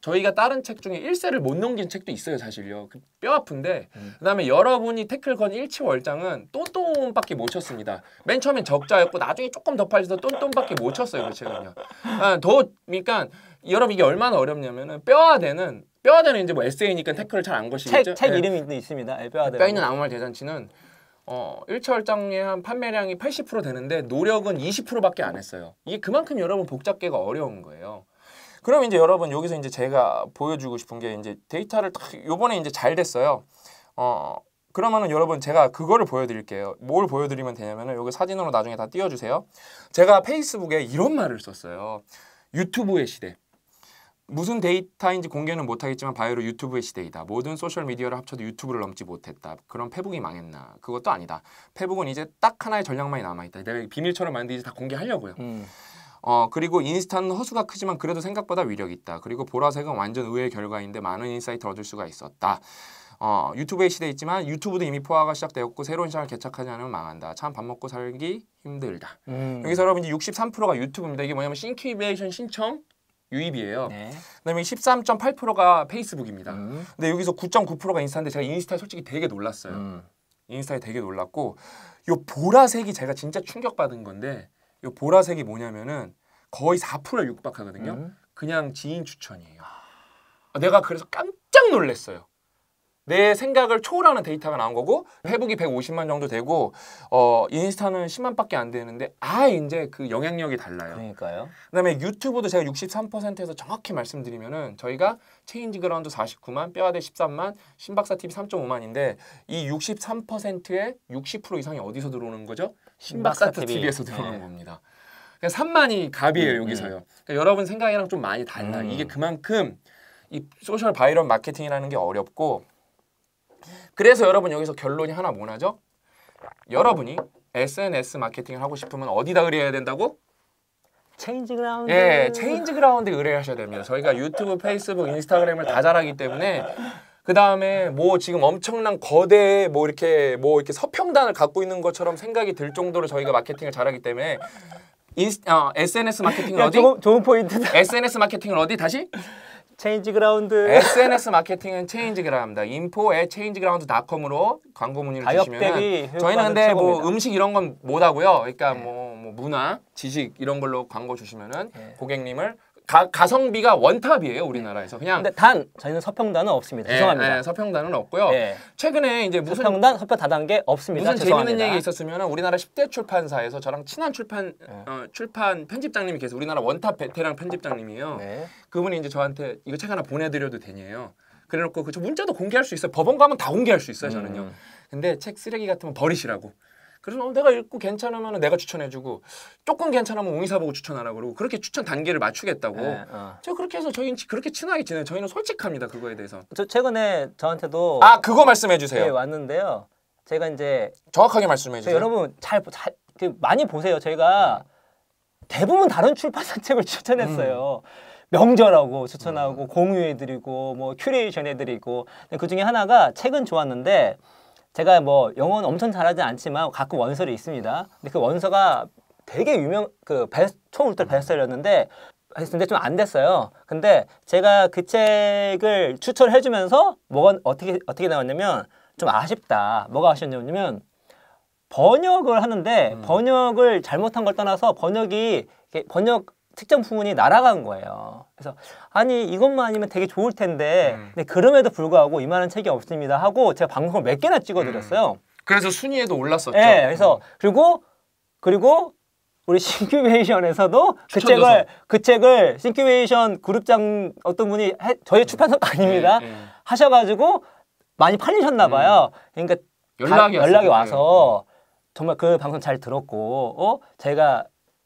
저희가 다른 책 중에 1세를 못 넘긴 책도 있어요, 사실요. 그뼈 아픈데. 음. 그다음에 여러분이 태클 건 1치 월장은 똔똔밖에 못 쳤습니다. 맨 처음엔 적자였고 나중에 조금 더 팔려서 똔똔밖에 못 쳤어요, 그 책은요. 아, 더 그러니까 여러분 이게 얼마나 어렵냐면은 뼈와 대는 뼈아대는 이제 뭐 에세이니까 태클을 잘안 것이겠죠. 책, 책 네. 이름이 네. 있습니다. 예, 뼈아대. 뼈 있는 아무 말 대잔치는 어, 1차 얼짱의 한 판매량이 80% 되는데 노력은 20%밖에 안 했어요. 이게 그만큼 여러분 복잡계가 어려운 거예요. 그럼 이제 여러분 여기서 이제 제가 보여주고 싶은 게 이제 데이터를 딱 요번에 이제 잘 됐어요. 어, 그러면은 여러분 제가 그거를 보여드릴게요. 뭘 보여드리면 되냐면은 여기 사진으로 나중에 다 띄워주세요. 제가 페이스북에 이런 말을 썼어요. 유튜브의 시대. 무슨 데이터인지 공개는 못하겠지만 바이로 유튜브의 시대이다. 모든 소셜미디어를 합쳐도 유튜브를 넘지 못했다. 그럼 페북이 망했나? 그것도 아니다. 페북은 이제 딱 하나의 전략만이 남아있다. 내가 비밀처럼 만든 이제 다 공개하려고요. 음. 어 그리고 인스타는 허수가 크지만 그래도 생각보다 위력 있다. 그리고 보라색은 완전 의외의 결과인데 많은 인사이트를 얻을 수가 있었다. 어, 유튜브의 시대에 있지만 유튜브도 이미 포화가 시작되었고 새로운 시장을 개척하지 않으면 망한다. 참 밥 먹고 살기 힘들다. 음. 여기서 여러분 이제 63%가 유튜브입니다. 이게 뭐냐면 싱큐베이션 신청 유입이에요. 네. 그다음에 13.8%가 페이스북입니다. 음. 근데 여기서 9.9%가 인스타인데 제가 인스타에 솔직히 되게 놀랐어요. 음. 인스타에 되게 놀랐고 요 보라색이 제가 진짜 충격받은 건데 요 보라색이 뭐냐면은 거의 4%에 육박하거든요. 음. 그냥 지인 추천이에요. 아, 내가 그래서 깜짝 놀랐어요. 내 생각을 초월하는 데이터가 나온 거고 회복이 150만 정도 되고 어 인스타는 10만밖에 안 되는데 아예 이제 그 영향력이 달라요. 그러니까요. 그다음에 유튜브도 제가 63%에서 정확히 말씀드리면은 저희가 체인지 그라운드 49만, 뼈아대 13만, 신박사 TV 3.5만인데 이 63%의 60% 이상이 어디서 들어오는 거죠? 신박사, 신박 TV. 에서 들어오는 네. 겁니다. 그 그러니까 3만이 갑이에요, 음, 여기서요. 음. 그러니까 여러분 생각이랑 좀 많이 달라요. 음. 이게 그만큼 이 소셜 바이럴 마케팅이라는 게 어렵고 그래서 여러분 여기서 결론이 하나 뭐나죠? 여러분이 SNS 마케팅을 하고 싶으면 어디다 의뢰해야 된다고? 체인지 그라운드. 예, 체인지 그라운드 에 의뢰하셔야 됩니다. 저희가 유튜브, 페이스북, 인스타그램을 다 잘하기 때문에 그 다음에 뭐 지금 엄청난 거대 뭐 이렇게 뭐 이렇게 서평단을 갖고 있는 것처럼 생각이 들 정도로 저희가 마케팅을 잘하기 때문에 인스, 어, SNS 마케팅은 야, 어디? 좋은, 좋은 포인트다. SNS 마케팅은 어디? 다시 체인지 그라운드. SNS 마케팅은 체인지 그라운드입니다. 인포 f o at c h a n g e g r c o m 으로 광고 문의를 주시면 저희는 근데 뭐 음식 이런 건 못 하고요. 그러니까 네. 뭐, 뭐 문화, 지식 이런 걸로 광고 주시면은 네. 고객님을 가, 성비가 원탑이에요 우리나라에서 네. 그냥. 근데 단 저희는 서평단은 없습니다. 예, 죄송합니다. 예, 서평단은 없고요. 예. 최근에 이제 무슨 서평단 서평 다단계 없습니다. 무슨 죄송합니다. 재밌는 얘기 있었으면 우리나라 10대 출판사에서 저랑 친한 출판 어, 출판 편집장님이 계세요. 우리나라 원탑 베테랑 편집장님이에요. 네. 그분이 이제 저한테 이거 책 하나 보내드려도 되냐요. 그래놓고 그 문자도 공개할 수 있어요. 법원 가면 다 공개할 수 있어요 저는요. 음. 근데 책 쓰레기 같으면 버리시라고. 그래서 어, 내가 읽고 괜찮으면 내가 추천해주고 조금 괜찮으면 웅이사 보고 추천하라 고 그러고 그렇게 추천 단계를 맞추겠다고 네, 어. 저 그렇게 해서 저희는 그렇게 친하게 지내요 저희는 솔직합니다 그거에 대해서 저 최근에 저한테도 아 그거 말씀해 주세요 네, 왔는데요 제가 이제 정확하게 말씀해 주세요 여러분 잘, 잘 많이 보세요 저희가 대부분 다른 출판사 책을 추천했어요 음. 명절하고 추천하고 음. 공유해드리고 뭐 큐레이션 해드리고 그 중에 하나가 책은 좋았는데 제가 뭐 영어는 엄청 잘하진 않지만 가끔 원서를 있습니다. 근데 그 원서가 되게 유명 그 베스, 처음 울때 베스트셀러였는데 했는데 좀 안 됐어요. 근데 제가 그 책을 추천을 해주면서 뭐가 어떻게 어떻게 나왔냐면 좀 아쉽다. 뭐가 아쉬웠냐면 번역을 하는데 음. 번역을 잘못한 걸 떠나서 번역이 번역 특정 부문이 날아간 거예요. 그래서 아니 이것만 아니면 되게 좋을 텐데 음. 근데 그럼에도 불구하고 이만한 책이 없습니다 하고 제가 방송을 몇 개나 찍어드렸어요. 음. 그래서 순위에도 올랐었죠. 네, 그래서 음. 그리고 그리고 우리 싱큐베이션에서도 그 책을 그 책을 싱큐베이션 그룹장 어떤 분이 해, 저희 출판사가 음. 아닙니다 네, 네. 하셔가지고 많이 팔리셨나 봐요. 음. 그러니까 연락이, 다, 연락이 와서 음. 정말 그 방송 잘 들었고 어 제가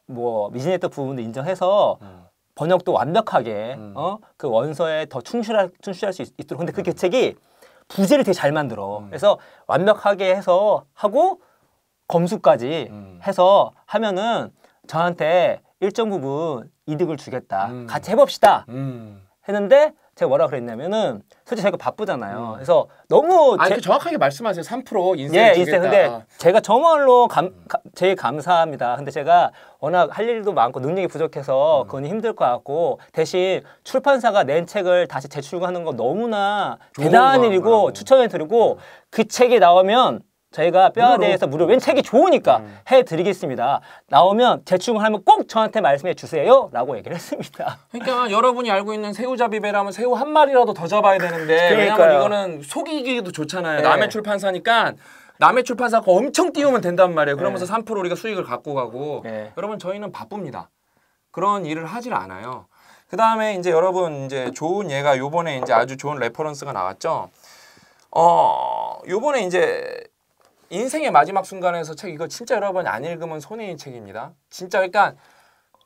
뭐 미진했던 부분도 인정해서 음. 번역도 완벽하게 음. 어그 원서에 더 충실할 충실할 수 있, 도록 근데 그 개책이 음. 부제를 되게 잘 만들어 음. 그래서 완벽하게 해서 하고 검수까지 음. 해서 하면은 저한테 일정 부분 이득을 주겠다 같이 해봅시다 했는데 제가 뭐라 그랬냐면은 솔직히 저희가 바쁘잖아요. 음. 그래서 너무 아니, 제... 정확하게 말씀하세요. 3% 인생 예, 인생 근데 아. 제가 정말로 감, 가, 제일 감사합니다. 근데 제가 워낙 할 일도 많고 능력이 부족해서 음. 그건 힘들 것 같고 대신 출판사가 낸 책을 다시 재출간하는 건 너무나 대단한 일이고 추천해 드리고 음. 그 책이 나오면 저희가 뼈에 대해서 무료 웬 책이 좋으니까 음. 해드리겠습니다. 나오면 제출하면 꼭 저한테 말씀해 주세요. 라고 얘기를 했습니다. 그러니까 여러분이 알고 있는 새우잡이배라면 새우 한 마리라도 더 잡아야 되는데 왜냐면 이거는 속이기도 좋잖아요. 네. 남의 출판사니까 남의 출판사가 엄청 띄우면 된단 말이에요. 그러면서 네. 3% 우리가 수익을 갖고 가고 네. 여러분 저희는 바쁩니다. 그런 일을 하질 않아요. 그 다음에 이제 여러분 이제 좋은 예가 요번에 이제 아주 좋은 레퍼런스가 나왔죠. 어 요번에 이제 인생의 마지막 순간에서 책 이거 진짜 여러분 안 읽으면 손해인 책입니다. 진짜 그러니까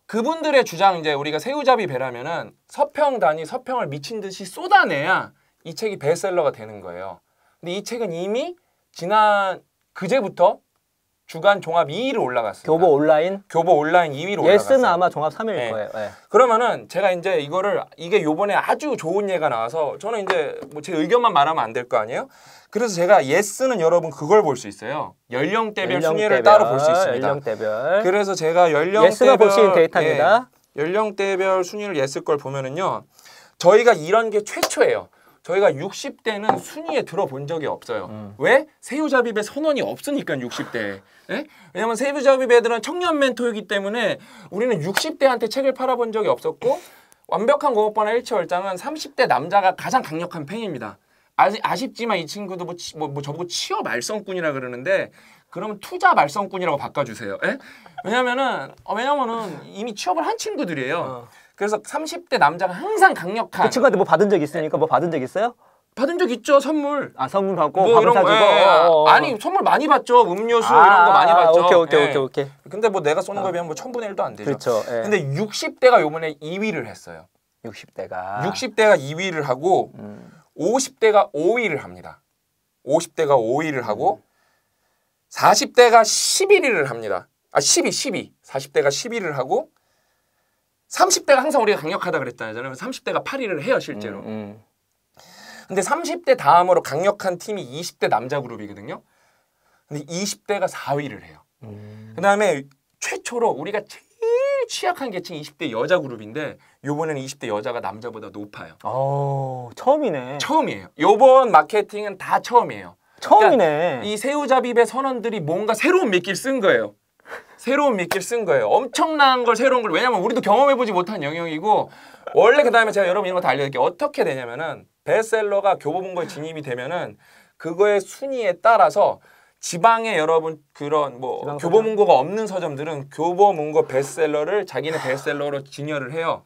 그분들의 주장 이제 우리가 새우잡이 배라면은 서평 단위 서평을 미친 듯이 쏟아내야 이 책이 베스셀러가 되는 거예요. 근데 이 책은 이미 지난 그제부터 주간 종합 2위로 올라갔습니다. 교보 온라인? 교보 온라인 2위로 올라갔어요. 예스는 아마 종합 3위일 네. 거예요. 네. 그러면은 제가 이제 이거를 이게 요번에 아주 좋은 예가 나와서 저는 이제 뭐제 의견만 말하면 안 될 거 아니에요? 그래서 제가 예스는 여러분 그걸 볼 수 있어요. 연령대별, 연령대별 순위를 따로 볼 수 있습니다. 연령대별. 그래서 제가 연령대별 예스가 볼수 있는 데이터입니다. 예, 연령대별 순위를 예스 걸 보면은요. 저희가 이런 게 최초예요. 저희가 60대는 순위에 들어본 적이 없어요. 음. 왜? 세유자비배 선언이 없으니까 60대. 에? 예? 왜냐면 세유자비배들은 청년 멘토이기 때문에 우리는 60대한테 책을 팔아본 적이 없었고 완벽한 공업반의 일치월장은 30대 남자가 가장 강력한 팬입니다. 아직 아쉽지만 이 친구도 뭐, 치, 뭐, 뭐 저보고 취업 말썽꾼이라 그러는데 그러면 투자 말썽꾼이라고 바꿔주세요. 예? 왜냐면은 어, 왜냐면은 이미 취업을 한 친구들이에요. 어. 그래서 30대 남자가 항상 강력한 그 친구한테 뭐 받은 적 있으니까 뭐 받은 적 있어요? 받은 적 있죠 선물. 아 선물 받고 뭐 이런 거. 예, 예. 어, 어, 어. 아니 선물 많이 받죠 음료수 아, 이런 거 많이 받죠. 오케이 오케이 예. 오케이 오케이. 근데 뭐 내가 쏘는 거에 비하면 뭐 천분의 일도 안 되죠. 그렇죠. 예. 근데 60대가 요번에 2위를 했어요. 60대가 60대가 2위를 하고 음. 50대가 5위를 합니다. 50대가 5위를 하고 40대가 11위를 합니다. 아 12, 12. 40대가 11위를 하고 30대가 항상 우리가 강력하다 그랬잖아요. 30대가 8위를 해요, 실제로. 음, 음. 근데 30대 다음으로 강력한 팀이 20대 남자 그룹이거든요. 근데 20대가 4위를 해요. 음. 그다음에 최초로 우리가 제일 취약한 계층 20대 여자 그룹인데 요번에는 20대 여자가 남자보다 높아요. 어, 처음이네. 처음이에요. 요번 마케팅은 다 처음이에요. 처음이네. 그러니까 이 새우잡입의 선언들이 뭔가 새로운 미끼를 쓴 거예요. 새로운 미끼를 쓴 거예요. 엄청난 걸 새로운 걸 왜냐면 우리도 경험해보지 못한 영역이고 원래 그 다음에 제가 여러분 이런 거 다 알려드릴게요. 어떻게 되냐면은 베스트셀러가 교보문고에 진입이 되면은 그거의 순위에 따라서 지방에 여러분 그런 뭐 교보문고가 없는 서점들은 교보문고 베스트셀러를 자기네 베스트셀러로 진열을 해요.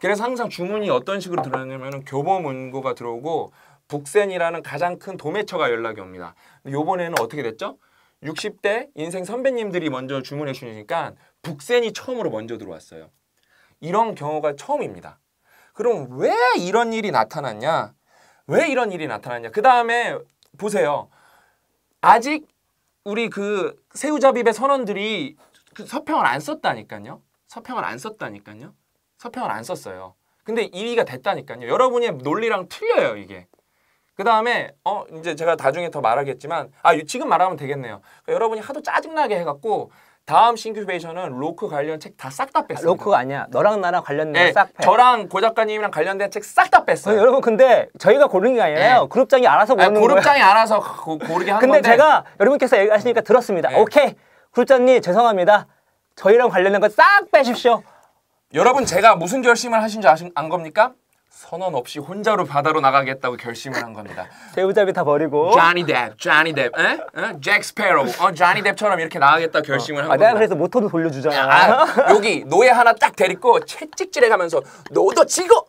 그래서 항상 주문이 어떤 식으로 들어오냐면 교보문고가 들어오고 북센이라는 가장 큰 도매처가 연락이 옵니다. 요번에는 어떻게 됐죠? 60대 인생 선배님들이 먼저 주문해 주시니까 북센이 처음으로 먼저 들어왔어요. 이런 경우가 처음입니다. 그럼 왜 이런 일이 나타났냐? 왜 이런 일이 나타났냐? 그 다음에 보세요. 아직 우리 그 새우잡입의 선원들이 그 서평을 안 썼다니까요. 서평을 안 썼다니까요. 서평을 안 썼어요. 근데 2위가 됐다니까요. 여러분의 논리랑 틀려요, 이게. 그 다음에 어 이제 제가 나중에 더 말하겠지만 아 지금 말하면 되겠네요. 그러니까 여러분이 하도 짜증나게 해갖고 다음 싱큐베이션은 로크 관련 책 다 싹다 아, 뺐어요. 로크가 아니야. 너랑 나랑 관련된 네, 싹 뺐. 저랑 고 작가님이랑 관련된 책 싹 다 뺐어요. 어, 여러분 근데 저희가 고른 게 아니라요. 네. 예. 그룹장이 알아서 고르는 거예요. 그룹장이 알아서 고르게 한 근데 건데. 근데 제가 여러분께서 얘기하시니까 들었습니다. 네. 오케이. 그룹장님 죄송합니다. 저희랑 관련된 거 싹 빼십시오. 여러분 제가 무슨 결심을 하신 줄 아신 안 겁니까? 선언 없이 혼자로 바다로 나가겠다고 결심을 한 겁니다. 배우잡이 다 버리고. 쟈니 뎁, 쟈니 뎁, 에? 에? 잭 스페로, 어, 쟈니 뎁처럼 이렇게 나가겠다 어. 결심을 어. 한 아, 겁니다. 내가 그래서 모터도 돌려주잖아. 아, 여기 노예 하나 딱 데리고 채찍질해 가면서 너도 지고.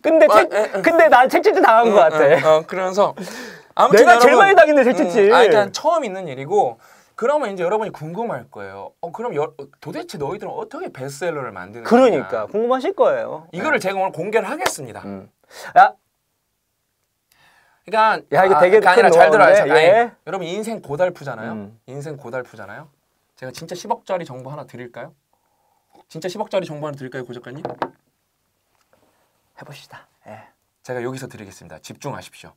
근데 어, 채, 에, 어, 어. 근데 난 채찍질 당한 어, 것 같아. 어, 그러면서 아무튼 내가 여러분, 제일 많이 당했네 채찍질. 음, 아, 일단 처음 있는 일이고 그러면 이제 여러분이 궁금할 거예요. 어 그럼 여, 도대체 너희들은 어떻게 베스트셀러를 만드는 거야? 그러니까 궁금하실 거예요. 이거를 네. 제가 오늘 공개를 하겠습니다. 음. 야. 그러니까 야 이거 되게 아, 그러니까 아잘 들어요. 예. 아니, 여러분 인생 고달프잖아요. 음. 인생 고달프잖아요. 제가 진짜 10억짜리 정보 하나 드릴까요? 진짜 10억짜리 정보 하나 드릴까요, 고 작가님? 해봅시다. 예. 제가 여기서 드리겠습니다. 집중하십시오.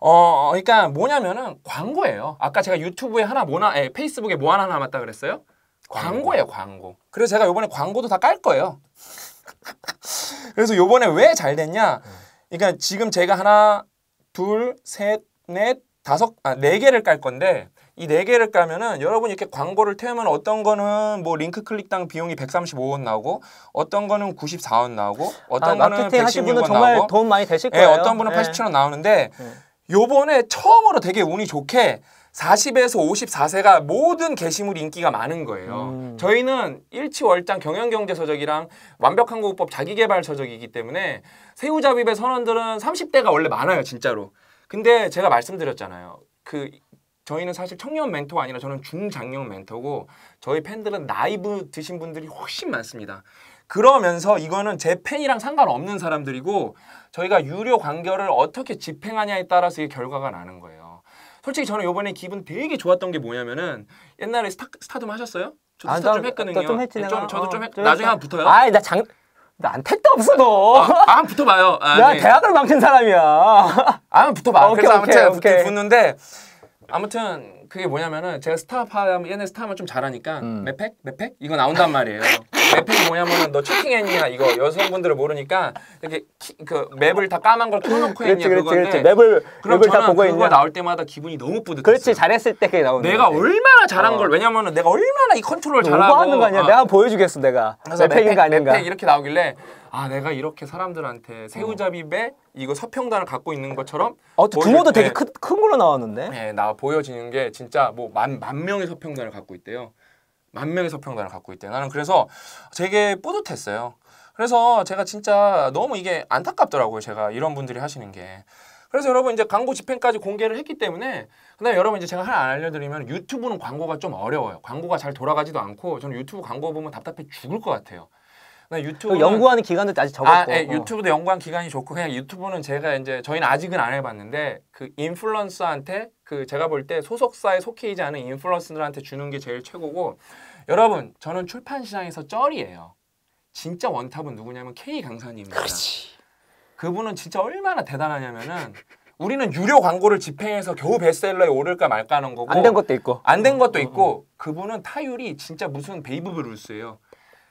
어, 그러니까 뭐냐면은 광고예요. 아까 제가 유튜브에 하나 뭐나, 에, 페이스북에 뭐 하나 남았다 그랬어요? 광고예요, 광고. 그래서 제가 요번에 광고도 다 깔 거예요. 그래서 요번에 왜 잘 됐냐? 그러니까 지금 제가 하나, 둘, 셋, 넷, 다섯, 아, 네 개를 깔 건데 이네 개를 까면은 여러분 이렇게 광고를 태우면 어떤 거는 뭐 링크 클릭당 비용이 135원 나오고 어떤 거는 94원 나오고 어떤 아, 거는 116원 나오고 돈 많이 되실 예, 거예요. 네, 어떤 분은 네. 예. 87원 나오는데 예. 요번에 처음으로 되게 운이 좋게 40에서 54세가 모든 게시물 인기가 많은 거예요. 음. 저희는 일치월장 경영경제서적이랑 완벽한 공부법 자기개발 서적이기 때문에 세우자비의 선원들은 30대가 원래 많아요, 진짜로. 근데 제가 말씀드렸잖아요. 그 저희는 사실 청년 멘토가 아니라 저는 중장년 멘토고 저희 팬들은 나이 드신 분들이 훨씬 많습니다. 그러면서 이거는 제 팬이랑 상관없는 사람들이고 저희가 유료 관계를 어떻게 집행하냐에 따라서 이 결과가 나는 거예요. 솔직히 저는 요번에 기분 되게 좋았던 게 뭐냐면은 옛날에 스타, 스타덤 하셨어요? 저도 아, 스타 좀 했거든요. 좀 했지, 좀, 네, 저도 어, 좀했 나중에 한 붙어요. 아이 나 장... 나 안 택도 없어 너. 아, 아, 한 붙어봐요. 아, 내 네. 대학을 망친 사람이야. 아, 한 붙어봐. 오케이, 그래서 아무튼 오케이. 붙는데 아무튼 그게 뭐냐면은 제가 스타파 하면 얘네 스타만 좀 잘하니까 음. 맵팩? 맵팩? 이거 나온단 말이에요. 맵이 뭐냐면은 너 채팅했냐 이거 여성분들은 모르니까 이렇게 키, 그 맵을 다 까만 걸 켜놓고 했냐 그렇지, 그렇지, 맵을 그럼 맵을 다 보고 있냐. 나올 때마다 기분이 너무 뿌듯해. 그렇지 잘했을 때 그게 나오는. 내가 얼마나 잘한 어. 걸 왜냐면은 내가 얼마나 이 컨트롤 잘하고. 하는 거 아니야. 아. 내가 보여주겠어 내가. 맵팩인 거 아닌가. 맵팩 이렇게 나오길래 아 내가 이렇게 사람들한테 새우잡이 배 이거 서평단을 갖고 있는 것처럼 어, 규모도 되게 큰, 큰 걸로 나왔는데 네, 나 보여지는 게 진짜 뭐 만 만 명의 서평단을 갖고 있대요 만 명의 서평단을 갖고 있대 나는 그래서 되게 뿌듯했어요. 그래서 제가 진짜 너무 이게 안타깝더라고요. 제가 이런 분들이 하시는 게. 그래서 여러분 이제 광고 집행까지 공개를 했기 때문에 근데 여러분 이제 제가 하나 알려드리면 유튜브는 광고가 좀 어려워요. 광고가 잘 돌아가지도 않고 저는 유튜브 광고 보면 답답해 죽을 것 같아요. 유튜브 연구하는 기간도 아직 적었고 아, 네, 유튜브도 연구한 기간이 좋고 그냥 유튜브는 제가 이제 저희는 아직은 안 해봤는데 그 인플루언서한테 그 제가 볼 때 소속사에 속해 있지 않은 인플루언서들한테 주는 게 제일 최고고 여러분 저는 출판 시장에서 쩔이에요. 진짜 원탑은 누구냐면 K 강사님입니다. 그렇지. 그분은 진짜 얼마나 대단하냐면은 우리는 유료 광고를 집행해서 겨우 베스트셀러에 오를까 말까 하는 거고 안 된 것도 있고 안된 음, 것도 음, 있고 음. 그분은 타율이 진짜 무슨 베이브브 룰스예요.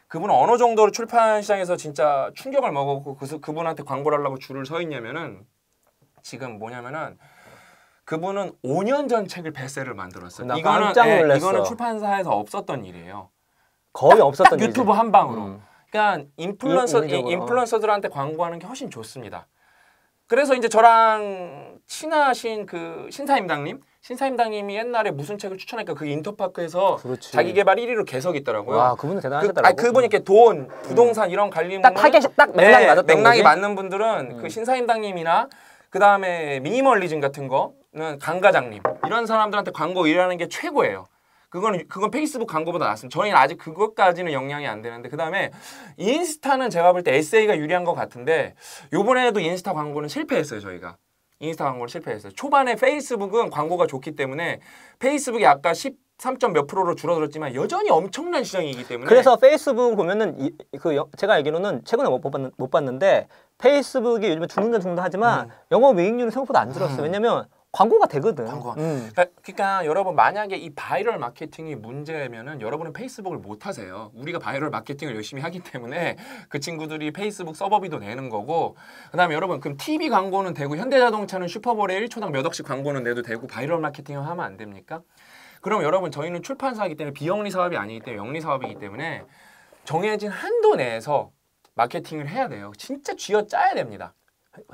그분은 어느 정도로 출판 시장에서 진짜 충격을 먹었고 그래서 그분한테 광고를 하려고 줄을 서 있냐면은 지금 뭐냐면은 그분은 5년 전 책을 베스셀러를 만들었어요. 나 이거는 깜짝 예, 놀랐어. 예, 이거는 출판사에서 없었던 일이에요. 거의 딱, 없었던 딱 유튜브 한 방으로. 음. 그러니까 인플루언서 인, 인플루언서들한테 광고하는 게 훨씬 좋습니다. 그래서 이제 저랑 친하신 그 신사임당님, 신사임당님이 옛날에 무슨 책을 추천할까 그 인터파크에서 그렇지. 자기 개발 1위로 계속 있더라고요. 와, 그분은 대단하셨더라고요. 그, 분이 이렇게 돈, 부동산 음. 이런 관리문 딱 타겟이 딱 맥락이 네, 맞았던 맥락이 거지? 맞는 분들은 그 음. 그 신사임당님이나 그다음에 미니멀리즘 같은 거 강과장님 이런 사람들한테 광고 일하는 게 최고예요. 그건 그건 페이스북 광고보다 낫습니다. 저희는 아직 그것까지는 영향이 안 되는데 그다음에 인스타는 제가 볼 때 에세이가 유리한 것 같은데 요번에도 인스타 광고는 실패했어요 저희가. 인스타 광고를 실패했어요. 초반에 페이스북은 광고가 좋기 때문에 페이스북이 아까 10 3.몇 프로로 줄어들었지만 여전히 엄청난 시장이기 때문에 그래서 페이스북 보면은 이, 그 여, 제가 알기로는 최근에 못, 봤는, 못 봤는데 페이스북이 요즘에 죽는다 죽는다 하지만 음. 영업 이익률은 생각보다 안 줄었어요. 음. 왜냐면 광고가 되거든. 광고. 음. 그러니까, 그러니까, 여러분 만약에 이 바이럴 마케팅이 문제면은 여러분은 페이스북을 못 하세요. 우리가 바이럴 마케팅을 열심히 하기 때문에 그 친구들이 페이스북 서버비도 내는 거고 그다음에 여러분 그럼 TV 광고는 되고 현대자동차는 슈퍼볼에 1초당 몇 억씩 광고는 내도 되고 바이럴 마케팅을 하면 안 됩니까? 그럼 여러분 저희는 출판사이기 때문에 비영리 사업이 아니기 때문에 영리 사업이기 때문에 정해진 한도 내에서 마케팅을 해야 돼요. 진짜 쥐어 짜야 됩니다.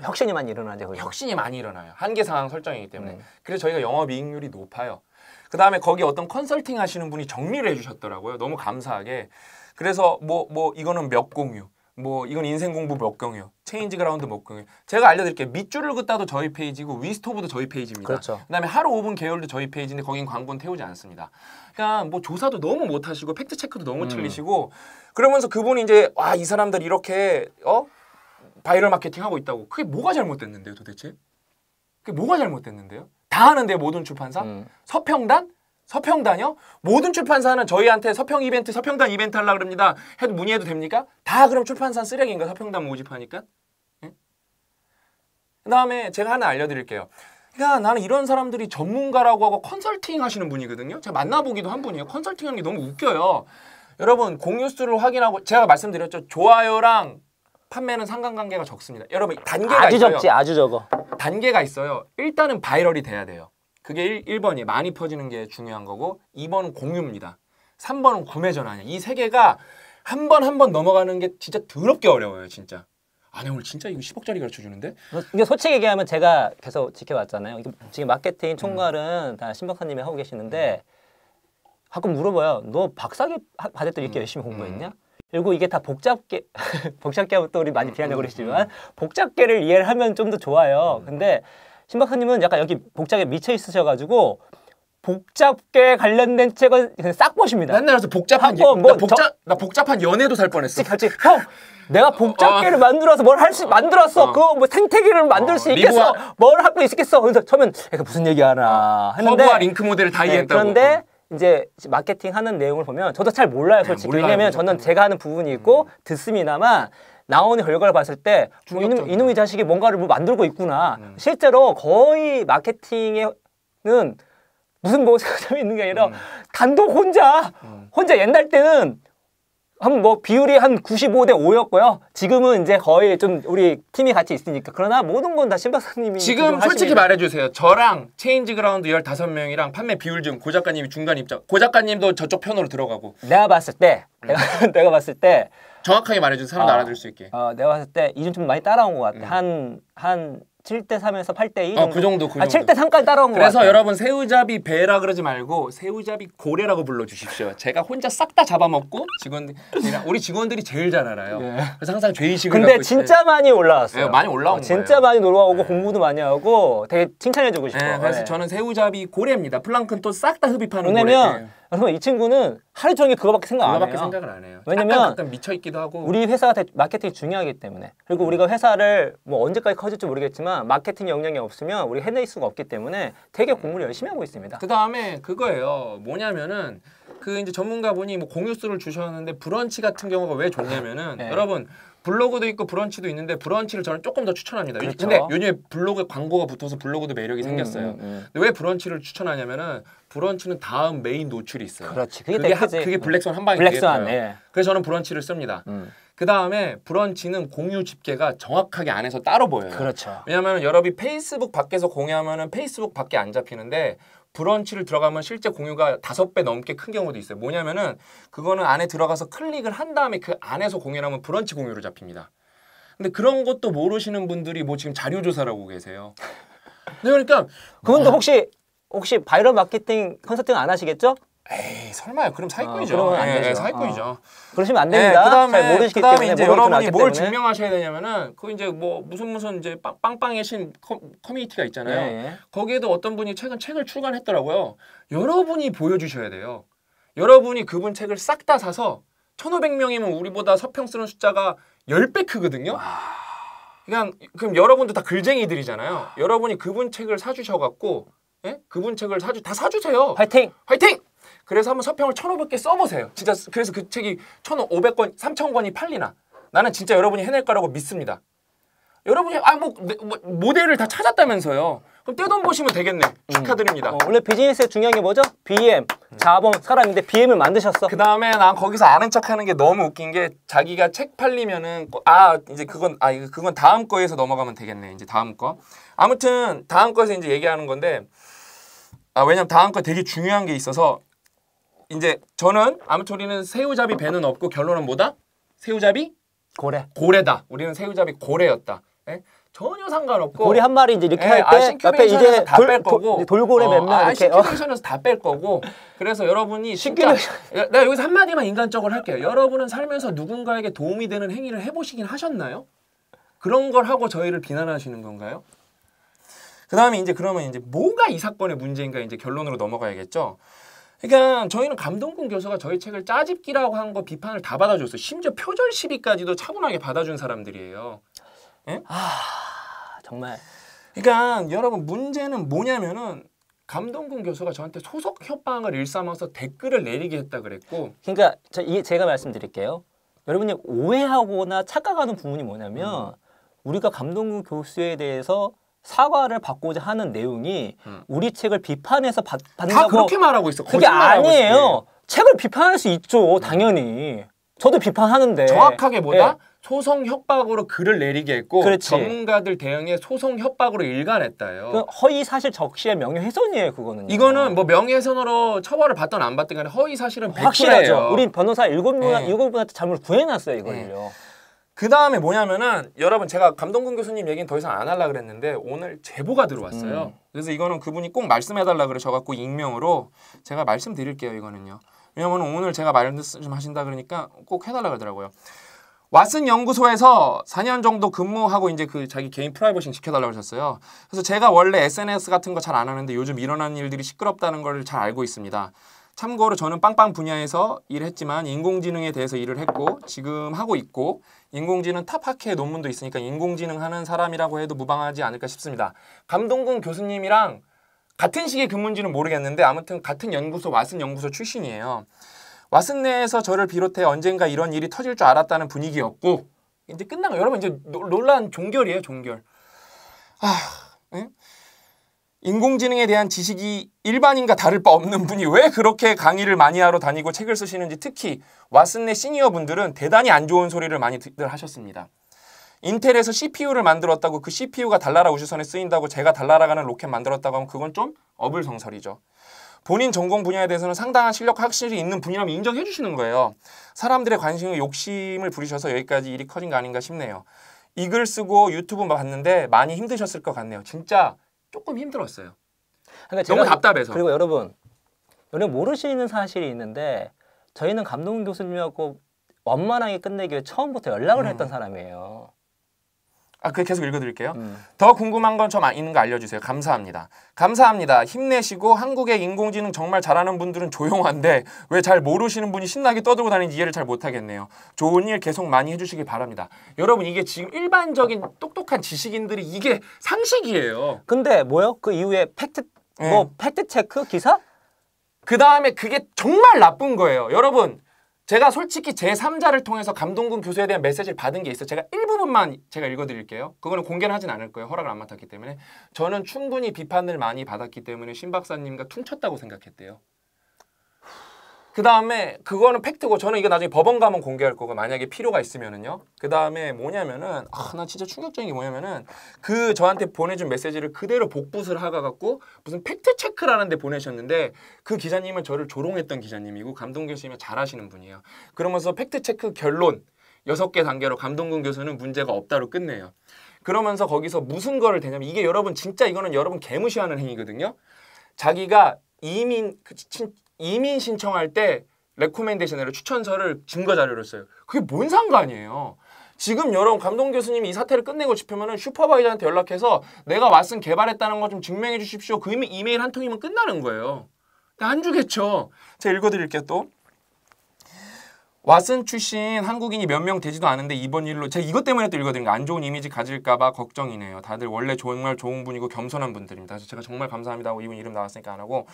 혁신이 많이 일어나죠. 거기. 혁신이 많이 일어나요. 한계 상황 설정이기 때문에. 네. 그래서 저희가 영업 이익률이 높아요. 그다음에 거기 어떤 컨설팅 하시는 분이 정리를 해 주셨더라고요. 너무 감사하게. 그래서 뭐뭐 뭐 이거는 몇 공유, 뭐 이건 인생 공부 몇공유 체인지 그라운드 몇공유 제가 알려드릴게요. 밑줄을 긋다도 저희 페이지고 위스토브도 저희 페이지입니다. 그렇죠. 그다음에 하루 5분 계열도 저희 페이지인데 거긴 광고는 태우지 않습니다. 그러니까 뭐 조사도 너무 못하시고 팩트 체크도 너무 음. 틀리시고 그러면서 그분이 이제 와 이 사람들 이렇게 어 바이럴 마케팅 하고 있다고 그게 뭐가 잘못됐는데요 도대체? 그게 뭐가 잘못됐는데요? 다 하는데 모든 출판사? 음. 서평단? 서평단이요? 모든 출판사는 저희한테 서평 이벤트, 서평단 이벤트 하려고 그럽니다. 해도 문의해도 됩니까? 다 그럼 출판사 쓰레기인가? 서평단 모집하니까? 응? 예? 그 다음에 제가 하나 알려드릴게요. 그러니까 나는 이런 사람들이 전문가라고 하고 컨설팅 하시는 분이거든요. 제가 만나보기도 한 분이에요. 컨설팅 하는 게 너무 웃겨요. 여러분 공유수를 확인하고 제가 말씀드렸죠. 좋아요랑 판매는 상관관계가 적습니다. 여러분 단계가 아주 있어요. 적지 아주 적어. 단계가 있어요. 일단은 바이럴이 돼야 돼요. 그게 일 1번이 많이 퍼지는 게 중요한 거고 2번은 공유입니다. 3번은 구매 전환이야. 이세 개가 한 번 한 번 넘어가는 게 진짜 더럽게 어려워요, 진짜. 아니 오늘 진짜 이거 10억짜리 가르쳐 주는데? 뭐, 이게 솔직히 얘기하면 제가 계속 지켜봤잖아요. 지금 마케팅 총괄은 음. 다신 박사님이 하고 계시는데 가끔 물어봐요. 너 박사기 받을 때 이렇게 음. 열심히 공부했냐? 음. 그리고 이게 다 복잡게 복잡게 하면 또 우리 많이 비하냐고 음, 음, 그러시지만 음. 복잡계를 이해를 하면 좀 더 좋아요. 근데 신 박사님은 약간 여기 복잡에 미쳐 있으셔가지고 복잡계 관련된 책은 그냥 싹 보십니다. 맨날 그래서 복잡한 예, 뭐나 복잡 저, 나 복잡한 연애도 살 뻔했어. 같이 형 내가 복잡계를 어, 만들어서 뭘 할수 어. 만들었어. 어, 그거 뭐 생태계를 만들 어, 수 있겠어. 뭘 하고 있겠어. 그래서 처음엔 그 무슨 얘기하나 어. 했는데 허브와 링크 모델을 다 네, 이해했다고. 그런데 어. 이제 마케팅 하는 내용을 보면 저도 잘 몰라요 네, 솔직히 몰라요, 왜냐면 저는 몰라요. 네. 제가 하는 부분이 있고 음. 듣습니다만 나오는 결과를 봤을 때 어, 이놈, 이놈의 자식이 뭔가를 뭐 만들고 있구나 음. 실제로 거의 마케팅에는 무슨 뭐생각이 있는 게 아니라 음. 단독 혼자 음. 혼자 옛날 때는 한뭐 비율이 한 95 대 5였고요. 지금은 이제 거의 좀 우리 팀이 같이 있으니까. 그러나 모든 건 다 신박사님이 지금 솔직히 말해 주세요. 저랑 체인지 그라운드 15명이랑 판매 비율 중고 작가님이 중간 입장. 고 작가님도 저쪽 편으로 들어가고. 내가 봤을 때 음. 내가, 내가 봤을 때 정확하게 말해 주세요 사람도 어, 알아들을 수 있게. 어, 내가 봤을 때 이준 좀 많이 따라온 것 같아. 음. 한한 7대 3에서 8대 2 어, 정도. 어, 그 정도 그 아, 정도. 7대 3까지 따라온 거 그래서 같 여러분 새우잡이 배라 그러지 말고 새우잡이 고래라고 불러 주십시오. 제가 혼자 싹 다 잡아먹고 직원 우리 직원들이 제일 잘 알아요. 네. 그래서 항상 죄의식을 근데 진짜 있어요. 많이 올라왔어요. 네, 많이 올라온 어, 진짜 거예요. 많이 놀러 오고 네. 예. 공부도 많이 하고 되게 칭찬해 주고 싶어요. 그래서 저는 새우잡이 고래입니다. 플랑크톤 싹 다 흡입하는 왜냐면 여러분 이 친구는 하루 종일 그거밖에 생각 안 해요. 생각을 안 해요. 왜냐면 미쳐 있기도 하고 우리 회사가 마케팅이 중요하기 때문에 그리고 음. 우리가 회사를 뭐 언제까지 커질지 모르겠지만 마케팅 역량이 없으면 우리 해낼 수가 없기 때문에 되게 음. 공부를 열심히 하고 있습니다. 그 다음에 그거예요. 뭐냐면은 그 이제 전문가분이 뭐 공유수를 주셨는데 브런치 같은 경우가 왜 좋냐면은 네. 여러분 블로그도 있고 브런치도 있는데 브런치를 저는 조금 더 추천합니다. 그렇죠. 근데 요즘에 블로그 광고가 붙어서 블로그도 매력이 음, 생겼어요. 음, 음, 근데 왜 브런치를 추천하냐면은 브런치는 다음 메인 노출이 있어요. 그렇지. 그게 그게, 하, 그게 음. 블랙선 한 방에 블어요 네. 그래서 저는 브런치를 씁니다. 음. 그 다음에 브런치는 공유 집계가 정확하게 안에서 따로 보여요. 그렇죠. 왜냐하면 여러분이 페이스북 밖에서 공유하면은 페이스북 밖에 안 잡히는데 브런치를 들어가면 실제 공유가 다섯 배 넘게 큰 경우도 있어요. 뭐냐면은 그거는 안에 들어가서 클릭을 한 다음에 그 안에서 공유하면 브런치 공유로 잡힙니다. 근데 그런 것도 모르시는 분들이 뭐 지금 자료 조사라고 계세요. 네, 그러니까 그분도 혹시 혹시 바이럴 마케팅 컨설팅 안 하시겠죠? 에이 설마요. 그럼 사기꾼이죠. 아, 예, 예, 사기꾼이죠. 아. 그러시면 안 됩니다. 예, 그다음에 모르시기 그다음에 때문에 이제 여러분이 뭘 때문에. 증명하셔야 되냐면은 그 이제 뭐 무슨 무슨 이제 빵빵의 빵신 커, 커뮤니티가 있잖아요. 네. 거기에도 어떤 분이 최근 책을 출간했더라고요. 여러분이 보여주셔야 돼요. 여러분이 그분 책을 싹 다 사서 1,500명이면 우리보다 서평 쓰는 숫자가 10배 크거든요. 와. 그냥 그럼 여러분도 다 글쟁이들이잖아요. 와. 여러분이 그분 책을 사주셔갖고 예? 그분 책을 사주 다 사주세요. 화이팅! 화이팅! 그래서 한번 서평을 1 천오백 개 써보세요. 진짜 그래서 그 책이 1 5 0 0권3 0 0 0 권이 팔리나. 나는 진짜 여러분이 해낼 거라고 믿습니다. 여러분이 아뭐 네, 뭐, 모델을 다 찾았다면서요. 그럼 떼돈 보시면 되겠네. 축하드립니다. 어, 원래 비즈니스의 중요한 게 뭐죠? BM. 자본 사람인데 BM을 만드셨어. 그 다음에 난 거기서 아는 척하는 게 너무 웃긴 게 자기가 책 팔리면은 아 이제 그건 아 그건 다음 거에서 넘어가면 되겠네. 이제 다음 거. 아무튼 다음 거에서 이제 얘기하는 건데 아 왜냐면 다음 거 되게 중요한 게 있어서 이제 저는 아무토리는 새우잡이 배는 없고 결론은 뭐다? 새우잡이 고래. 고래다. 우리는 새우잡이 고래였다. 에? 예? 전혀 상관없고 고래 한 마리 이제 이렇게 예, 할때 아, 옆에 이제 다뺄 거고 돌, 고래 몇명 어, 아, 이렇게 아시큐레이션에서 어. 다뺄 거고 그래서 여러분이 쉽게 내가 여기서 한 마디만 인간적으로 할게요. 여러분은 살면서 누군가에게 도움이 되는 행위를 해보시긴 하셨나요? 그런 걸 하고 저희를 비난하시는 건가요? 그 다음에 이제 그러면 이제 뭐가 이 사건의 문제인가 이제 결론으로 넘어가야겠죠. 그러니까 저희는 감동군 교수가 저희 책을 짜집기라고 한 거 비판을 다 받아줬어요. 심지어 표절 시비까지도 차분하게 받아준 사람들이에요. 예? 아 정말. 그러니까 여러분 문제는 뭐냐면은 감동군 교수가 저한테 소속 협박을 일삼아서 댓글을 내리게 했다 그랬고. 그러니까 저, 이, 제가 말씀드릴게요. 여러분이 오해하거나 착각하는 부분이 뭐냐면 음. 우리가 감동군 교수에 대해서 사과를 받고자 하는 내용이 음. 우리 책을 비판해서 받, 는다고다 그렇게 말하고 있어. 그게 아니에요. 예. 책을 비판할 수 있죠, 음. 당연히. 저도 비판하는데 정확하게 뭐다? 예. 소송 협박으로 글을 내리게 했고 그렇지. 전문가들 대응에 소송 협박으로 일관했다요. 그 허위 사실 적시의 명예훼손이에요, 그거는. 이거는 뭐 명예훼손으로 처벌을 받든안받든 간에 허위 사실은 확실하죠. 우리 변호사 일곱 분 예. 일곱 분한테 잘못 구해놨어요, 이걸요 예. 그 다음에 뭐냐면은 여러분 제가 감동근 교수님 얘기는 더 이상 안 하려 고 그랬는데 오늘 제보가 들어왔어요. 음. 그래서 이거는 그분이 꼭 말씀해달라 그러셔갖고 익명으로 제가 말씀드릴게요 이거는요. 왜냐면 오늘 제가 말씀하신다 그러니까 꼭 해달라 그러더라고요. 왓슨 연구소에서 4년 정도 근무하고 이제 그 자기 개인 프라이버싱 지켜달라고 하셨어요. 그래서 제가 원래 SNS 같은 거 잘 안 하는데 요즘 일어난 일들이 시끄럽다는 걸 잘 알고 있습니다. 참고로 저는 빵빵 분야에서 일했지만 인공지능에 대해서 일을 했고 지금 하고 있고 인공지능 탑 학회 논문도 있으니까 인공지능 하는 사람이라고 해도 무방하지 않을까 싶습니다. 감동근 교수님이랑 같은 시기 근무인지는 모르겠는데 아무튼 같은 연구소 왓슨 연구소 출신이에요. 왓슨 내에서 저를 비롯해 언젠가 이런 일이 터질 줄 알았다는 분위기였고 이제 끝나거 여러분 이제 노, 놀란 종결이에요 종결. 아 인공지능에 대한 지식이 일반인과 다를 바 없는 분이 왜 그렇게 강의를 많이 하러 다니고 책을 쓰시는지 특히 왓슨의 시니어 분들은 대단히 안 좋은 소리를 많이들 하셨습니다. 인텔에서 CPU를 만들었다고 그 CPU가 달나라 우주선에 쓰인다고 제가 달나라 가는 로켓 만들었다고 하면 그건 좀 어불성설이죠. 본인 전공 분야에 대해서는 상당한 실력 확실히 있는 분이라면 인정해 주시는 거예요. 사람들의 관심과 욕심을 부리셔서 여기까지 일이 커진 거 아닌가 싶네요. 이 글 쓰고 유튜브 봤는데 많이 힘드셨을 것 같네요. 진짜 조금 힘들었어요. 그러니까 너무 답답해서. 그리고 여러분, 여러분 모르시는 사실이 있는데 저희는 감독 교수님하고 원만하게 끝내기 위해 처음부터 연락을 음. 했던 사람이에요. 아, 그 계속 읽어드릴게요. 음. 더 궁금한 건좀 아, 있는 거 알려주세요. 감사합니다. 감사합니다. 힘내시고 한국의 인공지능 정말 잘하는 분들은 조용한데 왜 잘 모르시는 분이 신나게 떠들고 다니는지 이해를 잘 못하겠네요. 좋은 일 계속 많이 해주시기 바랍니다. 여러분 이게 지금 일반적인 똑똑한 지식인들이 이게 상식이에요. 근데 뭐요? 그 이후에 팩트 뭐 음. 예. 팩트 체크 기사? 그 다음에 그게 정말 나쁜 거예요. 여러분 제가 솔직히 제3자를 통해서 감동군 교수에 대한 메시지를 받은 게 있어요. 제가 일부분만 제가 읽어드릴게요. 그거는 공개는 하진 않을 거예요. 허락을 안 맡았기 때문에. 저는 충분히 비판을 많이 받았기 때문에 신 박사님과 퉁쳤다고 생각했대요. 그 다음에 그거는 팩트고 저는 이거 나중에 법원 가면 공개할 거고 만약에 필요가 있으면은요. 그 다음에 뭐냐면은 아 나 진짜 충격적인 게 뭐냐면은 그 저한테 보내준 메시지를 그대로 복붙을 하가갖고 무슨 팩트 체크라는데 보내셨는데 그 기자님은 저를 조롱했던 기자님이고 감동 교수님이 잘하시는 분이에요. 그러면서 팩트 체크 결론 여섯 개 단계로 감동근 교수는 문제가 없다로 끝내요. 그러면서 거기서 무슨 거를 대냐면 이게 여러분 진짜 이거는 여러분 개무시하는 행위거든요. 자기가 이민 그 친, 이민 신청할 때 레코멘데이션으로 추천서를 증거 자료로 써요. 그게 뭔 상관이에요. 지금 여러분 감독 교수님이 이 사태를 끝내고 싶으면 슈퍼바이저한테 연락해서 내가 왓슨 개발했다는 거 좀 증명해 주십시오. 그 이메일, 한 통이면 끝나는 거예요. 안 주겠죠. 제가 읽어드릴게요 또. 왓슨 출신 한국인이 몇 명 되지도 않은데 이번 일로 제가 이것 때문에 또 읽어드린 게안 좋은 이미지 가질까봐 걱정이네요. 다들 원래 정말 좋은 분이고 겸손한 분들입니다. 그래서 제가 정말 감사합니다 하고 이분 이름 나왔으니까 안 하고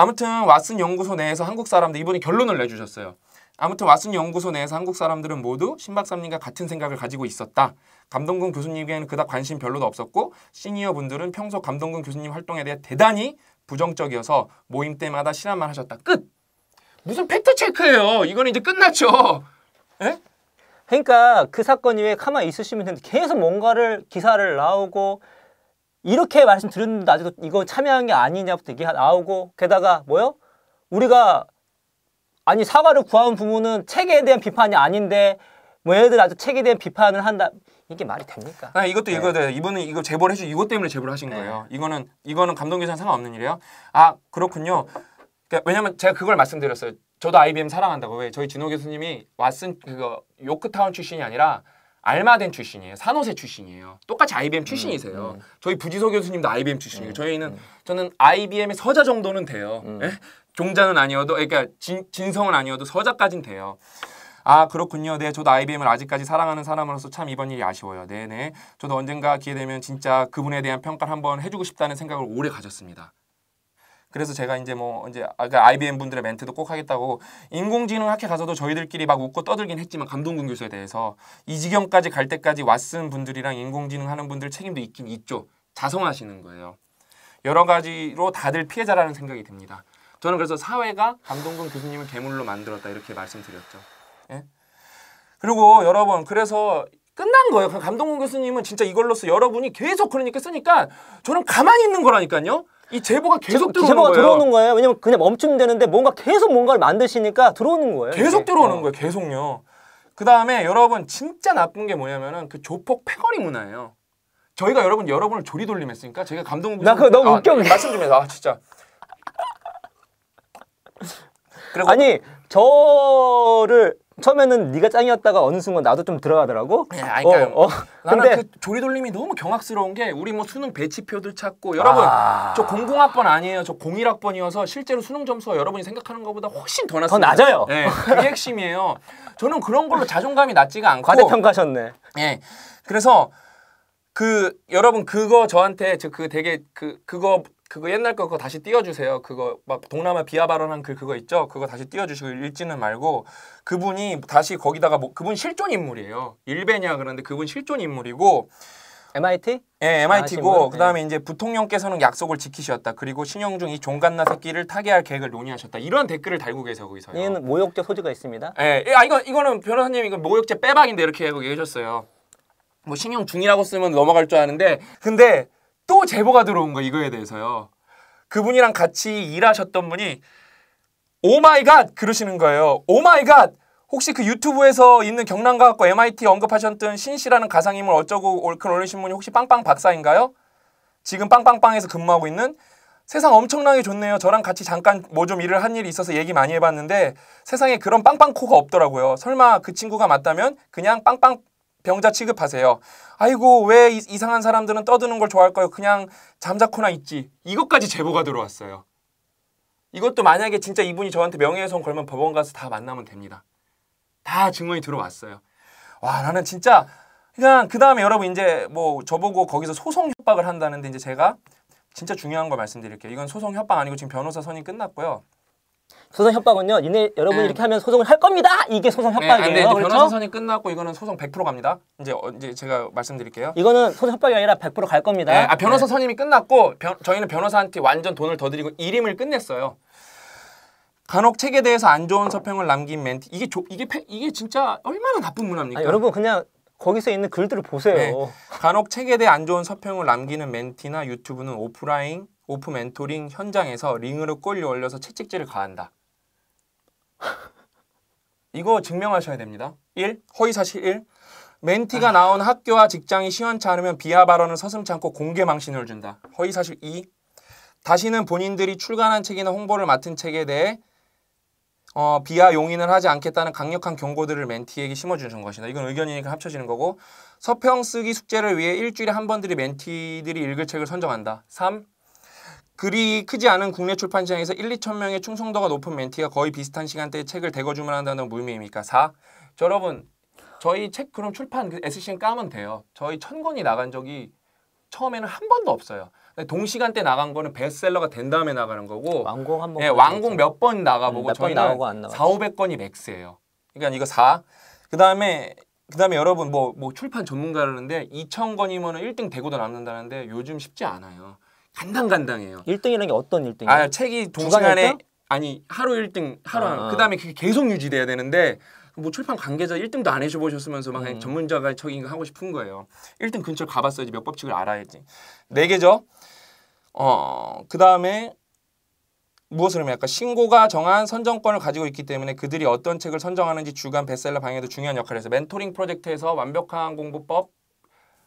아무튼 왓슨 연구소 내에서 한국 사람들 이분이 결론을 내주셨어요. 아무튼 왓슨 연구소 내에서 한국 사람들은 모두 신박사님과 같은 생각을 가지고 있었다. 감동근 교수님에게는 그닥 관심 별로도 없었고 시니어 분들은 평소 감동근 교수님 활동에 대해 대단히 부정적이어서 모임 때마다 실험만 하셨다. 끝! 무슨 팩트체크예요. 이건 이제 끝났죠. 에? 예? 그러니까 그 사건이 왜 가만히 있으시면 되는데 계속 뭔가를 기사를 나오고 이렇게 말씀드렸는데 아직도 이거 참여한 게 아니냐부터 얘기 가 나오고 게다가 뭐요? 우리가 아니 사과를 구하는 부모는 책에 대한 비판이 아닌데 뭐 얘들 아주 책에 대한 비판을 한다 이게 말이 됩니까? 아, 이것도 네. 읽어 돼요. 이분은 이거 제보를 해주 이것 때문에 제보를 하신 네. 거예요. 이거는 이거는 감독님상 상관없는 일이에요. 아 그렇군요. 그러니까 왜냐면 제가 그걸 말씀드렸어요. 저도 IBM 사랑한다고 왜 저희 진호 교수님이 왓슨 그거 요크타운 출신이 아니라 알마덴 출신이에요. 산호세 출신이에요. 똑같이 IBM 출신이세요. 음, 음. 저희 부지석 교수님도 IBM 출신이고 음, 저희는 음. 저는 IBM의 서자 정도는 돼요. 음. 예? 종자는 아니어도 아, 그러니까 진, 진성은 아니어도 서자까진 돼요. 아 그렇군요. 네, 저도 IBM을 아직까지 사랑하는 사람으로서 참 이번 일이 아쉬워요. 네네. 네. 저도 언젠가 기회 되면 진짜 그분에 대한 평가를 한번 해주고 싶다는 생각을 오래 가졌습니다. 그래서 제가 이제 뭐 이제 아까 IBM 그 분들의 멘트도 꼭 하겠다고 인공지능 학회 가서도 저희들끼리 막 웃고 떠들긴 했지만 감동근 교수에 대해서 이 지경까지 갈 때까지 왔은 분들이랑 인공지능 하는 분들 책임도 있긴 있죠. 자성하시는 거예요. 여러 가지로 다들 피해자라는 생각이 듭니다. 저는 그래서 사회가 감동근 교수님을 괴물로 만들었다 이렇게 말씀드렸죠. 예? 그리고 여러분 그래서 끝난 거예요. 감동근 교수님은 진짜 이걸로써 여러분이 계속 그러니까 쓰니까 저는 가만히 있는 거라니까요. 이 제보가 계속 들어오는 제보가 거예요. 들어오는 거예요. 왜냐면 그냥 멈추 되는데 뭔가 계속 뭔가를 만드시니까 들어오는 거예요. 계속 이게. 들어오는 어. 거예요. 계속요. 그 다음에 여러분 진짜 나쁜 게 뭐냐면은 그 조폭 패거리 문화예요. 저희가 여러분 여러분을 조리돌림 했으니까 제가 감동. 나 그거 너무 아, 웃겨. 네, 말씀 좀해아 진짜. 아니 저를 처음에는 네가 짱이었다가 어느 순간 나도 좀 들어가더라고. 예, 그러니까 어, 어. 나는 근데... 그 조리돌림이 너무 경악스러운 게 우리 뭐 수능 배치표들 찾고 여러분 아... 저 00학번 아니에요. 저 01학번이어서 실제로 수능 점수가 여러분이 생각하는 것보다 훨씬 더낮습니더 낮아요. 네, 그게 핵심이에요. 저는 그런 걸로 자존감이 낮지가 않고 과대평가셨네. 예. 그래서 그 여러분 그거 저한테 저 그 되게 그 그거 그거 옛날 거 그거 다시 띄워주세요. 그거 막 동남아 비하 발언한 글 그거 있죠? 그거 다시 띄워주시고 읽지는 말고 그분이 다시 거기다가 뭐 그분 실존 인물이에요. 일베냐 그런데 그분 실존 인물이고 MIT? 예, 네, MIT고 아, 그다음에 네. 이제 부통령께서는 약속을 지키셨다. 그리고 신영중 이 종갓나 새끼를 타개할 계획을 논의하셨다. 이런 댓글을 달고 계세요, 거기서요. 얘는 모욕죄 소지가 있습니다. 예. 네, 아 이거 이거는 변호사님 이거 모욕죄 빼박인데 이렇게 얘기하셨어요뭐신영 중이라고 쓰면 넘어갈 줄 아는데 근데 또 제보가 들어온 거 이거에 대해서요. 그분이랑 같이 일하셨던 분이 오마이갓 그러시는 거예요. 오마이갓 혹시 그 유튜브에서 있는 경남과학과 MIT 언급하셨던 신씨라는 가상인물 어쩌고 올클 올리신 분이 혹시 빵빵 박사인가요? 지금 빵빵빵에서 근무하고 있는 세상 엄청나게 좋네요. 저랑 같이 잠깐 뭐 좀 일을 한 일이 있어서 얘기 많이 해봤는데 세상에 그런 빵빵코가 없더라고요. 설마 그 친구가 맞다면 그냥 빵빵 병자 취급하세요. 아이고 왜 이, 이상한 사람들은 떠드는 걸 좋아할까요? 그냥 잠자코나 있지. 이것까지 제보가 들어왔어요. 이것도 만약에 진짜 이분이 저한테 명예훼손 걸면 법원 가서 다 만나면 됩니다. 다 증언이 들어왔어요. 와 나는 진짜 그냥 그 다음에 여러분 이제 뭐 저보고 거기서 소송 협박을 한다는데 이제 제가 진짜 중요한 거 말씀드릴게요. 이건 소송 협박 아니고 지금 변호사 선임 끝났고요. 소송 협박은요. 니네 여러분이 네. 렇게 하면 소송을 할 겁니다. 이게 소송 네, 협박이에요. 네, 안 돼. 변호 소송이 끝났고 이거는 소송 100% 갑니다. 이제 어, 이제 제가 말씀드릴게요. 이거는 소송 협박이 아니라 100%갈 겁니다. 네. 아, 변호사 네. 선임이 끝났고 변, 저희는 변호사한테 완전 돈을 더 드리고 이름을 끝냈어요. 간혹 책에 대해서 안 좋은 서평을 남긴 멘트 이게 조, 이게 패, 이게 진짜 얼마나 나쁜 문화입니까? 아 여러분 그냥 거기서 있는 글들을 보세요. 네. 간혹 책에 대해 안 좋은 서평을 남기는 멘티나 유튜브는 오프라인, 오프 멘토링 현장에서 링으로 꼴려 올려서 채찍질을 가한다. 이거 증명하셔야 됩니다. 1. 허위사실 1. 멘티가 나온 학교와 직장이 시원치 않으면 비하 발언을 서슴치 않고 공개 망신을 준다. 허위사실 2. 다시는 본인들이 출간한 책이나 홍보를 맡은 책에 대해 어, 비하 용인을 하지 않겠다는 강력한 경고들을 멘티에게 심어주는 것이다. 이건 의견이니까 합쳐지는 거고 서평 쓰기 숙제를 위해 일주일에 한 번들이 멘티들이 읽을 책을 선정한다. 3. 그리 크지 않은 국내 출판 시장에서 1, 2천 명의 충성도가 높은 멘티가 거의 비슷한 시간대에 책을 대거 주문한다는 무의미입니까? 4. 저 여러분 저희 책 그럼 출판 그 SCN 까면 돼요. 저희 천 권이 나간 적이 처음에는 한 번도 없어요. 동시간대 나간 거는 베스트셀러가 된 다음에 나가는 거고 왕공 한번 예, 왕공 몇 번 나가보고 음, 저희는 4, 500건이 맥스예요. 그러니까 이거 4. 그다음에 그다음에 여러분 뭐뭐 뭐 출판 전문가라는데 2천 권이면은 1등 대고도 남는다는데 요즘 쉽지 않아요. 간당간당해요. 1등이라는 게 어떤 1등이에요? 아, 책이 동시간에 아니 하루 1등, 하루 아. 그다음에 그게 계속 유지돼야 되는데 뭐 출판 관계자 1등도 안 해줘 보셨으면서 막 음. 전문자가 저기 하고 싶은 거예요. 1등 근처 가봤어야지 몇 법칙을 알아야지. 네 개죠. 어 그다음에 무엇을 의미할까? 신고가 정한 선정권을 가지고 있기 때문에 그들이 어떤 책을 선정하는지 주간 베스트셀러 방향에도 중요한 역할을 해서 멘토링 프로젝트에서 완벽한 공부법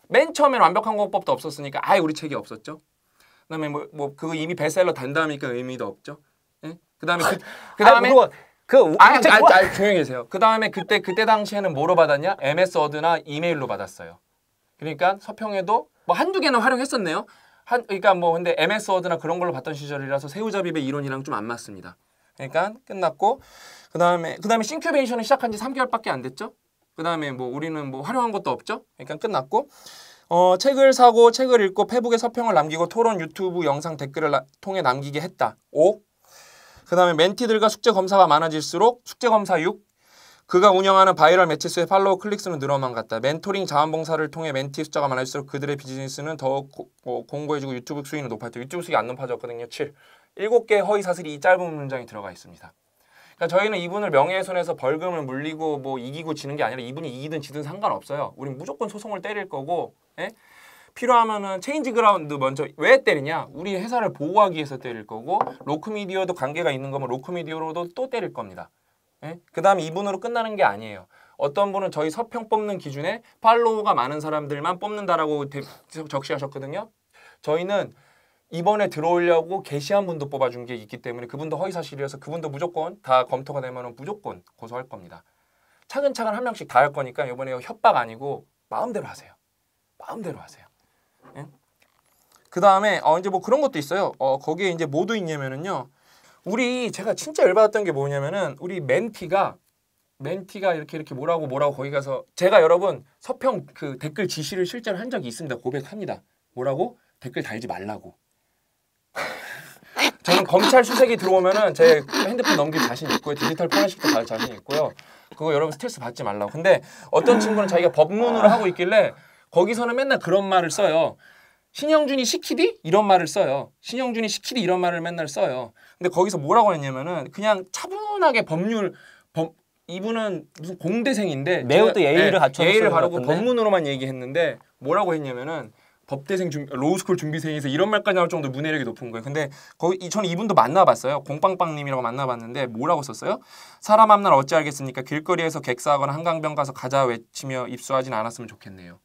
맨 처음엔 완벽한 공부법도 없었으니까 아예 우리 책이 없었죠. 그다음에 뭐, 뭐 그거 이미 베스트셀러 된다니까 의미도 없죠. 예? 그다음에 그, 그다음에 그 아, 아, 아니, 그 아, 아, 아, 아, 조용히 계세요. 그다음에 그때 그때 당시에는 뭐로 받았냐? MS 워드나 이메일로 받았어요. 그러니까 서평에도 뭐 한두 개는 활용했었네요. 한 그러니까 뭐 근데 MS 워드나 그런 걸로 봤던 시절이라서 새우잡이의 이론이랑 좀 안 맞습니다. 그러니까 끝났고 그다음에 그다음에 싱큐베이션을 시작한 지 삼개월밖에안 됐죠. 그다음에 뭐 우리는 뭐 활용한 것도 없죠. 그러니까 끝났고 어, 책을 사고 책을 읽고 페북에 서평을 남기고 토론 유튜브 영상 댓글을 나, 통해 남기게 했다. 5. 그 다음에 멘티들과 숙제 검사가 많아질수록 숙제 검사 6. 그가 운영하는 바이럴 매체수의 팔로우 클릭수는 늘어만 갔다. 멘토링 자원봉사를 통해 멘티 숫자가 많아질수록 그들의 비즈니스는 더욱 고, 어, 공고해지고 유튜브 수익은 높아졌다. 유튜브 수익이 안 높아졌거든요. 7. 7개 의 허위 사슬이 이 짧은 문장이 들어가 있습니다. 그러니까 저희는 이분을 명예훼손해서 벌금을 물리고 뭐 이기고 지는 게 아니라 이분이 이기든 지든 상관없어요. 우린 무조건 소송을 때릴 거고 예? 필요하면은 체인지 그라운드 먼저 왜 때리냐? 우리 회사를 보호하기 위해서 때릴 거고 로크미디어도 관계가 있는 거면 로크미디어로도 또 때릴 겁니다. 예? 그다음 이분으로 끝나는 게 아니에요. 어떤 분은 저희 서평 뽑는 기준에 팔로우가 많은 사람들만 뽑는다라고 적시하셨거든요. 저희는 이번에 들어오려고 게시한 분도 뽑아준 게 있기 때문에 그분도 허위사실이어서 그분도 무조건 다 검토가 되면 무조건 고소할 겁니다. 차근차근 한 명씩 다 할 거니까 이번에 협박 아니고 마음대로 하세요. 마음대로 하세요. 예? 그 다음에 어 이제 뭐 그런 것도 있어요. 어 거기에 이제 뭐도 있냐면은요. 우리 제가 진짜 열받았던 게 뭐냐면은 우리 멘티가 멘티가 이렇게 이렇게 뭐라고 뭐라고 거기 가서 제가 여러분 서평 그 댓글 지시를 실제로 한 적이 있습니다. 고백합니다. 뭐라고? 댓글 달지 말라고. 저는 검찰 수색이 들어오면은 제 핸드폰 넘길 자신 있고요. 디지털 포렌식도 갈 자신 있고요. 그거 여러분 스트레스 받지 말라고. 근데 어떤 친구는 자기가 법문으로 하고 있길래 거기서는 맨날 그런 말을 써요. 신영준이 시키디? 이런 말을 써요. 신영준이 시키디? 이런 말을 맨날 써요. 근데 거기서 뭐라고 했냐면은 그냥 차분하게 법률 법 이분은 무슨 공대생인데 매우 또 예의를 갖춰서 네, 예의를 바르고 법문으로만 얘기했는데 뭐라고 했냐면은 법대생 준 로우스쿨 준비생이서 이런 말까지 나올 정도 문해력이 높은 거예요. 근데 거기 저는 이분도 만나봤어요. 공빵빵님이라고 만나봤는데 뭐라고 썼어요? 사람 앞날 어찌 알겠습니까? 길거리에서 객사하거나 한강변 가서 가자 외치며 입수하진 않았으면 좋겠네요.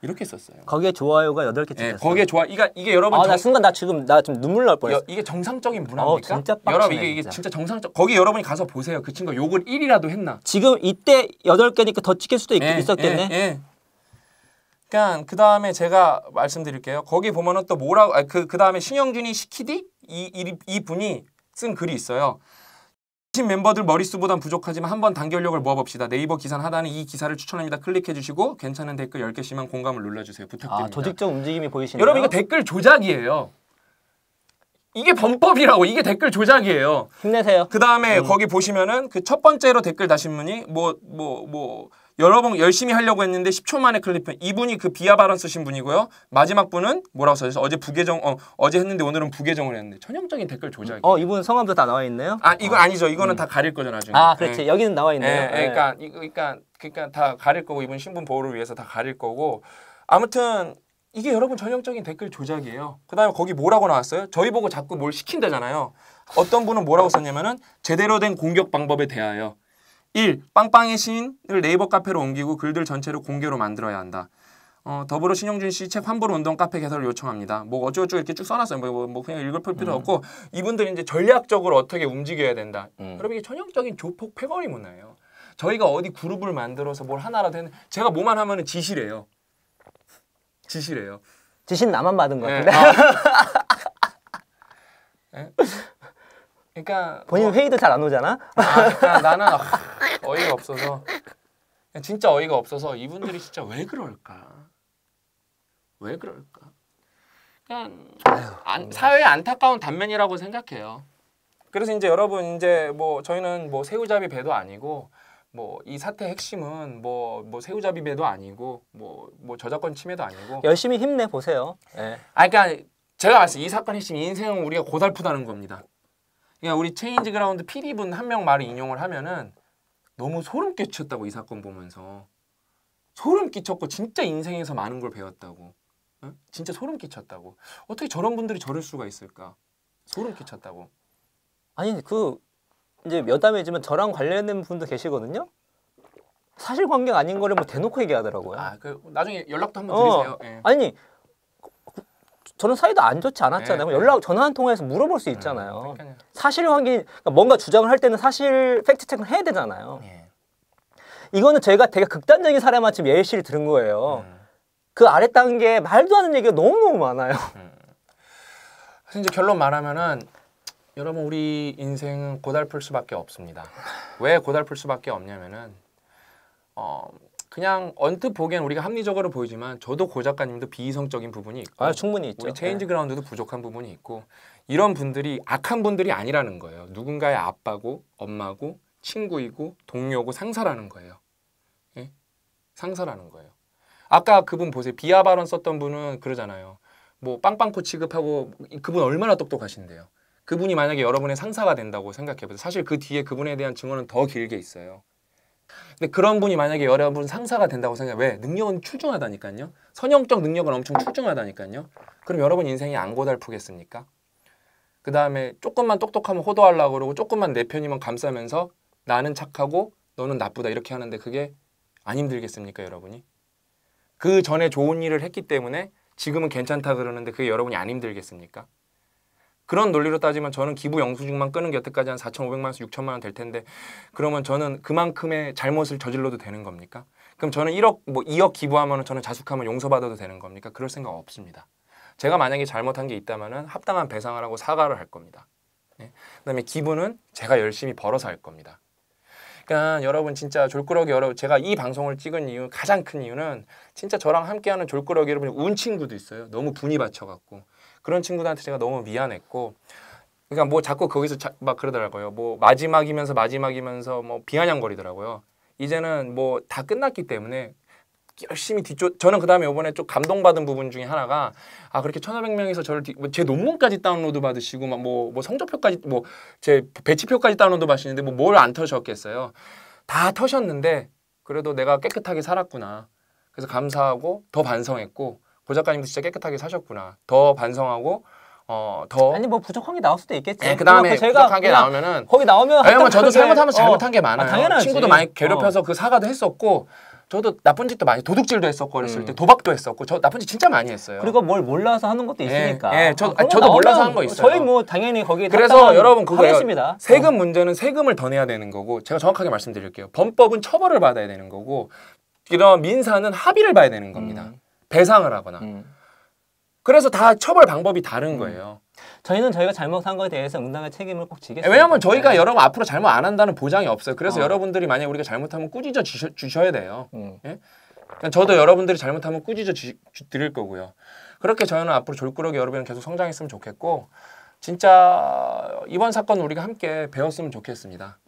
이렇게 썼어요. 거기에 좋아요가 여덟 개 예, 찍혔어요. 거기에 좋아 이게 이게 여러분 아, 정... 나 순간 나 지금 나 좀 눈물 날 뻔했어. 이게 정상적인 어, 문화입니까? 어, 진짜 빡치네, 여러분 이게 이게 진짜, 진짜 정상적 거기 여러분이 가서 보세요. 그 친구가 욕을 1이라도 했나? 지금 이때 여덟 개니까 더 찍힐 수도 있, 예, 있었겠네. 예. 예. 그러니까 그 다음에 제가 말씀드릴게요. 거기 보면은 또 뭐라고 그그 아, 다음에 신영준이 시키디 이, 이, 이 분이 쓴 글이 있어요. 팀 멤버들 머릿수보단 부족하지만 한번 단결력을 모아봅시다. 네이버 기사 하단에 이 기사를 추천합니다. 클릭해 주시고 괜찮은 댓글 1개씩만 공감을 눌러주세요. 아, 부탁드립니다. 아, 조직적 움직임이 보이시네요. 여러분 이거 댓글 조작이에요. 이게 범법이라고 이게 댓글 조작이에요. 힘내세요. 그 다음에 음. 거기 보시면은 그 첫 번째로 댓글 다신 분이 뭐 뭐, 뭐, 여러 분 열심히 하려고 했는데 10초 만에 클립해. 이분이 그 비하 발언 쓰신 분이고요. 마지막 분은 뭐라고 써있어? 어제 부계정 어, 어제 했는데 오늘은 부계정을 했는데 전형적인 댓글 조작. 어 이분 성함도 다 나와 있네요? 아 이건 어. 아. 아니죠. 이거는 음. 다 가릴 거죠 나중에. 아 그렇지. 네. 여기는 나와 있네요. 네, 네. 네. 그러니까 그러니까 그러니까 다 가릴 거고 이분 신분 보호를 위해서 다 가릴 거고 아무튼 이게 여러분 전형적인 댓글 조작이에요. 그다음에 거기 뭐라고 나왔어요? 저희 보고 자꾸 뭘 시킨다잖아요. 어떤 분은 뭐라고 썼냐면은 제대로 된 공격 방법에 대하여 1. 빵빵의 시인을 네이버 카페로 옮기고 글들 전체를 공개로 만들어야 한다. 어, 더불어 신용준 씨책 환불운동 카페 개설을 요청합니다. 뭐 어쩌고저쩌고 이렇게 쭉 써놨어요. 뭐, 뭐 그냥 읽을 필요 음. 없고 이분들이 이제 전략적으로 어떻게 움직여야 된다. 음. 여러분 이게 전형적인 조폭 패거리 문화예요. 저희가 어디 그룹을 만들어서 뭘 하나라도 했는 제가 뭐만 하면은 지시래요. 지시래요. 지시는 나만 받은 것 네. 같은데. 아. 네. 아. 그러니까 본인 뭐, 회의도 잘 안 오잖아. 아, 그러니까 나는 아, 어, 이가 없어서 진짜 어이가 없어서 이분들이 진짜 왜 그럴까? 왜 그럴까? 그냥 안, 음. 사회의 안타까운 단면이라고 생각해요. 그래서 이제 여러분 이제 뭐 저희는 뭐 새우잡이 배도 아니고 뭐 이 사태 핵심은 뭐뭐 뭐 새우잡이 배도 아니고 뭐뭐 뭐 저작권 침해도 아니고 열심히 힘내 보세요. 예. 네. 아 그러니까 제가 봤을 때이 사건 핵심 인생은 우리가 고달프다는 겁니다. 그냥 그러니까 우리 체인지 그라운드 PD분 한 명 말을 인용을 하면은 너무 소름 끼쳤다고 이 사건 보면서 소름 끼쳤고 진짜 인생에서 많은 걸 배웠다고 응? 진짜 소름 끼쳤다고 어떻게 저런 분들이 저럴 수가 있을까 소름 끼쳤다고 아니 그 이제 여담이지만 저랑 관련된 분도 계시거든요 사실관계 가 아닌 거를 뭐 대놓고 얘기하더라고요. 아, 그 나중에 연락도 한번 어. 드리세요. 예. 아니 저는 사이도 안 좋지 않았잖아요. 네. 네. 연락 전화 한 통해서 물어볼 수 네, 있잖아요. 네. 사실 확인 그러니까 뭔가 주장을 할 때는 사실 팩트 체크를 해야 되잖아요. 네. 이거는 제가 되게 극단적인 사례만 지금 예시를 들은 거예요. 음. 그 아래 단계 말도 안 되는 얘기가 너무 너무 많아요. 음. 그래 이제 결론 말하면은 여러분 우리 인생은 고달플 수밖에 없습니다. 왜 고달플 수밖에 없냐면은 어, 그냥 언뜻 보기엔 우리가 합리적으로 보이지만 저도 고 작가님도 비이성적인 부분이 있고 아, 충분히 있죠. 우리 체인지 네. 그라운드도 부족한 부분이 있고 이런 분들이 악한 분들이 아니라는 거예요. 누군가의 아빠고 엄마고 친구이고 동료고 상사라는 거예요. 예? 상사라는 거예요. 아까 그분 보세요. 비하 발언 썼던 분은 그러잖아요. 뭐 빵빵코 취급하고 그분 얼마나 똑똑하신데요. 그분이 만약에 여러분의 상사가 된다고 생각해보세요. 사실 그 뒤에 그분에 대한 증언은 더 길게 있어요. 근데 그런 분이 만약에 여러분 상사가 된다고 생각해. 왜? 능력은 출중하다니까요. 선형적 능력은 엄청 출중하다니까요. 그럼 여러분 인생이 안 고달프겠습니까? 그 다음에 조금만 똑똑하면 호도하려고 그러고 조금만 내 편이면 감싸면서 나는 착하고 너는 나쁘다 이렇게 하는데 그게 안 힘들겠습니까 여러분이? 그 전에 좋은 일을 했기 때문에 지금은 괜찮다 그러는데 그게 여러분이 안 힘들겠습니까? 그런 논리로 따지면 저는 기부 영수증만 끄는 게 여태까지 한 4,500만 원에서 6천만 원 될 텐데 그러면 저는 그만큼의 잘못을 저질러도 되는 겁니까? 그럼 저는 1억 뭐 2억 기부하면 저는 자숙하면 용서받아도 되는 겁니까? 그럴 생각 없습니다. 제가 만약에 잘못한 게있다면 합당한 배상을 하고 사과를 할 겁니다. 네? 그다음에 기부는 제가 열심히 벌어서 할 겁니다. 그러니까 여러분 진짜 졸끄러기 여러분 제가 이 방송을 찍은 이유 가장 큰 이유는 진짜 저랑 함께하는 졸끄러기 여러분 운 친구도 있어요. 너무 분이 받쳐갖고 그런 친구들한테 제가 너무 미안했고 그러니까 뭐 자꾸 거기서 자, 막 그러더라고요. 뭐 마지막이면서 마지막이면서 뭐 비아냥거리더라고요. 이제는 뭐 다 끝났기 때문에 열심히 뒤쫓 저는 그다음에 이번에 좀 감동받은 부분 중에 하나가 아 그렇게 천오백 명에서 저를 뒤, 뭐 제 논문까지 다운로드 받으시고 막뭐뭐 뭐 성적표까지 뭐 제 배치표까지 다운로드 받으시는데 뭐 뭘 안 터셨겠어요. 다 터셨는데 그래도 내가 깨끗하게 살았구나. 그래서 감사하고 더 반성했고 작가님도 진짜 깨끗하게 사셨구나. 더 반성하고 어, 더 아니 뭐 부족한 게 나올 수도 있겠지. 네, 그다음에 부족한 게 나오면은 거기 나오면 왜냐면 뭐 저도 잘못하면 어. 잘못한 게 많아요. 아, 당연하지. 친구도 많이 어. 괴롭혀서 어. 그 사과도 했었고 저도 나쁜 짓도 많이 도둑질도 했었고 그랬을 음. 때 도박도 했었고 저 나쁜 짓 진짜 많이 했어요. 그리고 뭘 몰라서 하는 것도 예, 있으니까. 예, 예 저, 아, 아 저도 몰라서 한 거 있어요. 저희 뭐 당연히 거기에 그래서 여러분 그거 하겠 세금 어. 문제는 세금을 더 내야 되는 거고 제가 정확하게 말씀드릴게요. 범법은 처벌을 받아야 되는 거고 이런 민사는 합의를 봐야 되는 겁니다. 음. 배상을 하거나. 음. 그래서 다 처벌 방법이 다른 음. 거예요. 저희는 저희가 잘못한 거에 대해서 응당할 책임을 꼭 지겠습니다. 왜냐하면 저희가 네. 여러분 앞으로 잘못 안 한다는 보장이 없어요. 그래서 어. 여러분들이 만약 우리가 잘못하면 꾸짖어 주셔, 야 돼요. 음. 예? 그러니까 저도 여러분들이 잘못하면 꾸짖어 주, 주, 드릴 거고요. 그렇게 저희는 앞으로 졸꾸러기 여러분은 계속 성장했으면 좋겠고 진짜 이번 사건 우리가 함께 배웠으면 좋겠습니다.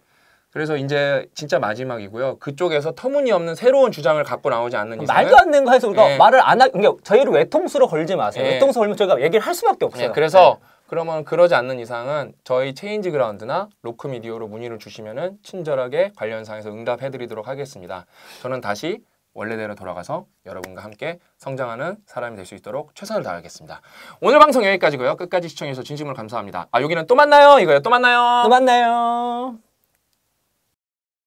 그래서 이제 진짜 마지막이고요. 그쪽에서 터무니없는 새로운 주장을 갖고 나오지 않는 이상 말도 안 되는 거 해서 우리가 예. 말을 안 하, 그러니까 저희를 외통수로 걸지 마세요. 예. 외통수 걸면 저희가 얘기를 할 수밖에 없어요. 예. 그래서 예. 그러면 그러지 않는 이상은 저희 체인지 그라운드나 로크 미디어로 문의를 주시면은 친절하게 관련 사항에서 응답해 드리도록 하겠습니다. 저는 다시 원래대로 돌아가서 여러분과 함께 성장하는 사람이 될 수 있도록 최선을 다하겠습니다. 오늘 방송 여기까지고요. 끝까지 시청해주셔서 진심으로 감사합니다. 아 여기는 또 만나요 이거예요. 또 만나요. 또 만나요.